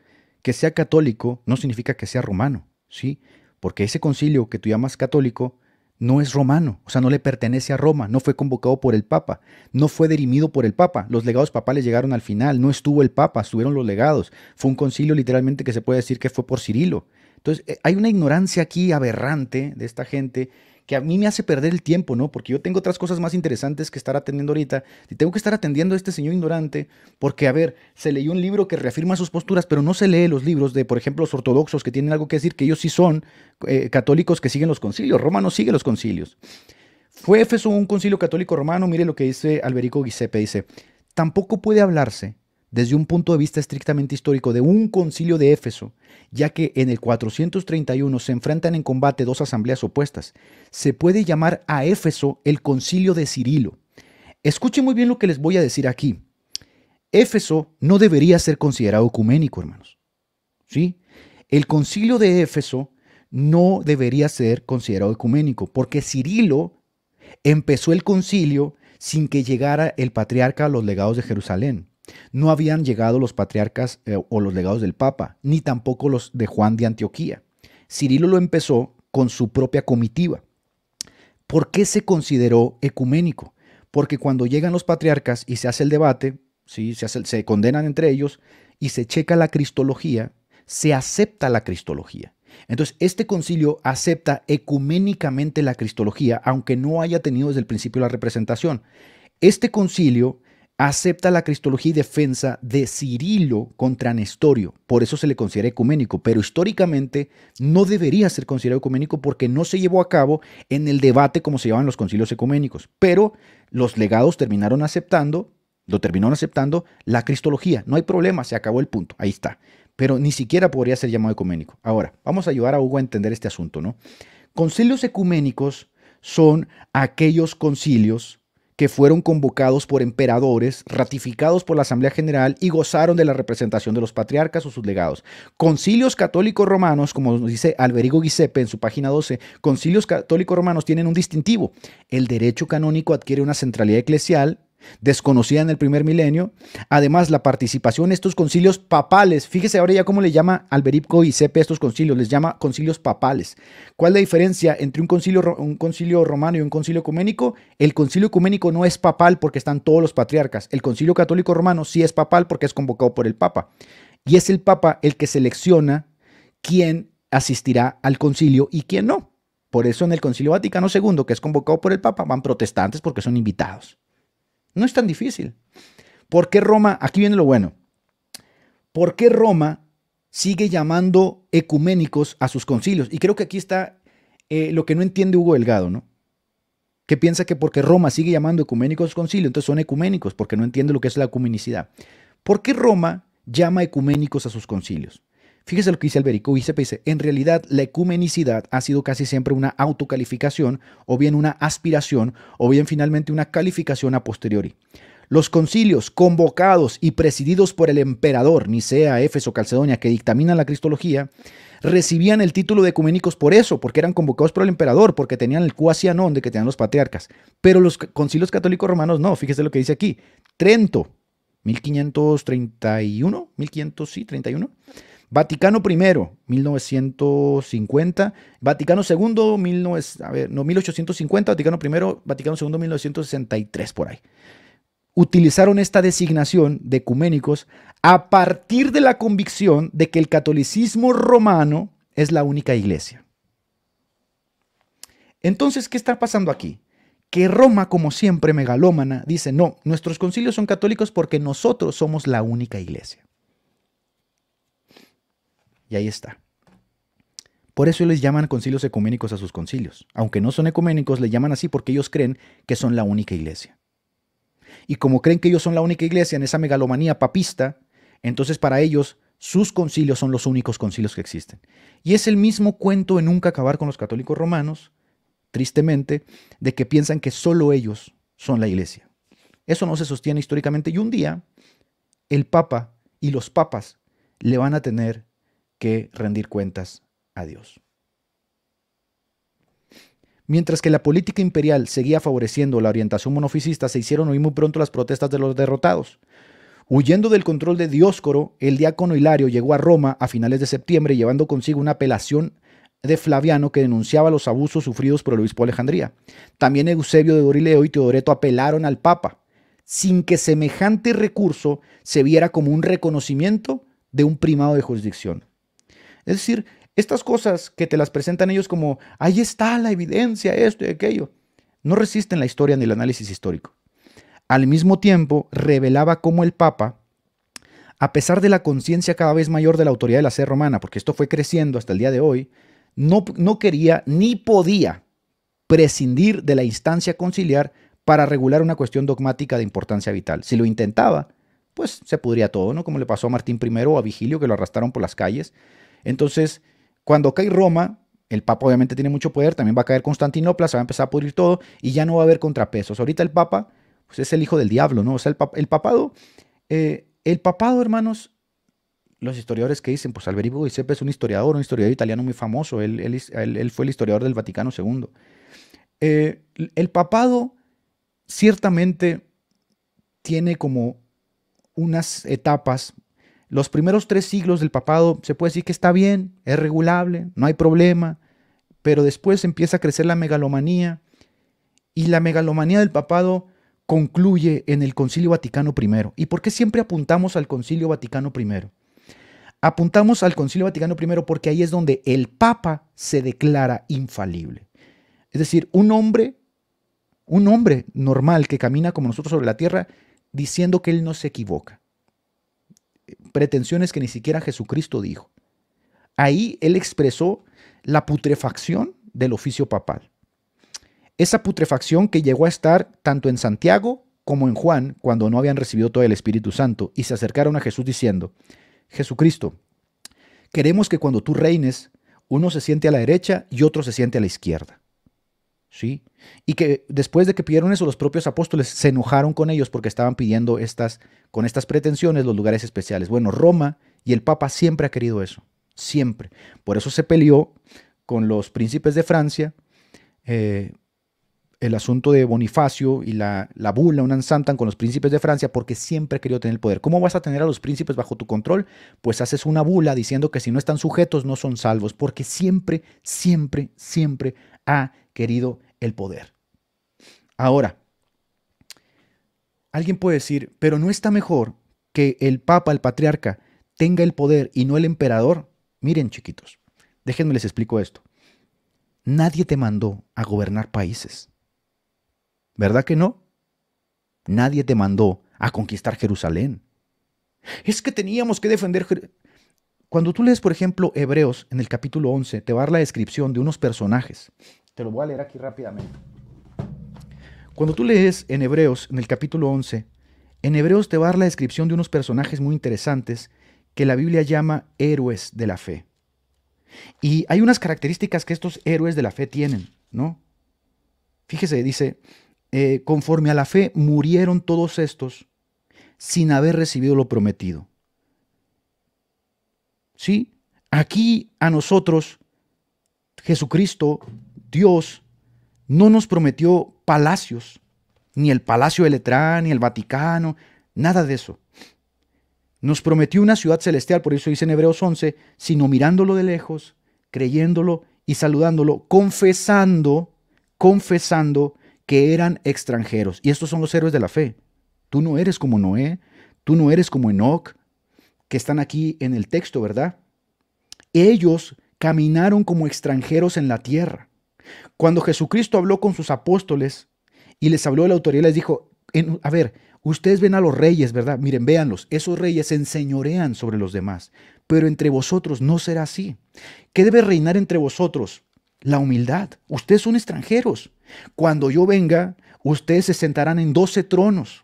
Que sea católico no significa que sea romano, ¿sí? Porque ese concilio que tú llamas católico no es romano, o sea, no le pertenece a Roma, no fue convocado por el Papa, no fue dirimido por el Papa, los legados papales llegaron al final, no estuvo el Papa, estuvieron los legados, fue un concilio literalmente que se puede decir que fue por Cirilo. Entonces, eh, hay una ignorancia aquí aberrante de esta gente que a mí me hace perder el tiempo, ¿no? Porque yo tengo otras cosas más interesantes que estar atendiendo ahorita. Y tengo que estar atendiendo a este señor ignorante, porque, a ver, se leyó un libro que reafirma sus posturas, pero no se lee los libros de, por ejemplo, los ortodoxos que tienen algo que decir, que ellos sí son eh, católicos que siguen los concilios. Roma no sigue los concilios. Fue Éfeso un concilio católico romano, mire lo que dice Alberico Giuseppe, dice, tampoco puede hablarse desde un punto de vista estrictamente histórico de un concilio de Éfeso, ya que en el 431 se enfrentan en combate dos asambleas opuestas. Se puede llamar a Éfeso el concilio de Cirilo. Escuchen muy bien lo que les voy a decir aquí. Éfeso no debería ser considerado ecuménico, hermanos. ¿Sí? El concilio de Éfeso no debería ser considerado ecuménico, porque Cirilo empezó el concilio sin que llegara el patriarca a los legados de Jerusalén. No habían llegado los patriarcas eh, o los legados del Papa, ni tampoco los de Juan de Antioquía. Cirilo lo empezó con su propia comitiva. ¿Por qué se consideró ecuménico? Porque cuando llegan los patriarcas y se hace el debate, ¿sí? se, se condenan entre ellos y se checa la cristología, se acepta la cristología. Entonces, este concilio acepta ecuménicamente la cristología, aunque no haya tenido desde el principio la representación. Este concilio acepta la cristología y defensa de Cirilo contra Nestorio. Por eso se le considera ecuménico, pero históricamente no debería ser considerado ecuménico porque no se llevó a cabo en el debate como se llevaban los concilios ecuménicos. Pero los legados terminaron aceptando, lo terminaron aceptando la cristología. No hay problema, se acabó el punto, ahí está. Pero ni siquiera podría ser llamado ecuménico. Ahora, vamos a ayudar a Hugo a entender este asunto, ¿no? Concilios ecuménicos son aquellos concilios que fueron convocados por emperadores, ratificados por la Asamblea General y gozaron de la representación de los patriarcas o sus legados. Concilios católicos romanos, como nos dice Alberigo Giuseppe en su página 12, concilios católicos romanos tienen un distintivo. El derecho canónico adquiere una centralidad eclesial desconocida en el primer milenio. Además, la participación en estos concilios papales, fíjese ahora ya cómo le llama Alberipco y Cepe estos concilios, les llama concilios papales. ¿Cuál es la diferencia entre un concilio, un concilio romano y un concilio ecuménico? El concilio ecuménico no es papal porque están todos los patriarcas, el concilio católico romano sí es papal porque es convocado por el Papa. Y es el Papa el que selecciona quién asistirá al concilio y quién no. Por eso en el Concilio Vaticano II, que es convocado por el Papa, van protestantes porque son invitados. No es tan difícil. ¿Por qué Roma? Aquí viene lo bueno. ¿Por qué Roma sigue llamando ecuménicos a sus concilios? Y creo que aquí está eh, lo que no entiende Hugo Delgado, ¿no? Que piensa que porque Roma sigue llamando ecuménicos a sus concilios, entonces son ecuménicos, porque no entiende lo que es la ecumenicidad. ¿Por qué Roma llama ecuménicos a sus concilios? Fíjese lo que dice Alberico se dice, pues, en realidad la ecumenicidad ha sido casi siempre una autocalificación o bien una aspiración o bien finalmente una calificación a posteriori. Los concilios convocados y presididos por el emperador, ni Nicea, Éfeso, Calcedonia, que dictaminan la cristología, recibían el título de ecuménicos por eso, porque eran convocados por el emperador, porque tenían el cuasianón de que tenían los patriarcas. Pero los concilios católicos romanos no, fíjese lo que dice aquí. Trento, 1531, 1531, Vaticano I, 1950. Vaticano II, a ver, no, 1850. Vaticano I, Vaticano II, 1963, por ahí. Utilizaron esta designación de ecuménicos a partir de la convicción de que el catolicismo romano es la única iglesia. Entonces, ¿qué está pasando aquí? Que Roma, como siempre megalómana, dice, no, nuestros concilios son católicos porque nosotros somos la única iglesia. Y ahí está. Por eso les llaman concilios ecuménicos a sus concilios. Aunque no son ecuménicos, le llaman así porque ellos creen que son la única iglesia. Y como creen que ellos son la única iglesia en esa megalomanía papista, entonces para ellos sus concilios son los únicos concilios que existen. Y es el mismo cuento de nunca acabar con los católicos romanos, tristemente, de que piensan que solo ellos son la iglesia. Eso no se sostiene históricamente y un día el Papa y los papas le van a tener que rendir cuentas a Dios. Mientras que la política imperial seguía favoreciendo la orientación monofisista, se hicieron hoy muy pronto las protestas de los derrotados. Huyendo del control de Dioscoro el diácono Hilario llegó a Roma a finales de septiembre llevando consigo una apelación de Flaviano que denunciaba los abusos sufridos por el obispo Alejandría. También Eusebio de Dorileo y Teodoreto apelaron al Papa, sin que semejante recurso se viera como un reconocimiento de un primado de jurisdicción. Es decir, estas cosas que te las presentan ellos como, ahí está la evidencia, esto y aquello, no resisten la historia ni el análisis histórico. Al mismo tiempo, revelaba cómo el Papa, a pesar de la conciencia cada vez mayor de la autoridad de la sede romana, porque esto fue creciendo hasta el día de hoy, no, no quería ni podía prescindir de la instancia conciliar para regular una cuestión dogmática de importancia vital. Si lo intentaba, pues se pudría todo, ¿no? Como le pasó a Martín I o a Vigilio, que lo arrastraron por las calles entonces, cuando cae Roma, el Papa obviamente tiene mucho poder, también va a caer Constantinopla, se va a empezar a pudrir todo y ya no va a haber contrapesos. Ahorita el Papa pues es el hijo del diablo, ¿no? O sea, el, papado, eh, el papado, hermanos, los historiadores que dicen, pues Alberico Giuseppe es un historiador, un historiador italiano muy famoso, él, fue el historiador del Vaticano II. Eh, el papado ciertamente tiene como unas etapas los primeros tres siglos del papado se puede decir que está bien, es regulable, no hay problema, pero después empieza a crecer la megalomanía y la megalomanía del papado concluye en el Concilio Vaticano I. ¿Y por qué siempre apuntamos al Concilio Vaticano I? Apuntamos al Concilio Vaticano I porque ahí es donde el Papa se declara infalible. Es decir, un hombre, un hombre normal que camina como nosotros sobre la tierra, diciendo que él no se equivoca pretensiones que ni siquiera Jesucristo dijo. Ahí él expresó la putrefacción del oficio papal. Esa putrefacción que llegó a estar tanto en Santiago como en Juan cuando no habían recibido todo el Espíritu Santo y se acercaron a Jesús diciendo, Jesucristo, queremos que cuando tú reines, uno se siente a la derecha y otro se siente a la izquierda. ¿Sí? y que después de que pidieron eso, los propios apóstoles se enojaron con ellos porque estaban pidiendo estas, con estas pretensiones los lugares especiales. Bueno, Roma y el Papa siempre ha querido eso, siempre. Por eso se peleó con los príncipes de Francia eh, el asunto de Bonifacio y la, la bula, un ansantan con los príncipes de Francia porque siempre ha querido tener el poder. ¿Cómo vas a tener a los príncipes bajo tu control? Pues haces una bula diciendo que si no están sujetos no son salvos porque siempre, siempre, siempre ha querido el poder. Ahora, alguien puede decir, pero no está mejor que el Papa, el Patriarca, tenga el poder y no el emperador. Miren, chiquitos, déjenme les explico esto. Nadie te mandó a gobernar países. ¿Verdad que no? Nadie te mandó a conquistar Jerusalén. Es que teníamos que defender Cuando tú lees, por ejemplo, Hebreos en el capítulo 11, te va a dar la descripción de unos personajes te lo voy a leer aquí rápidamente. Cuando tú lees en Hebreos, en el capítulo 11, en Hebreos te va a dar la descripción de unos personajes muy interesantes que la Biblia llama héroes de la fe. Y hay unas características que estos héroes de la fe tienen, ¿no? Fíjese, dice, eh, conforme a la fe murieron todos estos sin haber recibido lo prometido. ¿Sí? Aquí a nosotros Jesucristo Dios no nos prometió palacios, ni el Palacio de Letrán, ni el Vaticano, nada de eso. Nos prometió una ciudad celestial, por eso dice en Hebreos 11, sino mirándolo de lejos, creyéndolo y saludándolo, confesando, confesando que eran extranjeros. Y estos son los héroes de la fe. Tú no eres como Noé, tú no eres como Enoch, que están aquí en el texto, ¿verdad? Ellos caminaron como extranjeros en la tierra. Cuando Jesucristo habló con sus apóstoles y les habló de la autoridad, les dijo, en, a ver, ustedes ven a los reyes, ¿verdad? Miren, véanlos, esos reyes enseñorean sobre los demás, pero entre vosotros no será así. ¿Qué debe reinar entre vosotros? La humildad. Ustedes son extranjeros. Cuando yo venga, ustedes se sentarán en doce tronos.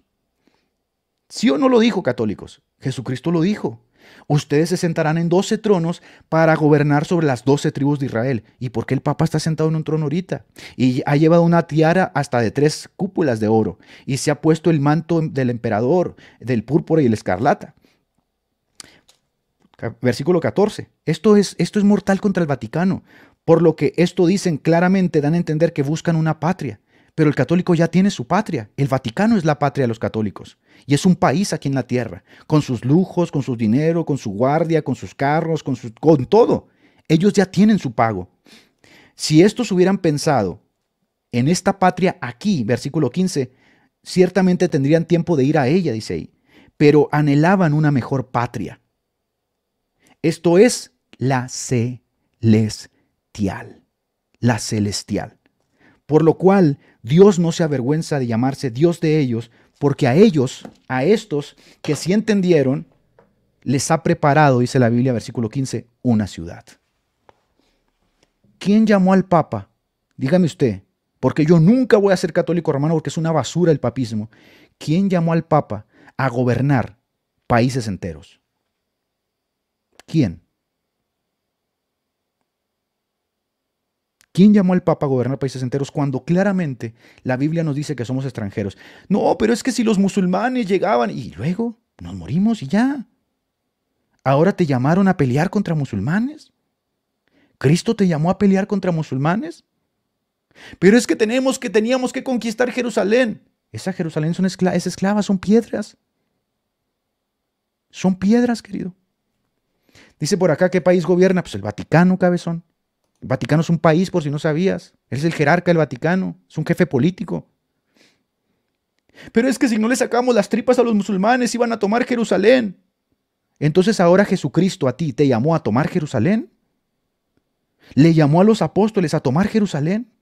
¿Sí o no lo dijo, católicos? Jesucristo lo dijo. Ustedes se sentarán en doce tronos para gobernar sobre las doce tribus de Israel. ¿Y por qué el Papa está sentado en un trono ahorita? Y ha llevado una tiara hasta de tres cúpulas de oro. Y se ha puesto el manto del emperador, del púrpura y el escarlata. Versículo 14. Esto es, esto es mortal contra el Vaticano. Por lo que esto dicen claramente, dan a entender que buscan una patria. Pero el católico ya tiene su patria. El Vaticano es la patria de los católicos. Y es un país aquí en la tierra, con sus lujos, con su dinero, con su guardia, con sus carros, con, con todo. Ellos ya tienen su pago. Si estos hubieran pensado en esta patria aquí, versículo 15, ciertamente tendrían tiempo de ir a ella, dice ahí, pero anhelaban una mejor patria. Esto es la celestial, la celestial. Por lo cual Dios no se avergüenza de llamarse Dios de ellos, porque a ellos, a estos que sí entendieron, les ha preparado, dice la Biblia, versículo 15, una ciudad. ¿Quién llamó al Papa? Dígame usted, porque yo nunca voy a ser católico romano porque es una basura el papismo. ¿Quién llamó al Papa a gobernar países enteros? ¿Quién? ¿Quién llamó al Papa a gobernar países enteros cuando claramente la Biblia nos dice que somos extranjeros? No, pero es que si los musulmanes llegaban y luego nos morimos y ya. ¿Ahora te llamaron a pelear contra musulmanes? ¿Cristo te llamó a pelear contra musulmanes? Pero es que tenemos que teníamos que conquistar Jerusalén. Esa Jerusalén son es esclava, son piedras. Son piedras, querido. Dice por acá qué país gobierna, pues el Vaticano, cabezón. Vaticano es un país, por si no sabías. Él es el jerarca del Vaticano, es un jefe político. Pero es que si no le sacamos las tripas a los musulmanes, iban a tomar Jerusalén. Entonces ahora Jesucristo a ti te llamó a tomar Jerusalén. Le llamó a los apóstoles a tomar Jerusalén.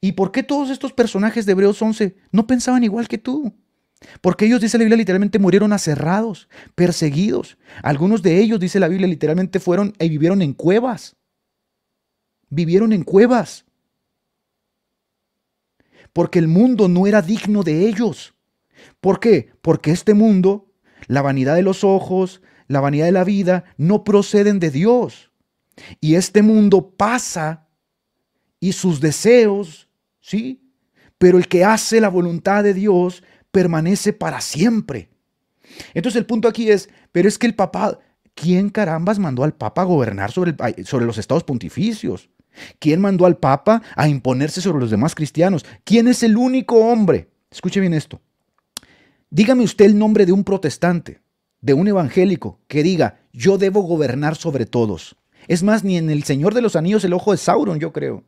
¿Y por qué todos estos personajes de Hebreos 11 no pensaban igual que tú? Porque ellos, dice la Biblia, literalmente murieron aserrados, perseguidos. Algunos de ellos, dice la Biblia, literalmente fueron y vivieron en cuevas. Vivieron en cuevas. Porque el mundo no era digno de ellos. ¿Por qué? Porque este mundo, la vanidad de los ojos, la vanidad de la vida, no proceden de Dios. Y este mundo pasa y sus deseos, ¿sí? Pero el que hace la voluntad de Dios permanece para siempre. Entonces el punto aquí es, pero es que el papá, ¿quién carambas mandó al papa a gobernar sobre, sobre los estados pontificios? ¿Quién mandó al papa a imponerse sobre los demás cristianos? ¿Quién es el único hombre? Escuche bien esto. Dígame usted el nombre de un protestante, de un evangélico, que diga, yo debo gobernar sobre todos. Es más, ni en el Señor de los Anillos el ojo de Sauron, yo creo.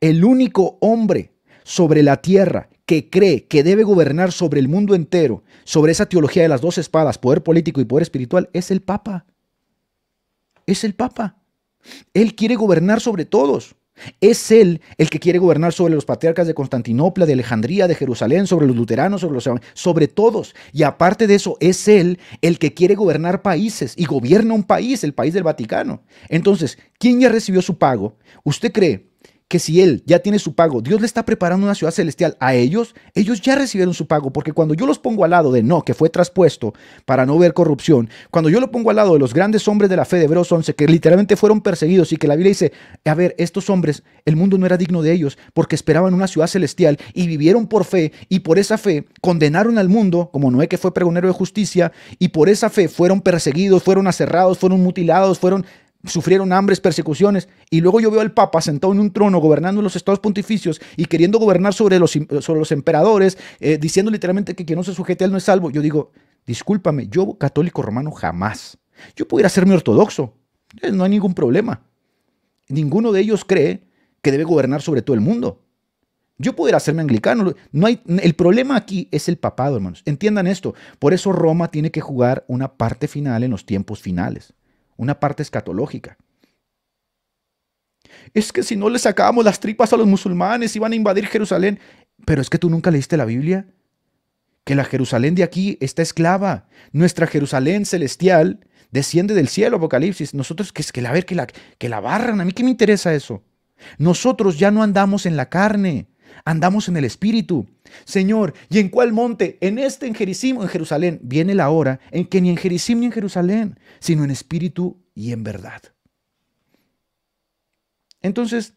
El único hombre sobre la tierra que cree que debe gobernar sobre el mundo entero, sobre esa teología de las dos espadas, poder político y poder espiritual, es el Papa. Es el Papa. Él quiere gobernar sobre todos. Es él el que quiere gobernar sobre los patriarcas de Constantinopla, de Alejandría, de Jerusalén, sobre los luteranos, sobre los sobre todos. Y aparte de eso, es él el que quiere gobernar países y gobierna un país, el país del Vaticano. Entonces, ¿quién ya recibió su pago? ¿Usted cree que si Él ya tiene su pago, Dios le está preparando una ciudad celestial a ellos, ellos ya recibieron su pago, porque cuando yo los pongo al lado de no, que fue traspuesto para no ver corrupción, cuando yo lo pongo al lado de los grandes hombres de la fe de Hebreos 11, que literalmente fueron perseguidos y que la Biblia dice, a ver, estos hombres, el mundo no era digno de ellos, porque esperaban una ciudad celestial y vivieron por fe, y por esa fe condenaron al mundo, como Noé que fue pregonero de justicia, y por esa fe fueron perseguidos, fueron aserrados, fueron mutilados, fueron sufrieron hambres, persecuciones, y luego yo veo al Papa sentado en un trono gobernando los estados pontificios y queriendo gobernar sobre los, los emperadores, eh, diciendo literalmente que quien no se sujete a él no es salvo, yo digo, discúlpame, yo católico romano jamás. Yo pudiera serme ortodoxo, eh, no hay ningún problema. Ninguno de ellos cree que debe gobernar sobre todo el mundo. Yo pudiera hacerme anglicano. No hay, el problema aquí es el papado, hermanos. Entiendan esto. Por eso Roma tiene que jugar una parte final en los tiempos finales una parte escatológica. Es que si no le sacábamos las tripas a los musulmanes, iban a invadir Jerusalén. Pero es que tú nunca leíste la Biblia. Que la Jerusalén de aquí está esclava. Nuestra Jerusalén celestial desciende del cielo, Apocalipsis. Nosotros, que es que la, ver, que la, que la barran, a mí qué me interesa eso. Nosotros ya no andamos en la carne andamos en el Espíritu. Señor, ¿y en cuál monte? En este, en Jericim en Jerusalén. Viene la hora en que ni en Jericim ni en Jerusalén, sino en Espíritu y en verdad. Entonces,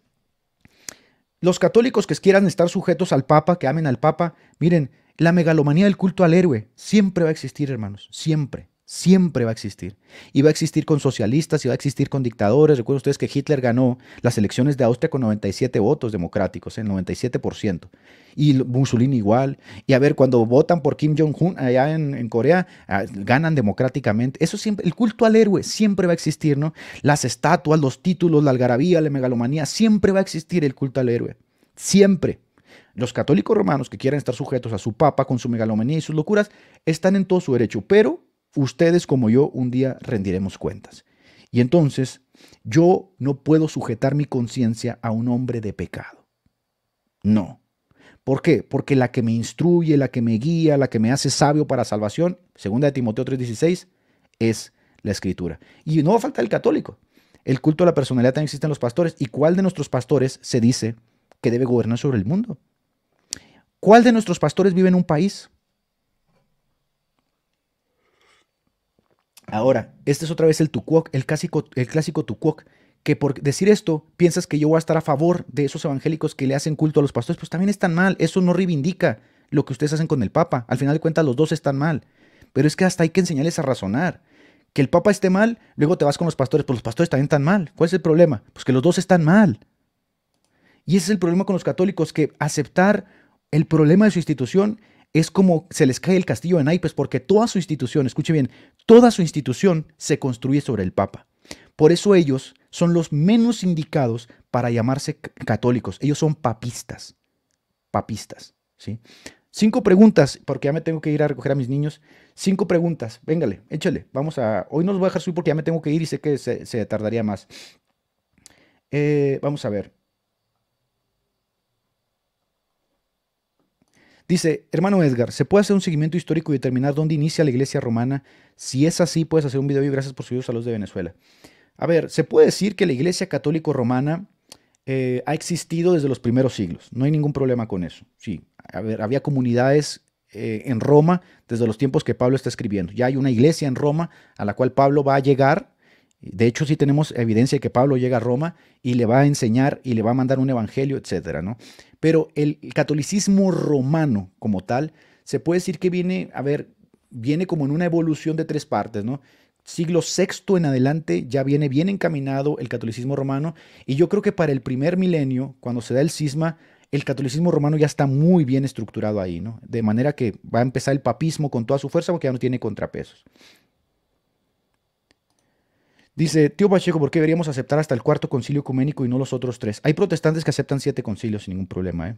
los católicos que quieran estar sujetos al Papa, que amen al Papa, miren, la megalomanía del culto al héroe siempre va a existir, hermanos, siempre. Siempre va a existir. Y va a existir con socialistas y va a existir con dictadores. Recuerden ustedes que Hitler ganó las elecciones de Austria con 97 votos democráticos, el 97%. Y Mussolini igual. Y a ver, cuando votan por Kim Jong-un allá en, Corea, ah, ganan democráticamente. Eso siempre, el culto al héroe siempre va a existir, ¿no? Las estatuas, los títulos, la algarabía, la megalomanía, siempre va a existir el culto al héroe. Siempre. Los católicos romanos que quieran estar sujetos a su papa con su megalomanía y sus locuras están en todo su derecho, pero ustedes como yo un día rendiremos cuentas. Y entonces yo no puedo sujetar mi conciencia a un hombre de pecado. No. ¿Por qué? Porque la que me instruye, la que me guía, la que me hace sabio para salvación, segunda de Timoteo 3:16, es la escritura. Y no va a el católico. El culto a la personalidad también existe en los pastores. ¿Y cuál de nuestros pastores se dice que debe gobernar sobre el mundo? ¿Cuál de nuestros pastores vive en un país? Ahora, este es otra vez el tucuoc, el clásico, el tucuoc, que por decir esto piensas que yo voy a estar a favor de esos evangélicos que le hacen culto a los pastores, pues también están mal, eso no reivindica lo que ustedes hacen con el Papa, al final de cuentas los dos están mal, pero es que hasta hay que enseñarles a razonar. Que el Papa esté mal, luego te vas con los pastores, pues los pastores también están mal. ¿Cuál es el problema? Pues que los dos están mal. Y ese es el problema con los católicos, que aceptar el problema de su institución es como se les cae el castillo en naipes porque toda su institución, escuche bien, toda su institución se construye sobre el Papa. Por eso ellos son los menos indicados para llamarse católicos. Ellos son papistas. Papistas. ¿sí? Cinco preguntas, porque ya me tengo que ir a recoger a mis niños. Cinco preguntas. Véngale, échale. Vamos a. Hoy no los voy a dejar subir porque ya me tengo que ir y sé que se, tardaría más. Eh, vamos a ver. Dice, hermano Edgar, ¿se puede hacer un seguimiento histórico y determinar dónde inicia la iglesia romana? Si es así, puedes hacer un video y gracias por su a los de Venezuela. A ver, se puede decir que la iglesia católico romana eh, ha existido desde los primeros siglos. No hay ningún problema con eso. Sí, a ver, había comunidades eh, en Roma desde los tiempos que Pablo está escribiendo. Ya hay una iglesia en Roma a la cual Pablo va a llegar. De hecho, sí tenemos evidencia de que Pablo llega a Roma y le va a enseñar y le va a mandar un evangelio, etcétera, ¿no? Pero el catolicismo romano como tal, se puede decir que viene, a ver, viene como en una evolución de tres partes, ¿no? Siglo VI en adelante ya viene bien encaminado el catolicismo romano y yo creo que para el primer milenio, cuando se da el cisma, el catolicismo romano ya está muy bien estructurado ahí, ¿no? De manera que va a empezar el papismo con toda su fuerza porque ya no tiene contrapesos. Dice, tío Pacheco, ¿por qué deberíamos aceptar hasta el cuarto concilio ecuménico y no los otros tres? Hay protestantes que aceptan siete concilios sin ningún problema, ¿eh?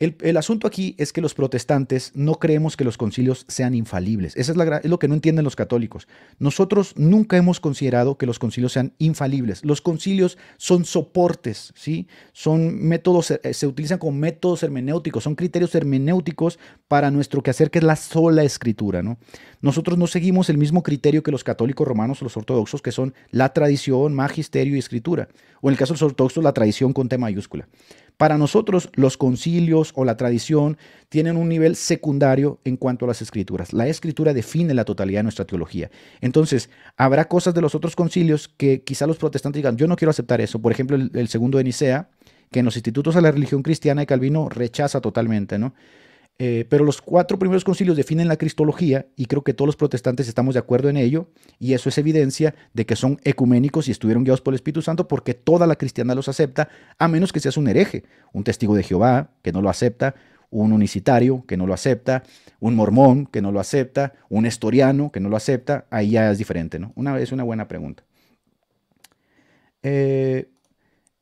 El, asunto aquí es que los protestantes no creemos que los concilios sean infalibles. Eso es, lo que no entienden los católicos. Nosotros nunca hemos considerado que los concilios sean infalibles. Los concilios son soportes, ¿sí? Son métodos, eh, se utilizan como métodos hermenéuticos, son criterios hermenéuticos para nuestro quehacer, que es la sola escritura, ¿no? Nosotros no seguimos el mismo criterio que los católicos romanos, los ortodoxos, que son la tradición, magisterio y escritura. O en el caso de los ortodoxos, la tradición con T mayúscula. Para nosotros los concilios o la tradición tienen un nivel secundario en cuanto a las escrituras. La escritura define la totalidad de nuestra teología. Entonces, habrá cosas de los otros concilios que quizá los protestantes digan, yo no quiero aceptar eso. Por ejemplo, el, segundo de Nicea, que en los institutos a la religión cristiana de Calvino rechaza totalmente, ¿no? Eh, pero los cuatro primeros concilios definen la cristología y creo que todos los protestantes estamos de acuerdo en ello y eso es evidencia de que son ecuménicos y estuvieron guiados por el Espíritu Santo porque toda la cristiana los acepta a menos que seas un hereje, un testigo de Jehová que no lo acepta, un unicitario que no lo acepta, un mormón que no lo acepta, un estoriano que no lo acepta, ahí ya es diferente, ¿no? Una, vez una buena pregunta. Eh,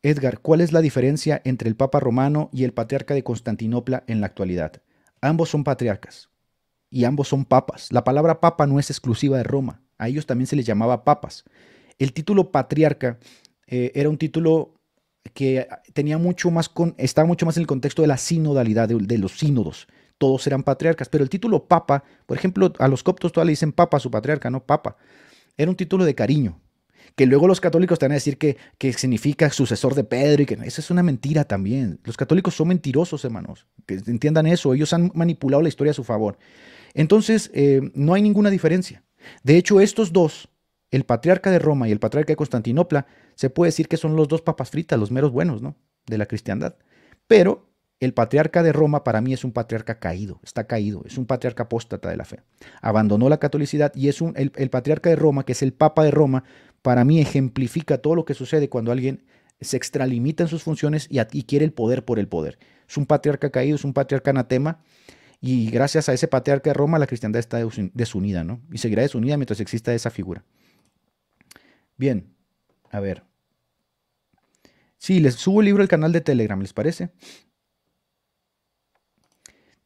Edgar, ¿cuál es la diferencia entre el Papa Romano y el Patriarca de Constantinopla en la actualidad? Ambos son patriarcas y ambos son papas. La palabra papa no es exclusiva de Roma, a ellos también se les llamaba papas. El título patriarca eh, era un título que tenía mucho más con, estaba mucho más en el contexto de la sinodalidad, de, los sínodos. Todos eran patriarcas, pero el título papa, por ejemplo, a los coptos todavía le dicen papa, su patriarca, no papa. Era un título de cariño, que luego los católicos te van a decir que, significa sucesor de Pedro y que eso es una mentira también. Los católicos son mentirosos, hermanos. Que entiendan eso. Ellos han manipulado la historia a su favor. Entonces, eh, no hay ninguna diferencia. De hecho, estos dos, el patriarca de Roma y el patriarca de Constantinopla, se puede decir que son los dos papas fritas, los meros buenos, ¿no? De la cristiandad. Pero el patriarca de Roma para mí es un patriarca caído, está caído, es un patriarca apóstata de la fe. Abandonó la catolicidad y es un, el patriarca de Roma, que es el papa de Roma, para mí ejemplifica todo lo que sucede cuando alguien se extralimita en sus funciones y, quiere el poder por el poder. Es un patriarca caído, es un patriarca anatema, y gracias a ese patriarca de Roma la cristiandad está desunida, ¿no? Y seguirá desunida mientras exista esa figura. Bien, a ver. Sí, les subo el libro al canal de Telegram, ¿les parece?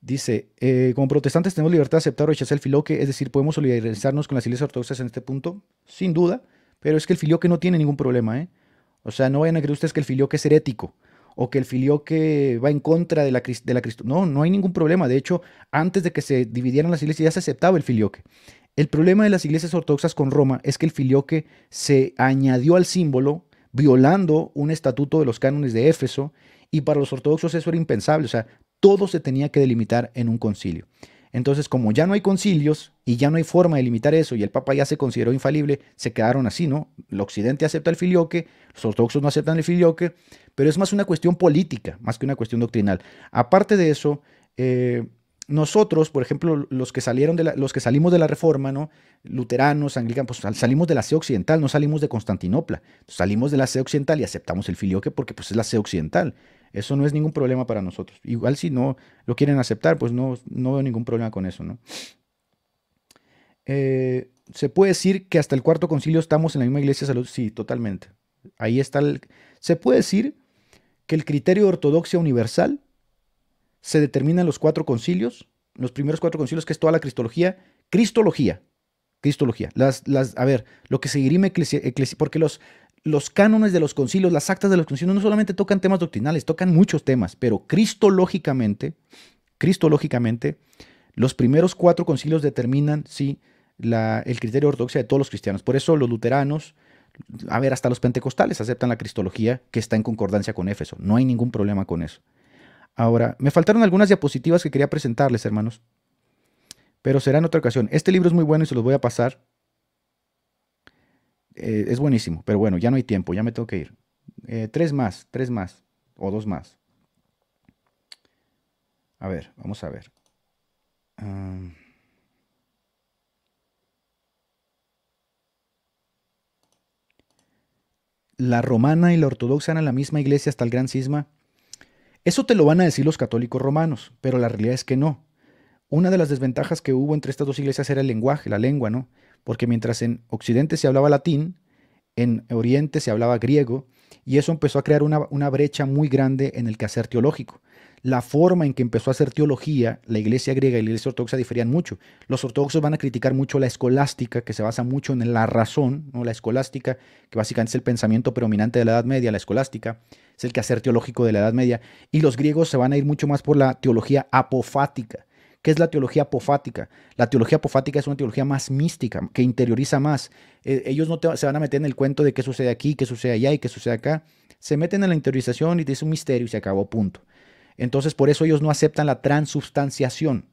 Dice, eh, como protestantes tenemos libertad de aceptar o rechazar el filoque, es decir, podemos solidarizarnos con las iglesias ortodoxas en este punto, sin duda. Pero es que el filioque no tiene ningún problema, ¿eh? O sea, no vayan a creer ustedes que el filioque es herético o que el filioque va en contra de la, de la Cristo. No, no hay ningún problema. De hecho, antes de que se dividieran las iglesias ya se aceptaba el filioque. El problema de las iglesias ortodoxas con Roma es que el filioque se añadió al símbolo violando un estatuto de los cánones de Éfeso y para los ortodoxos eso era impensable. O sea, todo se tenía que delimitar en un concilio. Entonces, como ya no hay concilios y ya no hay forma de limitar eso, y el Papa ya se consideró infalible, se quedaron así, ¿no? El Occidente acepta el filioque, los ortodoxos no aceptan el filioque, pero es más una cuestión política, más que una cuestión doctrinal. Aparte de eso, eh, nosotros, por ejemplo, los que, salieron de los que salimos de la Reforma, ¿no? Luteranos, anglicanos, pues salimos de la sede occidental, no salimos de Constantinopla, salimos de la sede occidental y aceptamos el filioque porque pues es la sede occidental. Eso no es ningún problema para nosotros. Igual si no lo quieren aceptar, pues no, veo ningún problema con eso, ¿no? Eh, ¿Se puede decir que hasta el cuarto concilio estamos en la misma iglesia salud? Sí, totalmente. Ahí está el... ¿Se puede decir que el criterio de ortodoxia universal se determina en los cuatro concilios? Los primeros cuatro concilios, que es toda la cristología. Cristología. Cristología. Las, las, a ver, lo que se dirime porque los, los cánones de los concilios, las actas de los concilios, no solamente tocan temas doctrinales, tocan muchos temas, pero cristológicamente, cristológicamente, los primeros cuatro concilios determinan sí, el criterio de ortodoxia de todos los cristianos. Por eso los luteranos, a ver, hasta los pentecostales aceptan la cristología que está en concordancia con Éfeso. No hay ningún problema con eso. Ahora, me faltaron algunas diapositivas que quería presentarles, hermanos, pero será en otra ocasión. Este libro es muy bueno y se los voy a pasar eh, es buenísimo, pero bueno, ya no hay tiempo, ya me tengo que ir. Eh, tres más, tres más, o dos más. A ver, vamos a ver. la romana y la ortodoxa eran la misma iglesia hasta el gran cisma? Eso te lo van a decir los católicos romanos, pero la realidad es que no. Una de las desventajas que hubo entre estas dos iglesias era el lenguaje, la lengua, ¿no? porque mientras en Occidente se hablaba latín, en Oriente se hablaba griego, y eso empezó a crear una, brecha muy grande en el quehacer teológico. La forma en que empezó a hacer teología, la iglesia griega y la iglesia ortodoxa diferían mucho. Los ortodoxos van a criticar mucho la escolástica, que se basa mucho en la razón, ¿no? la escolástica, que básicamente es el pensamiento predominante de la Edad Media, la escolástica, es el quehacer teológico de la Edad Media. Y los griegos se van a ir mucho más por la teología apofática, ¿Qué es la teología apofática? La teología apofática es una teología más mística, que interioriza más. E, ellos no se van a meter en el cuento de qué sucede aquí, qué sucede allá y qué sucede acá. Se meten en la interiorización y te dice un misterio y se acabó, punto. Entonces, por eso ellos no aceptan la transubstanciación.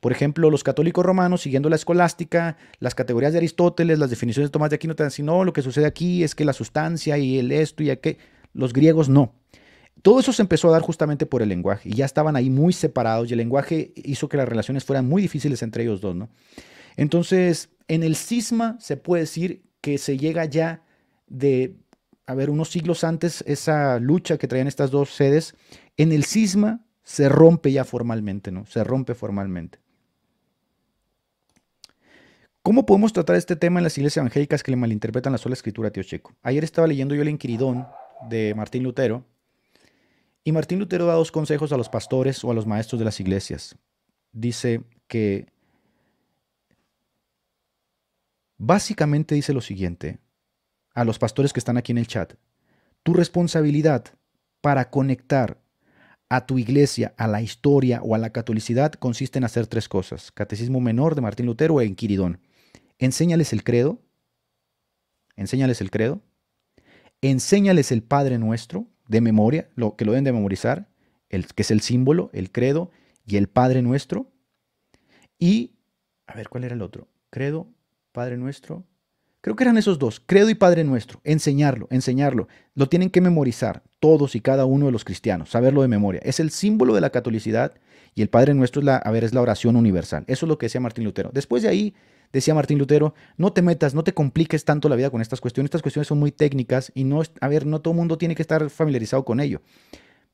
Por ejemplo, los católicos romanos, siguiendo la escolástica, las categorías de Aristóteles, las definiciones de Tomás de Aquino, te dicen, no, lo que sucede aquí es que la sustancia y el esto y aquello. Los griegos no todo eso se empezó a dar justamente por el lenguaje y ya estaban ahí muy separados y el lenguaje hizo que las relaciones fueran muy difíciles entre ellos dos, ¿no? Entonces, en el cisma se puede decir que se llega ya de, a ver, unos siglos antes, esa lucha que traían estas dos sedes, en el cisma se rompe ya formalmente, ¿no? Se rompe formalmente. ¿Cómo podemos tratar este tema en las iglesias evangélicas que le malinterpretan la sola escritura, tío Checo? Ayer estaba leyendo yo el Inquiridón de Martín Lutero y Martín Lutero da dos consejos a los pastores o a los maestros de las iglesias. Dice que básicamente dice lo siguiente a los pastores que están aquí en el chat. Tu responsabilidad para conectar a tu iglesia, a la historia o a la catolicidad consiste en hacer tres cosas. Catecismo menor de Martín Lutero en inquiridón. Enséñales el credo. Enséñales el credo. Enséñales el Padre Nuestro de memoria, lo que lo deben de memorizar, el, que es el símbolo, el credo y el Padre Nuestro. Y, a ver, ¿cuál era el otro? Credo, Padre Nuestro. Creo que eran esos dos, credo y Padre Nuestro. Enseñarlo, enseñarlo. Lo tienen que memorizar todos y cada uno de los cristianos, saberlo de memoria. Es el símbolo de la catolicidad y el Padre Nuestro la, ver, es la oración universal. Eso es lo que decía Martín Lutero. Después de ahí decía Martín Lutero, no te metas, no te compliques tanto la vida con estas cuestiones. Estas cuestiones son muy técnicas y no, a ver, no todo el mundo tiene que estar familiarizado con ello.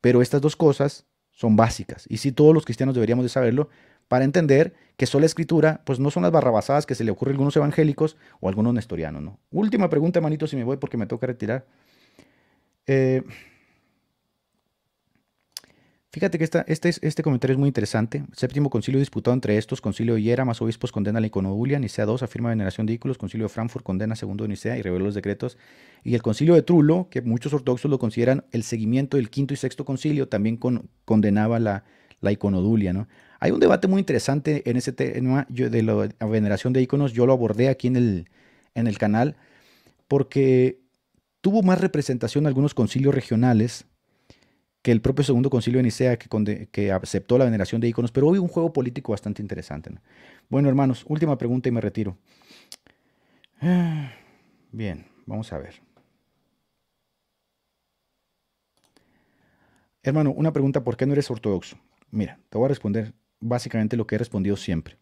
Pero estas dos cosas son básicas y sí todos los cristianos deberíamos de saberlo para entender que la escritura, pues no son las barrabasadas que se le ocurre a algunos evangélicos o a algunos nestorianos, ¿no? Última pregunta, manito, si me voy porque me toca retirar. Eh, Fíjate que este, este comentario es muy interesante. Séptimo concilio disputado entre estos, concilio de Hiera, más obispos condena la iconodulia, Nicea II afirma veneración de íconos, concilio de Frankfurt condena segundo Nicea y reveló los decretos. Y el concilio de Trulo, que muchos ortodoxos lo consideran el seguimiento del quinto y sexto concilio, también condenaba la, iconodulia. ¿no? Hay un debate muy interesante en ese tema de la veneración de íconos. Yo lo abordé aquí en el, en el canal porque tuvo más representación algunos concilios regionales que el propio Segundo Concilio de Nicea, que, aceptó la veneración de íconos, pero hoy un juego político bastante interesante. Bueno, hermanos, última pregunta y me retiro. Bien, vamos a ver. Hermano, una pregunta, ¿por qué no eres ortodoxo? Mira, te voy a responder básicamente lo que he respondido siempre.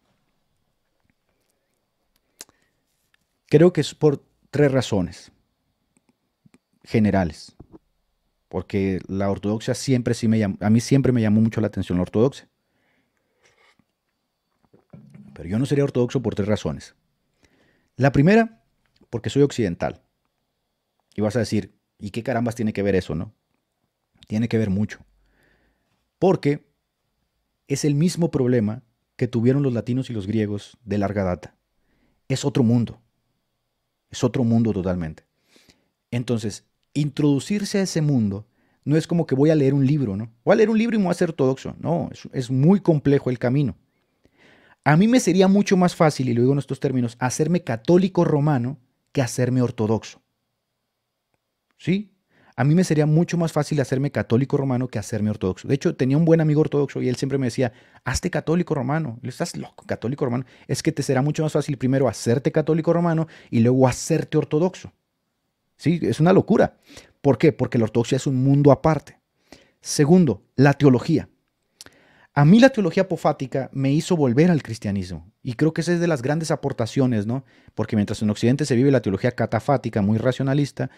Creo que es por tres razones generales porque la ortodoxia siempre sí me llamó, a mí siempre me llamó mucho la atención la ortodoxia. Pero yo no sería ortodoxo por tres razones. La primera, porque soy occidental. Y vas a decir, ¿y qué carambas tiene que ver eso, no? Tiene que ver mucho. Porque es el mismo problema que tuvieron los latinos y los griegos de larga data. Es otro mundo. Es otro mundo totalmente. Entonces, introducirse a ese mundo no es como que voy a leer un libro, ¿no? Voy a leer un libro y me voy a ser ortodoxo. No, es, muy complejo el camino. A mí me sería mucho más fácil, y lo digo en estos términos, hacerme católico romano que hacerme ortodoxo. ¿Sí? A mí me sería mucho más fácil hacerme católico romano que hacerme ortodoxo. De hecho, tenía un buen amigo ortodoxo y él siempre me decía, hazte católico romano. estás loco, católico romano. Es que te será mucho más fácil primero hacerte católico romano y luego hacerte ortodoxo. Sí, es una locura. ¿Por qué? Porque la ortodoxia es un mundo aparte. Segundo, la teología. A mí la teología apofática me hizo volver al cristianismo. Y creo que esa es de las grandes aportaciones, ¿no? Porque mientras en Occidente se vive la teología catafática, muy racionalista,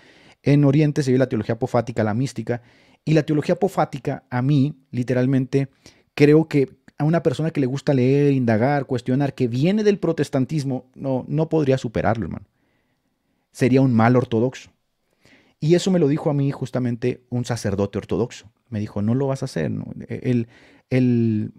en Oriente se vive la teología apofática, la mística. Y la teología apofática, a mí, literalmente, creo que a una persona que le gusta leer, indagar, cuestionar, que viene del protestantismo, no, no podría superarlo, hermano. Sería un mal ortodoxo. Y eso me lo dijo a mí justamente un sacerdote ortodoxo. Me dijo, no lo vas a hacer. El, el,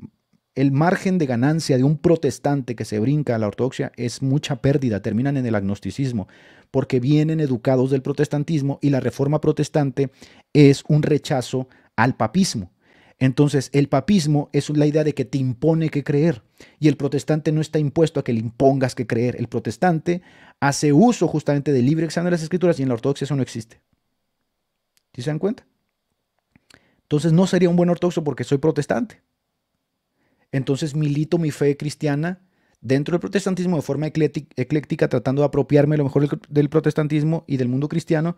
el margen de ganancia de un protestante que se brinca a la ortodoxia es mucha pérdida. Terminan en el agnosticismo porque vienen educados del protestantismo y la reforma protestante es un rechazo al papismo. Entonces, el papismo es la idea de que te impone que creer. Y el protestante no está impuesto a que le impongas que creer. El protestante hace uso justamente del libre examen de las escrituras y en la ortodoxia eso no existe. ¿Sí se dan cuenta? Entonces no sería un buen ortodoxo porque soy protestante. Entonces milito mi fe cristiana dentro del protestantismo de forma ecléctica, tratando de apropiarme lo mejor del protestantismo y del mundo cristiano,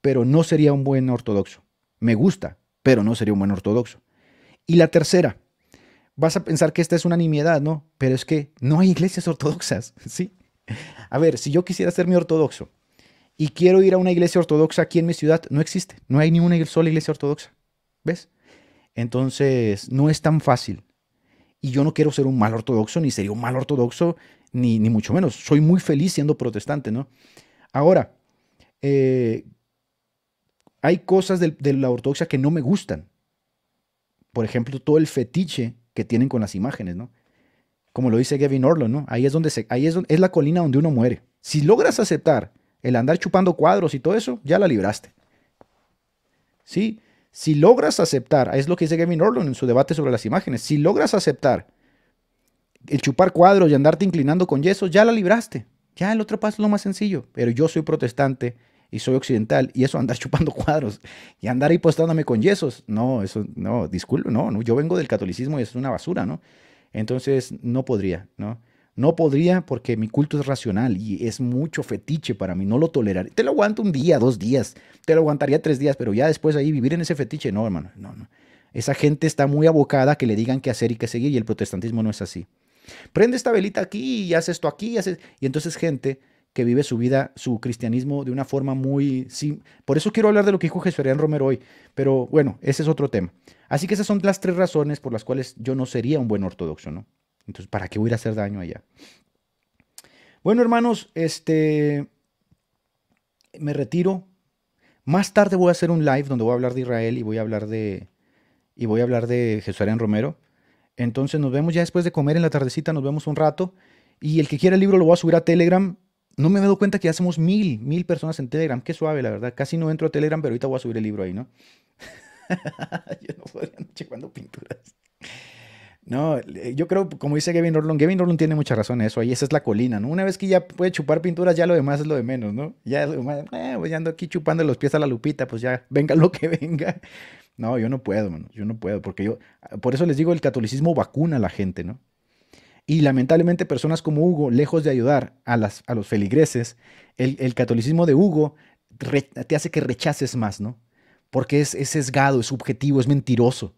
pero no sería un buen ortodoxo. Me gusta, pero no sería un buen ortodoxo. Y la tercera, vas a pensar que esta es una nimiedad, ¿no? Pero es que no hay iglesias ortodoxas, ¿sí? A ver, si yo quisiera ser mi ortodoxo y quiero ir a una iglesia ortodoxa aquí en mi ciudad, no existe. No hay ni una sola iglesia ortodoxa. ¿Ves? Entonces, no es tan fácil. Y yo no quiero ser un mal ortodoxo, ni sería un mal ortodoxo, ni, ni mucho menos. Soy muy feliz siendo protestante, ¿no? Ahora, eh, hay cosas de la ortodoxia que no me gustan. Por ejemplo, todo el fetiche que tienen con las imágenes, ¿no? como lo dice Gavin Orlon, ¿no? Ahí es donde se, ahí es, es la colina donde uno muere. Si logras aceptar el andar chupando cuadros y todo eso, ya la libraste. ¿Sí? Si logras aceptar, es lo que dice Gavin Orlon en su debate sobre las imágenes, si logras aceptar el chupar cuadros y andarte inclinando con yesos, ya la libraste. Ya el otro paso es lo más sencillo. Pero yo soy protestante y soy occidental y eso andar chupando cuadros y andar ahí postándome con yesos, no, eso, no, disculpe, no, no, yo vengo del catolicismo y eso es una basura, ¿no? Entonces no podría, ¿no? No podría porque mi culto es racional y es mucho fetiche para mí, no lo toleraré. Te lo aguanto un día, dos días, te lo aguantaría tres días, pero ya después ahí vivir en ese fetiche, no, hermano, no, no. Esa gente está muy abocada que le digan qué hacer y qué seguir y el protestantismo no es así. Prende esta velita aquí y haz esto aquí y, haces... y entonces gente que vive su vida, su cristianismo de una forma muy... por eso quiero hablar de lo que dijo Jesuarián Romero hoy, pero bueno, ese es otro tema. Así que esas son las tres razones por las cuales yo no sería un buen ortodoxo, ¿no? Entonces, ¿para qué voy a ir a hacer daño allá? Bueno, hermanos, este... Me retiro. Más tarde voy a hacer un live donde voy a hablar de Israel y voy a hablar de... Y voy a hablar de Romero. Entonces nos vemos ya después de comer en la tardecita, nos vemos un rato. Y el que quiera el libro lo voy a subir a Telegram no me he dado cuenta que ya somos mil, mil personas en Telegram. Qué suave, la verdad. Casi no entro a Telegram, pero ahorita voy a subir el libro ahí, ¿no? yo no podría andar pinturas. No, yo creo, como dice Gavin Orlon, Gavin Orlon tiene mucha razón en eso, ahí esa es la colina, ¿no? Una vez que ya puede chupar pinturas, ya lo demás es lo de menos, ¿no? Ya lo eh, pues ando aquí chupando los pies a la lupita, pues ya venga lo que venga. No, yo no puedo, mano, yo no puedo, porque yo, por eso les digo, el catolicismo vacuna a la gente, ¿no? Y lamentablemente personas como Hugo, lejos de ayudar a, las, a los feligreses, el, catolicismo de Hugo te hace que rechaces más, ¿no? Porque es, es sesgado, es subjetivo, es mentiroso.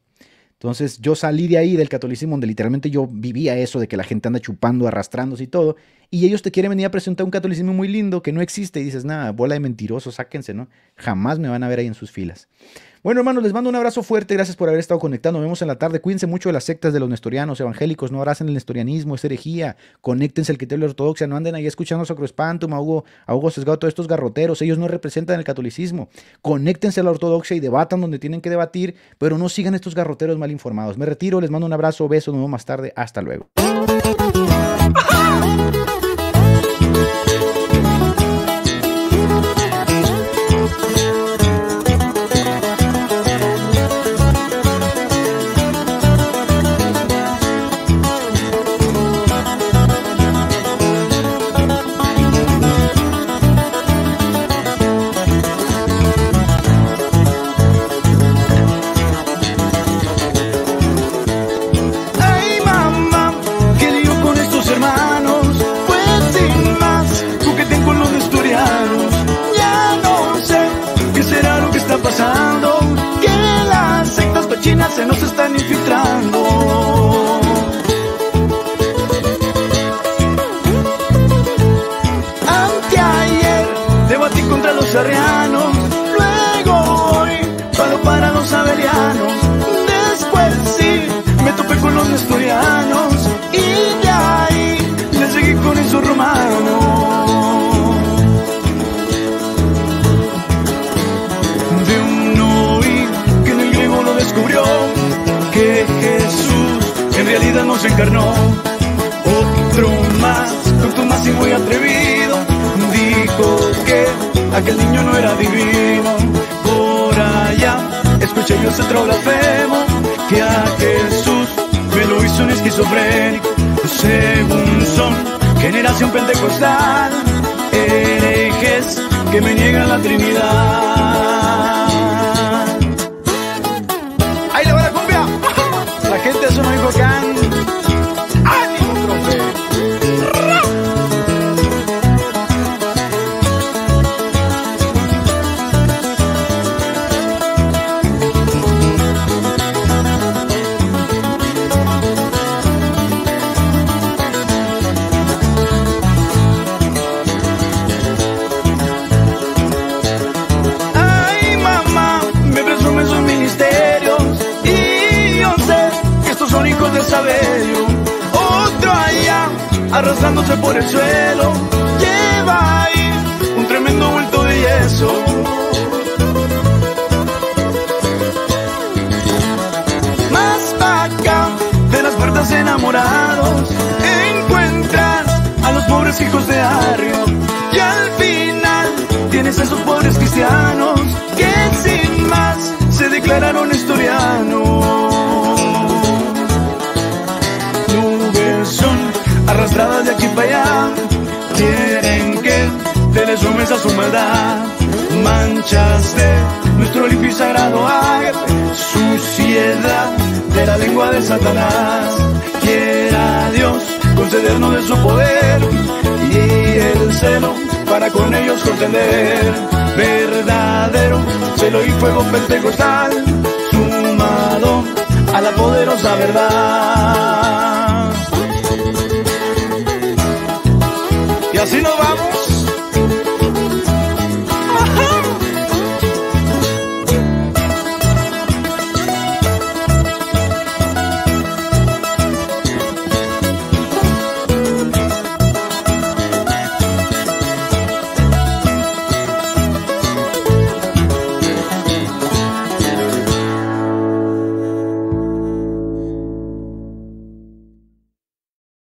Entonces yo salí de ahí del catolicismo donde literalmente yo vivía eso de que la gente anda chupando, arrastrándose y todo, y ellos te quieren venir a presentar un catolicismo muy lindo que no existe y dices, nada, bola de mentiroso sáquense, ¿no? Jamás me van a ver ahí en sus filas. Bueno, hermanos, les mando un abrazo fuerte. Gracias por haber estado conectando, Nos vemos en la tarde. Cuídense mucho de las sectas de los nestorianos, evangélicos. No abracen el nestorianismo, es herejía. Conéctense al criterio de la ortodoxia. No anden ahí escuchando a Sacroespantum, a Hugo, a Sesgado, todos estos garroteros. Ellos no representan el catolicismo. Conéctense a la ortodoxia y debatan donde tienen que debatir, pero no sigan estos garroteros mal informados. Me retiro, les mando un abrazo, besos, nos vemos más tarde. Hasta luego.